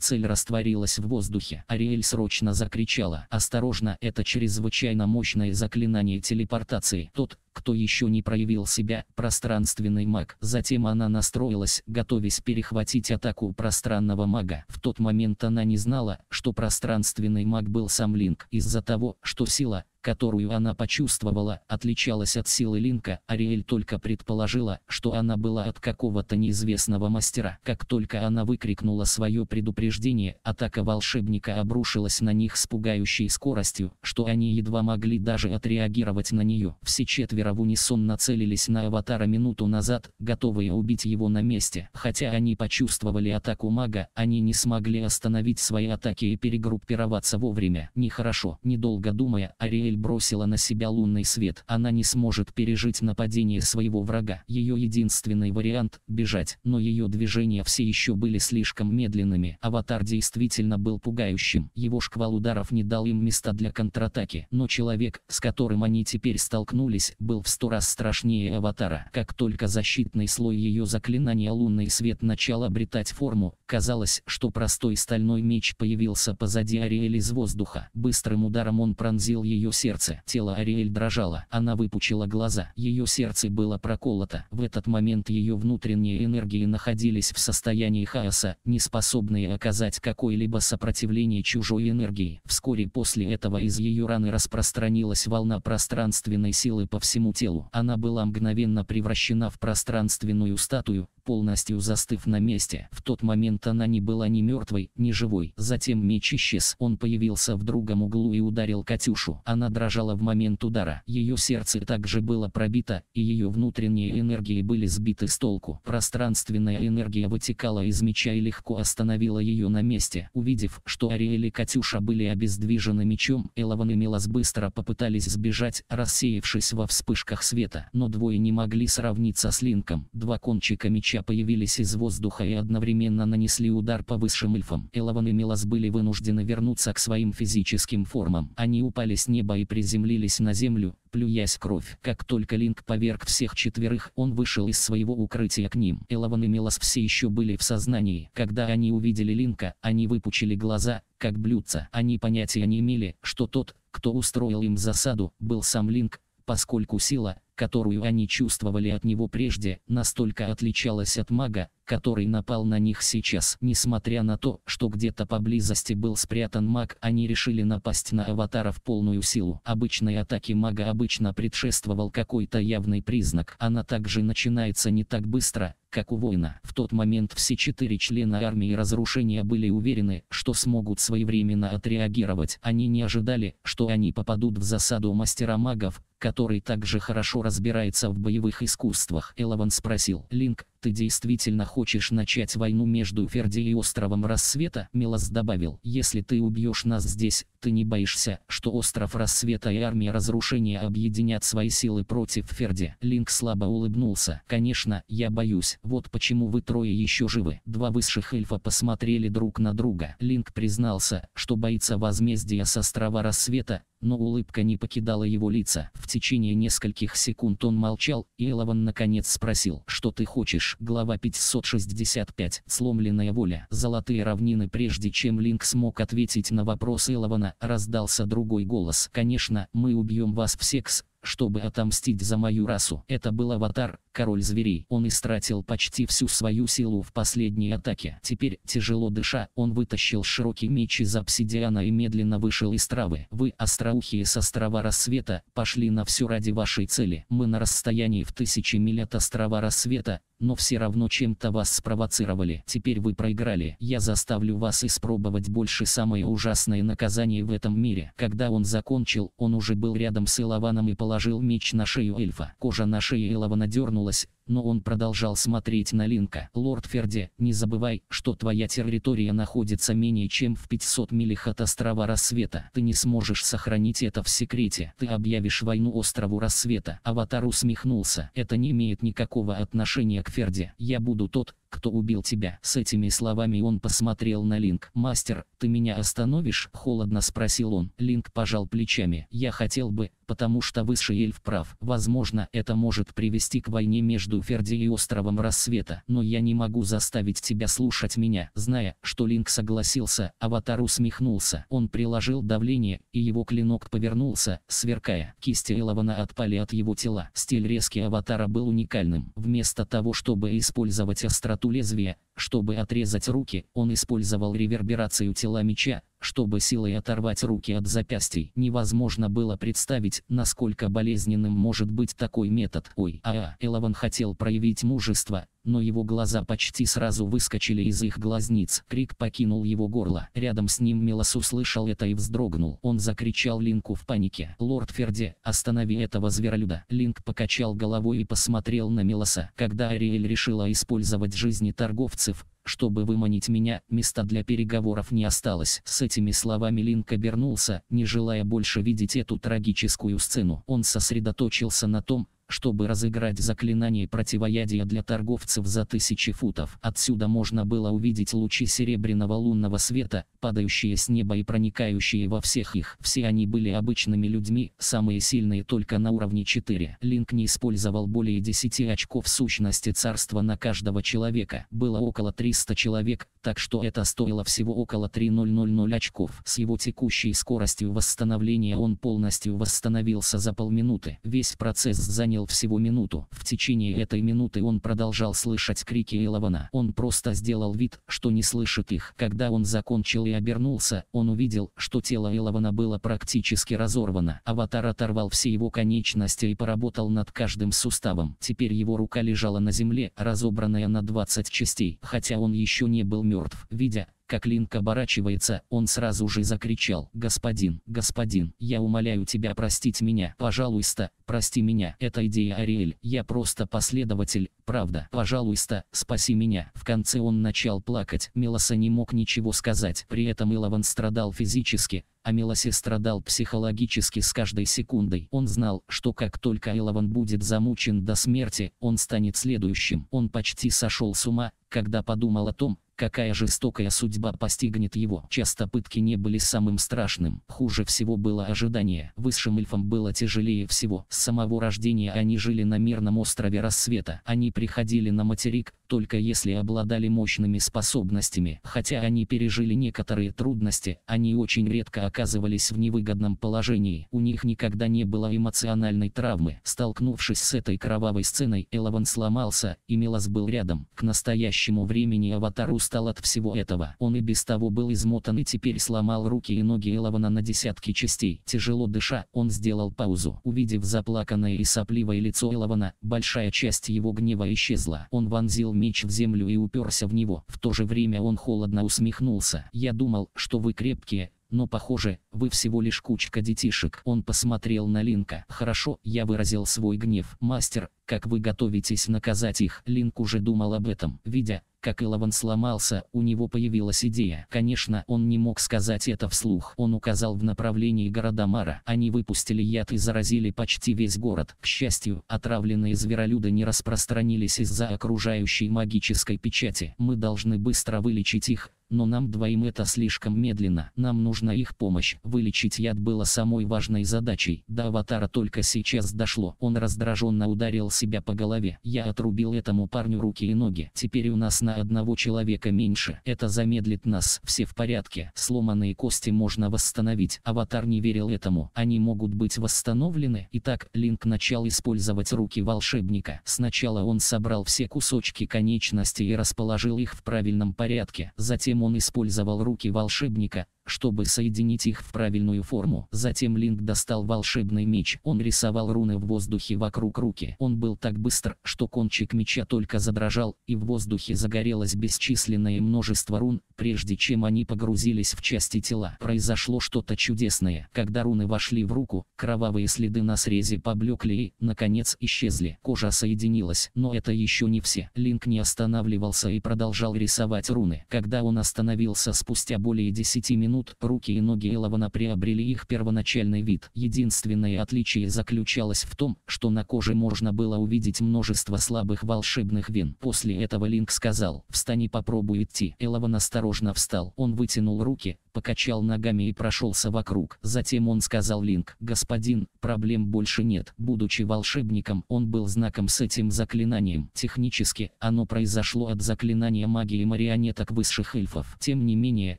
цель растворилась в воздухе. Ариэль срочно закричала. «Осторожно, это чрезвычайно мощное заклинание телепортации». Тот, кто еще не проявил себя, пространственный маг. Затем она настроилась, готовясь перехватить атаку пространного мага. В тот момент она не знала, что пространственный маг был сам Линк. Из-за того, что сила, которую она почувствовала, отличалась от силы Линка, Ариэль только предположила, что она была от какого-то неизвестного мастера. Как только она выкрикнула свое предупреждение, атака волшебника обрушилась на них с пугающей скоростью, что они едва могли даже отреагировать на нее. Все четверо в унисон нацелились на аватара минуту назад, готовые убить его на месте. Хотя они почувствовали атаку мага, они не смогли остановить свои атаки и перегруппироваться вовремя. Нехорошо. Недолго думая, Ариэль Ариэль бросила на себя лунный свет, она не сможет пережить нападение своего врага. Ее единственный вариант – бежать, но ее движения все еще были слишком медленными. Аватар действительно был пугающим, его шквал ударов не дал им места для контратаки, но человек, с которым они теперь столкнулись, был в сто раз страшнее Аватара. Как только защитный слой ее заклинания лунный свет начал обретать форму, казалось, что простой стальной меч появился позади Ариэль из воздуха. Быстрым ударом он пронзил ее сердце. Тело Ариэль дрожало, она выпучила глаза. Ее сердце было проколото. В этот момент ее внутренние энергии находились в состоянии хаоса, не способные оказать какое-либо сопротивление чужой энергии. Вскоре после этого из ее раны распространилась волна пространственной силы по всему телу. Она была мгновенно превращена в пространственную статую, полностью застыв на месте. В тот момент она не была ни мертвой, ни живой. Затем меч исчез. Он появился в другом углу и ударил Катюшу. Она дрожала в момент удара. Ее сердце также было пробито, и ее внутренние энергии были сбиты с толку. Пространственная энергия вытекала из меча и легко остановила ее на месте. Увидев, что Ариэль и Катюша были обездвижены мечом, Элован и Милас быстро попытались сбежать, рассеявшись во вспышках света. Но двое не могли сравниться с Линком. Два кончика меча меча появились из воздуха и одновременно нанесли удар по высшим эльфам. Элован и Милос были вынуждены вернуться к своим физическим формам. Они упали с неба и приземлились на землю, плюясь кровь. Как только Линк поверг всех четверых, он вышел из своего укрытия к ним. Элован и Милос все еще были в сознании. Когда они увидели Линка, они выпучили глаза, как блюдца. Они понятия не имели, что тот, кто устроил им засаду, был сам Линк, поскольку сила – которую они чувствовали от него прежде, настолько отличалась от мага, который напал на них сейчас. Несмотря на то, что где-то поблизости был спрятан маг, они решили напасть на аватара в полную силу. Обычной атаке мага обычно предшествовал какой-то явный признак. Она также начинается не так быстро, как у воина. В тот момент все четыре члена армии разрушения были уверены, что смогут своевременно отреагировать. Они не ожидали, что они попадут в засаду мастера магов, который также хорошо разбирается в боевых искусствах?» Элован спросил. Линк, ты действительно хочешь начать войну между Ферди и островом Рассвета?» Мелос добавил, «Если ты убьешь нас здесь, ты не боишься, что остров Рассвета и армия разрушения объединят свои силы против Ферди?» Линк слабо улыбнулся. «Конечно, я боюсь. Вот почему вы трое еще живы». Два высших эльфа посмотрели друг на друга. Линк признался, что боится возмездия с острова Рассвета, но улыбка не покидала его лица. В течение нескольких секунд он молчал, и Элован наконец спросил, «Что ты хочешь?» Флэш, глава 565, сломленная воля, золотые равнины Прежде чем Линк смог ответить на вопрос Элована, раздался другой голос. Конечно, мы убьем вас в секс чтобы отомстить за мою расу. Это был аватар, король зверей. Он истратил почти всю свою силу в последней атаке. Теперь, тяжело дыша, он вытащил широкий меч из обсидиана и медленно вышел из травы. Вы, остроухие с острова рассвета, пошли на все ради вашей цели. Мы на расстоянии в тысячи миль от острова рассвета, но все равно чем-то вас спровоцировали. Теперь вы проиграли. Я заставлю вас испробовать больше самое ужасное наказание в этом мире. Когда он закончил, он уже был рядом с Илованом и пол положил меч на шею эльфа. Кожа на шее Элована дернулась, но он продолжал смотреть на Линка. «Лорд Ферди, не забывай, что твоя территория находится менее чем в 500 милях от острова Рассвета. Ты не сможешь сохранить это в секрете. Ты объявишь войну острову Рассвета». Аватар усмехнулся. «Это не имеет никакого отношения к Ферди. Я буду тот, кто убил тебя». С этими словами он посмотрел на Линк. «Мастер, ты меня остановишь?» – холодно спросил он. Линк пожал плечами. «Я хотел бы, потому что высший эльф прав. Возможно, это может привести к войне между Ферди и Островом Рассвета, но я не могу заставить тебя слушать меня». Зная, что Линк согласился, Аватар усмехнулся. Он приложил давление, и его клинок повернулся, сверкая. Кисти Элована отпали от его тела. Стиль резки Аватара был уникальным. Вместо того, чтобы использовать остроту, gratuluję zwie. Чтобы отрезать руки, он использовал реверберацию тела меча, чтобы силой оторвать руки от запястий. Невозможно было представить, насколько болезненным может быть такой метод. Ой, а, а Элован хотел проявить мужество, но его глаза почти сразу выскочили из их глазниц. Крик покинул его горло. Рядом с ним Милос услышал это и вздрогнул. Он закричал Линку в панике. «Лорд Ферди, останови этого зверолюда!» Линк покачал головой и посмотрел на Милоса. Когда Ариэль решила использовать жизни торговца, чтобы выманить меня, места для переговоров не осталось. С этими словами Линк обернулся, не желая больше видеть эту трагическую сцену. Он сосредоточился на том, чтобы разыграть заклинание противоядия для торговцев за тысячи футов. Отсюда можно было увидеть лучи серебряного лунного света, падающие с неба и проникающие во всех их. Все они были обычными людьми, самые сильные только на уровне 4. Линк не использовал более 10 очков сущности царства на каждого человека. Было около 300 человек, так что это стоило всего около 3000 очков. С его текущей скоростью восстановления он полностью восстановился за полминуты. Весь процесс занял занял всего минуту. В течение этой минуты он продолжал слышать крики Элована. Он просто сделал вид, что не слышит их. Когда он закончил и обернулся, он увидел, что тело Элована было практически разорвано. Аватар оторвал все его конечности и поработал над каждым суставом. Теперь его рука лежала на земле, разобранная на 20 частей. Хотя он еще не был мертв. Видя, как Линк оборачивается, он сразу же закричал. «Господин, господин, я умоляю тебя простить меня. Пожалуйста, прости меня. Это идея Ариэль. Я просто последователь, правда. Пожалуйста, спаси меня». В конце он начал плакать. Мелоса не мог ничего сказать. При этом Илован страдал физически, а Мелосе страдал психологически с каждой секундой. Он знал, что как только Илован будет замучен до смерти, он станет следующим. Он почти сошел с ума, когда подумал о том, Какая жестокая судьба постигнет его. Часто пытки не были самым страшным. Хуже всего было ожидание. Высшим эльфам было тяжелее всего. С самого рождения они жили на мирном острове рассвета. Они приходили на материк, только если обладали мощными способностями. Хотя они пережили некоторые трудности, они очень редко оказывались в невыгодном положении. У них никогда не было эмоциональной травмы. Столкнувшись с этой кровавой сценой, Элован сломался, и Мелос был рядом. К настоящему времени Аватарус устал от всего этого. Он и без того был измотан и теперь сломал руки и ноги Элована на десятки частей. Тяжело дыша, он сделал паузу. Увидев заплаканное и сопливое лицо Элована, большая часть его гнева исчезла. Он вонзил меч в землю и уперся в него. В то же время он холодно усмехнулся. «Я думал, что вы крепкие, но похоже, вы всего лишь кучка детишек. Он посмотрел на Линка. Хорошо, я выразил свой гнев. Мастер, как вы готовитесь наказать их? Линк уже думал об этом. Видя, как Илован сломался, у него появилась идея. Конечно, он не мог сказать это вслух. Он указал в направлении города Мара. Они выпустили яд и заразили почти весь город. К счастью, отравленные зверолюды не распространились из-за окружающей магической печати. Мы должны быстро вылечить их, но нам двоим это слишком медленно. Нам нужна их помощь. Вылечить яд было самой важной задачей. До аватара только сейчас дошло. Он раздраженно ударил себя по голове. Я отрубил этому парню руки и ноги. Теперь у нас на одного человека меньше. Это замедлит нас. Все в порядке. Сломанные кости можно восстановить. Аватар не верил этому. Они могут быть восстановлены. Итак, Линк начал использовать руки волшебника. Сначала он собрал все кусочки конечности и расположил их в правильном порядке. Затем он использовал руки волшебника, чтобы соединить их в правильную форму. Затем Линк достал волшебный меч. Он рисовал руны в воздухе вокруг руки. Он был так быстр, что кончик меча только задрожал, и в воздухе загорелось бесчисленное множество рун, прежде чем они погрузились в части тела. Произошло что-то чудесное. Когда руны вошли в руку, кровавые следы на срезе поблекли и, наконец, исчезли. Кожа соединилась, но это еще не все. Линк не останавливался и продолжал рисовать руны. Когда он остановился спустя более 10 минут, минут, руки и ноги Элована приобрели их первоначальный вид. Единственное отличие заключалось в том, что на коже можно было увидеть множество слабых волшебных вен. После этого Линк сказал, встань и попробуй идти. Элован осторожно встал. Он вытянул руки, покачал ногами и прошелся вокруг. Затем он сказал Линк, господин, проблем больше нет. Будучи волшебником, он был знаком с этим заклинанием. Технически, оно произошло от заклинания магии марионеток высших эльфов. Тем не менее,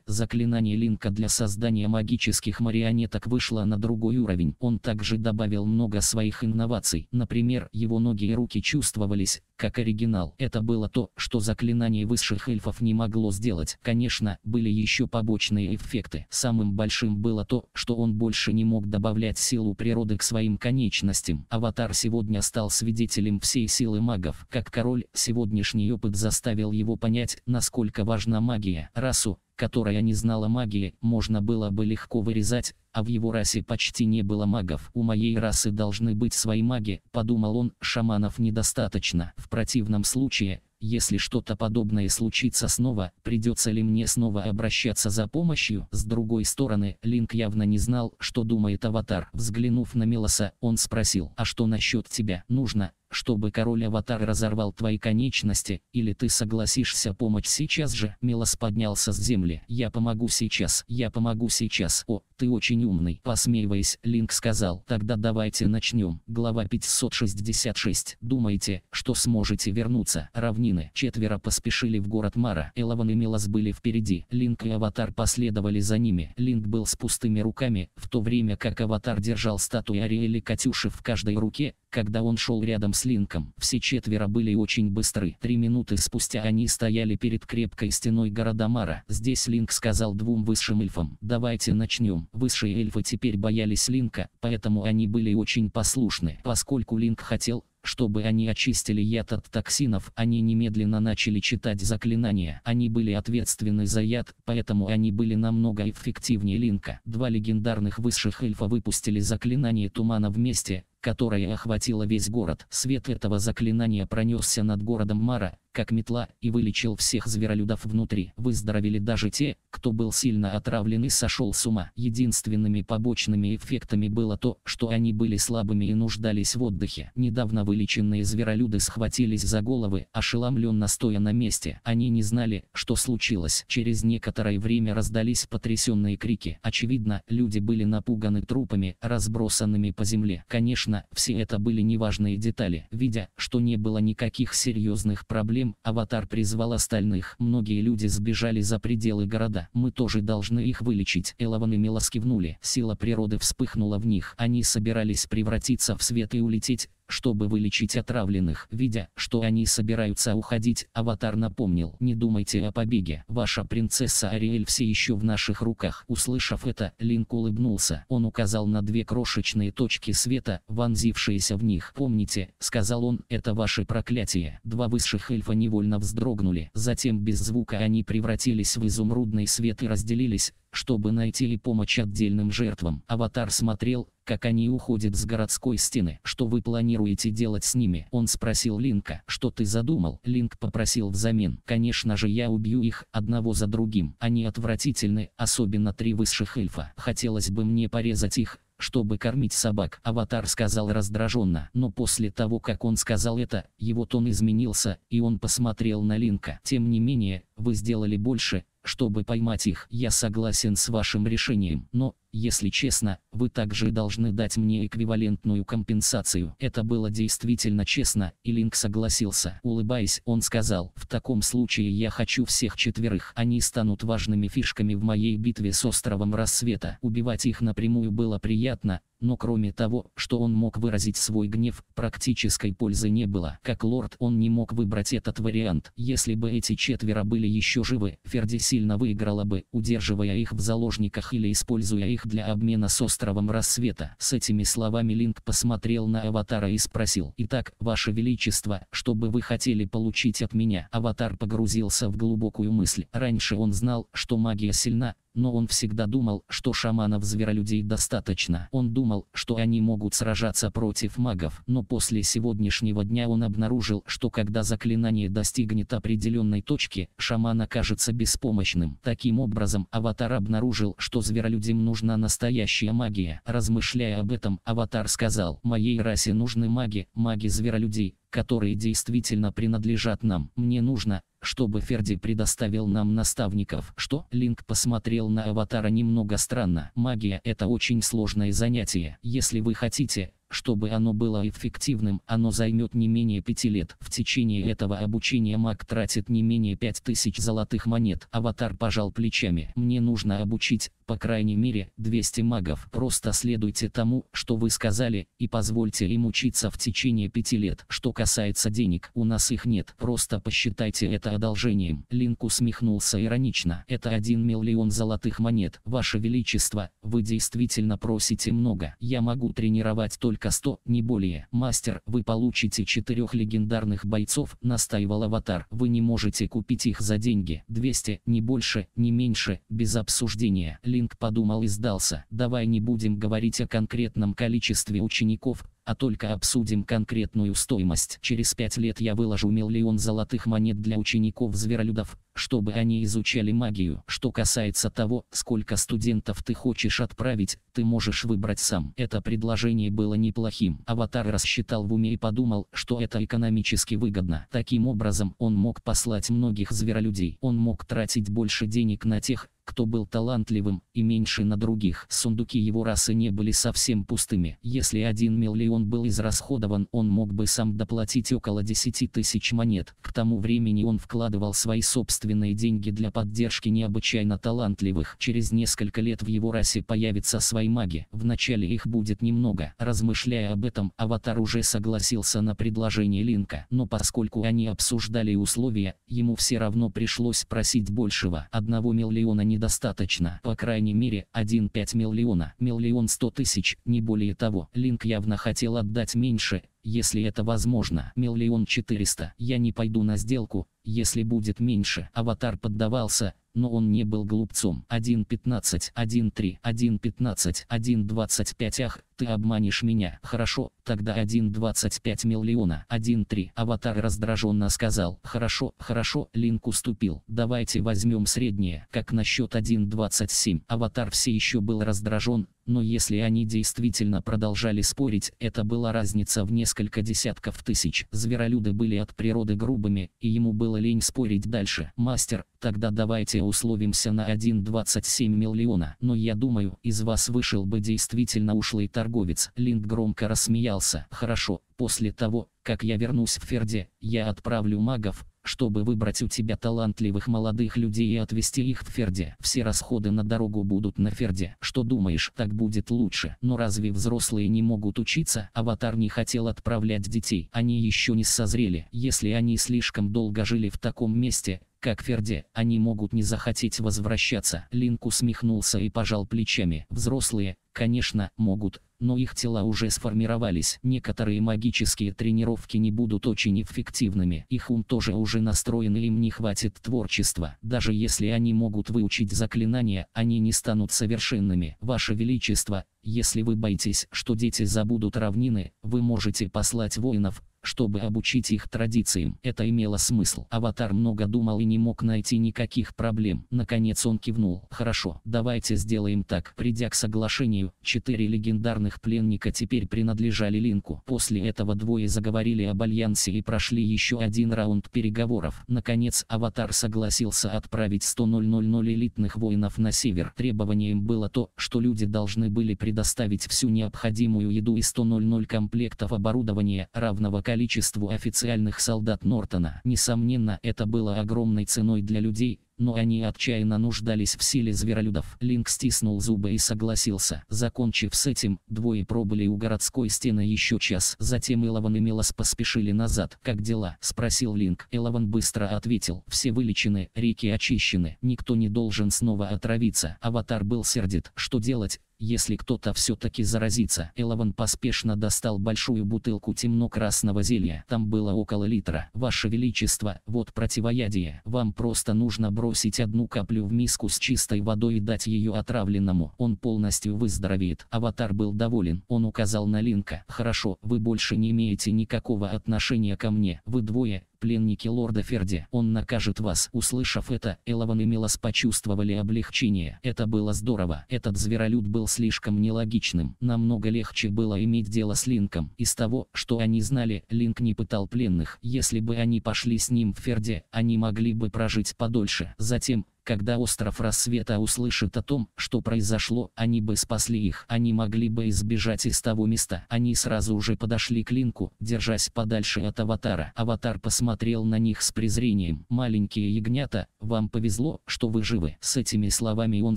заклинание Линка для создания магических марионеток вышла на другой уровень. Он также добавил много своих инноваций. Например, его ноги и руки чувствовались, как оригинал. Это было то, что заклинание высших эльфов не могло сделать. Конечно, были еще побочные эффекты. Самым большим было то, что он больше не мог добавлять силу природы к своим конечностям. Аватар сегодня стал свидетелем всей силы магов. Как король, сегодняшний опыт заставил его понять, насколько важна магия, расу, которая не знала магии, можно было бы легко вырезать, а в его расе почти не было магов. У моей расы должны быть свои маги, подумал он, шаманов недостаточно. В противном случае, если что-то подобное случится снова, придется ли мне снова обращаться за помощью? С другой стороны, Линк явно не знал, что думает аватар. Взглянув на Мелоса, он спросил, а что насчет тебя? Нужно, чтобы король-аватар разорвал твои конечности, или ты согласишься помочь сейчас же?» Милос поднялся с земли. «Я помогу сейчас, я помогу сейчас, о, ты очень умный. Посмеиваясь, Линк сказал, тогда давайте начнем. Глава 566. Думаете, что сможете вернуться? Равнины. Четверо поспешили в город Мара. Элован и Милас были впереди. Линк и Аватар последовали за ними. Линк был с пустыми руками, в то время как Аватар держал статуи Ариэли Катюши в каждой руке, когда он шел рядом с Линком. Все четверо были очень быстры. Три минуты спустя они стояли перед крепкой стеной города Мара. Здесь Линк сказал двум высшим эльфам, давайте начнем. Высшие эльфы теперь боялись Линка, поэтому они были очень послушны. Поскольку Линк хотел, чтобы они очистили яд от токсинов, они немедленно начали читать заклинания. Они были ответственны за яд, поэтому они были намного эффективнее Линка. Два легендарных высших эльфа выпустили заклинание тумана вместе, которое охватило весь город. Свет этого заклинания пронесся над городом Мара, как метла, и вылечил всех зверолюдов внутри. Выздоровели даже те, кто был сильно отравлен и сошел с ума. Единственными побочными эффектами было то, что они были слабыми и нуждались в отдыхе. Недавно вылеченные зверолюды схватились за головы, ошеломленно стоя на месте. Они не знали, что случилось. Через некоторое время раздались потрясенные крики. Очевидно, люди были напуганы трупами, разбросанными по земле. Конечно, все это были неважные детали. Видя, что не было никаких серьезных проблем, проблем, аватар призвал остальных. Многие люди сбежали за пределы города. Мы тоже должны их вылечить. Элованы мило скивнули. Сила природы вспыхнула в них. Они собирались превратиться в свет и улететь, чтобы вылечить отравленных. Видя, что они собираются уходить, аватар напомнил. Не думайте о побеге. Ваша принцесса Ариэль все еще в наших руках. Услышав это, Линк улыбнулся. Он указал на две крошечные точки света, вонзившиеся в них. Помните, сказал он, это ваше проклятие. Два высших эльфа невольно вздрогнули. Затем без звука они превратились в изумрудный свет и разделились, чтобы найти и помочь отдельным жертвам. Аватар смотрел, как они уходят с городской стены. Что вы планируете делать с ними? Он спросил Линка. Что ты задумал? Линк попросил взамен. Конечно же я убью их, одного за другим. Они отвратительны, особенно три высших эльфа. Хотелось бы мне порезать их, чтобы кормить собак. Аватар сказал раздраженно, но после того, как он сказал это, его тон изменился, и он посмотрел на Линка. Тем не менее, вы сделали больше, чтобы поймать их. Я согласен с вашим решением, но, если честно, вы также должны дать мне эквивалентную компенсацию. Это было действительно честно, и Линк согласился. Улыбаясь, он сказал, в таком случае я хочу всех четверых. Они станут важными фишками в моей битве с Островом Рассвета. Убивать их напрямую было приятно, но кроме того, что он мог выразить свой гнев, практической пользы не было. Как лорд он не мог выбрать этот вариант. Если бы эти четверо были еще живы, Ферди сильно выиграла бы, удерживая их в заложниках или используя их для обмена с островом рассвета. С этими словами Линк посмотрел на аватара и спросил, «Итак, Ваше Величество, что бы вы хотели получить от меня?» Аватар погрузился в глубокую мысль. Раньше он знал, что магия сильна, но он всегда думал, что шаманов-зверолюдей достаточно. Он думал, что они могут сражаться против магов, но после сегодняшнего дня он обнаружил, что когда заклинание достигнет определенной точки, шаман окажется беспомощным. Таким образом, Аватар обнаружил, что зверолюдям нужна настоящая магия. Размышляя об этом, Аватар сказал, «Моей расе нужны маги, маги-зверолюдей, которые действительно принадлежат нам. Мне нужно, чтобы Ферди предоставил нам наставников. Что? Линк посмотрел на аватара немного странно. Магия это очень сложное занятие. Если вы хотите, чтобы оно было эффективным, оно займет не менее пяти лет. В течение этого обучения маг тратит не менее пять тысяч золотых монет. Аватар пожал плечами. Мне нужно обучить, по крайней мере, 200 магов. Просто следуйте тому, что вы сказали, и позвольте им учиться в течение пяти лет. Что касается денег, у нас их нет. Просто посчитайте это одолжением. Линк усмехнулся иронично. Это один миллион золотых монет. Ваше Величество, вы действительно просите много. Я могу тренировать только сто, не более. Мастер, вы получите четырех легендарных бойцов, настаивал Аватар. Вы не можете купить их за деньги. 200, не больше, не меньше, без обсуждения. Линк подумал и сдался. Давай не будем говорить о конкретном количестве учеников, а только обсудим конкретную стоимость. Через пять лет я выложу миллион золотых монет для учеников-зверолюдов, чтобы они изучали магию. Что касается того, сколько студентов ты хочешь отправить, ты можешь выбрать сам. Это предложение было неплохим. Аватар рассчитал в уме и подумал, что это экономически выгодно. Таким образом, он мог послать многих зверолюдей. Он мог тратить больше денег на тех, кто был талантливым и меньше на других. Сундуки его расы не были совсем пустыми. Если один миллион был израсходован, он мог бы сам доплатить около 10 тысяч монет. К тому времени он вкладывал свои собственные деньги для поддержки необычайно талантливых. Через несколько лет в его расе появятся свои маги. Вначале их будет немного. Размышляя об этом, Аватар уже согласился на предложение Линка. Но поскольку они обсуждали условия, ему все равно пришлось просить большего. Одного миллиона не недостаточно. По крайней мере, 1,5 миллиона, миллион сто тысяч, не более того. Линк явно хотел отдать меньше, если это возможно. Миллион четыреста. Я не пойду на сделку, если будет меньше. Аватар поддавался, но он не был глупцом. 1.15, 1.3, 1.15, 1.25. Ах, ты обманешь меня. Хорошо, тогда 1.25 миллиона. 1.3. Аватар раздраженно сказал. Хорошо, хорошо, Линк уступил. Давайте возьмем среднее. Как насчет 1.27? Аватар все еще был раздражен, но если они действительно продолжали спорить, это была разница в несколько десятков тысяч. Зверолюды были от природы грубыми, и ему было лень спорить дальше. «Мастер, тогда давайте условимся на 1,27 миллиона. Но я думаю, из вас вышел бы действительно ушлый торговец». Линд громко рассмеялся. «Хорошо, после того, как я вернусь в Ферде, я отправлю магов, чтобы выбрать у тебя талантливых молодых людей и отвезти их в Ферде. Все расходы на дорогу будут на Ферде. Что думаешь, так будет лучше? Но разве взрослые не могут учиться? Аватар не хотел отправлять детей. Они еще не созрели. Если они слишком долго жили в таком месте, как Ферде, они могут не захотеть возвращаться. Линк усмехнулся и пожал плечами. Взрослые, конечно, могут, но их тела уже сформировались. Некоторые магические тренировки не будут очень эффективными. Их ум тоже уже настроен и им не хватит творчества. Даже если они могут выучить заклинания, они не станут совершенными. Ваше Величество, если вы боитесь, что дети забудут равнины, вы можете послать воинов, чтобы обучить их традициям. Это имело смысл. Аватар много думал и не мог найти никаких проблем. Наконец он кивнул. Хорошо, давайте сделаем так. Придя к соглашению, четыре легендарных пленника теперь принадлежали Линку. После этого двое заговорили об альянсе и прошли еще один раунд переговоров. Наконец Аватар согласился отправить 100 000 элитных воинов на север. Требованием было то, что люди должны были предоставить всю необходимую еду и 100 000 комплектов оборудования, равного количества количеству официальных солдат Нортона. Несомненно, это было огромной ценой для людей, но они отчаянно нуждались в силе зверолюдов. Линк стиснул зубы и согласился. Закончив с этим, двое пробыли у городской стены еще час. Затем Элован и Мелос поспешили назад. «Как дела?» – спросил Линк. Элован быстро ответил. «Все вылечены, реки очищены, никто не должен снова отравиться». Аватар был сердит. «Что делать?» если кто-то все-таки заразится. Элован поспешно достал большую бутылку темно-красного зелья. Там было около литра. Ваше Величество, вот противоядие. Вам просто нужно бросить одну каплю в миску с чистой водой и дать ее отравленному. Он полностью выздоровеет. Аватар был доволен. Он указал на Линка. Хорошо, вы больше не имеете никакого отношения ко мне. Вы двое, пленники лорда Ферди. Он накажет вас. Услышав это, Элован и Милос почувствовали облегчение. Это было здорово. Этот зверолюд был слишком нелогичным. Намного легче было иметь дело с Линком. Из того, что они знали, Линк не пытал пленных. Если бы они пошли с ним в Ферде, они могли бы прожить подольше. Затем, когда остров рассвета услышит о том, что произошло, они бы спасли их. Они могли бы избежать из того места. Они сразу уже подошли к Линку, держась подальше от аватара. Аватар посмотрел на них с презрением. «Маленькие ягнята, вам повезло, что вы живы». С этими словами он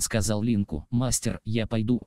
сказал Линку, «Мастер, я пойду,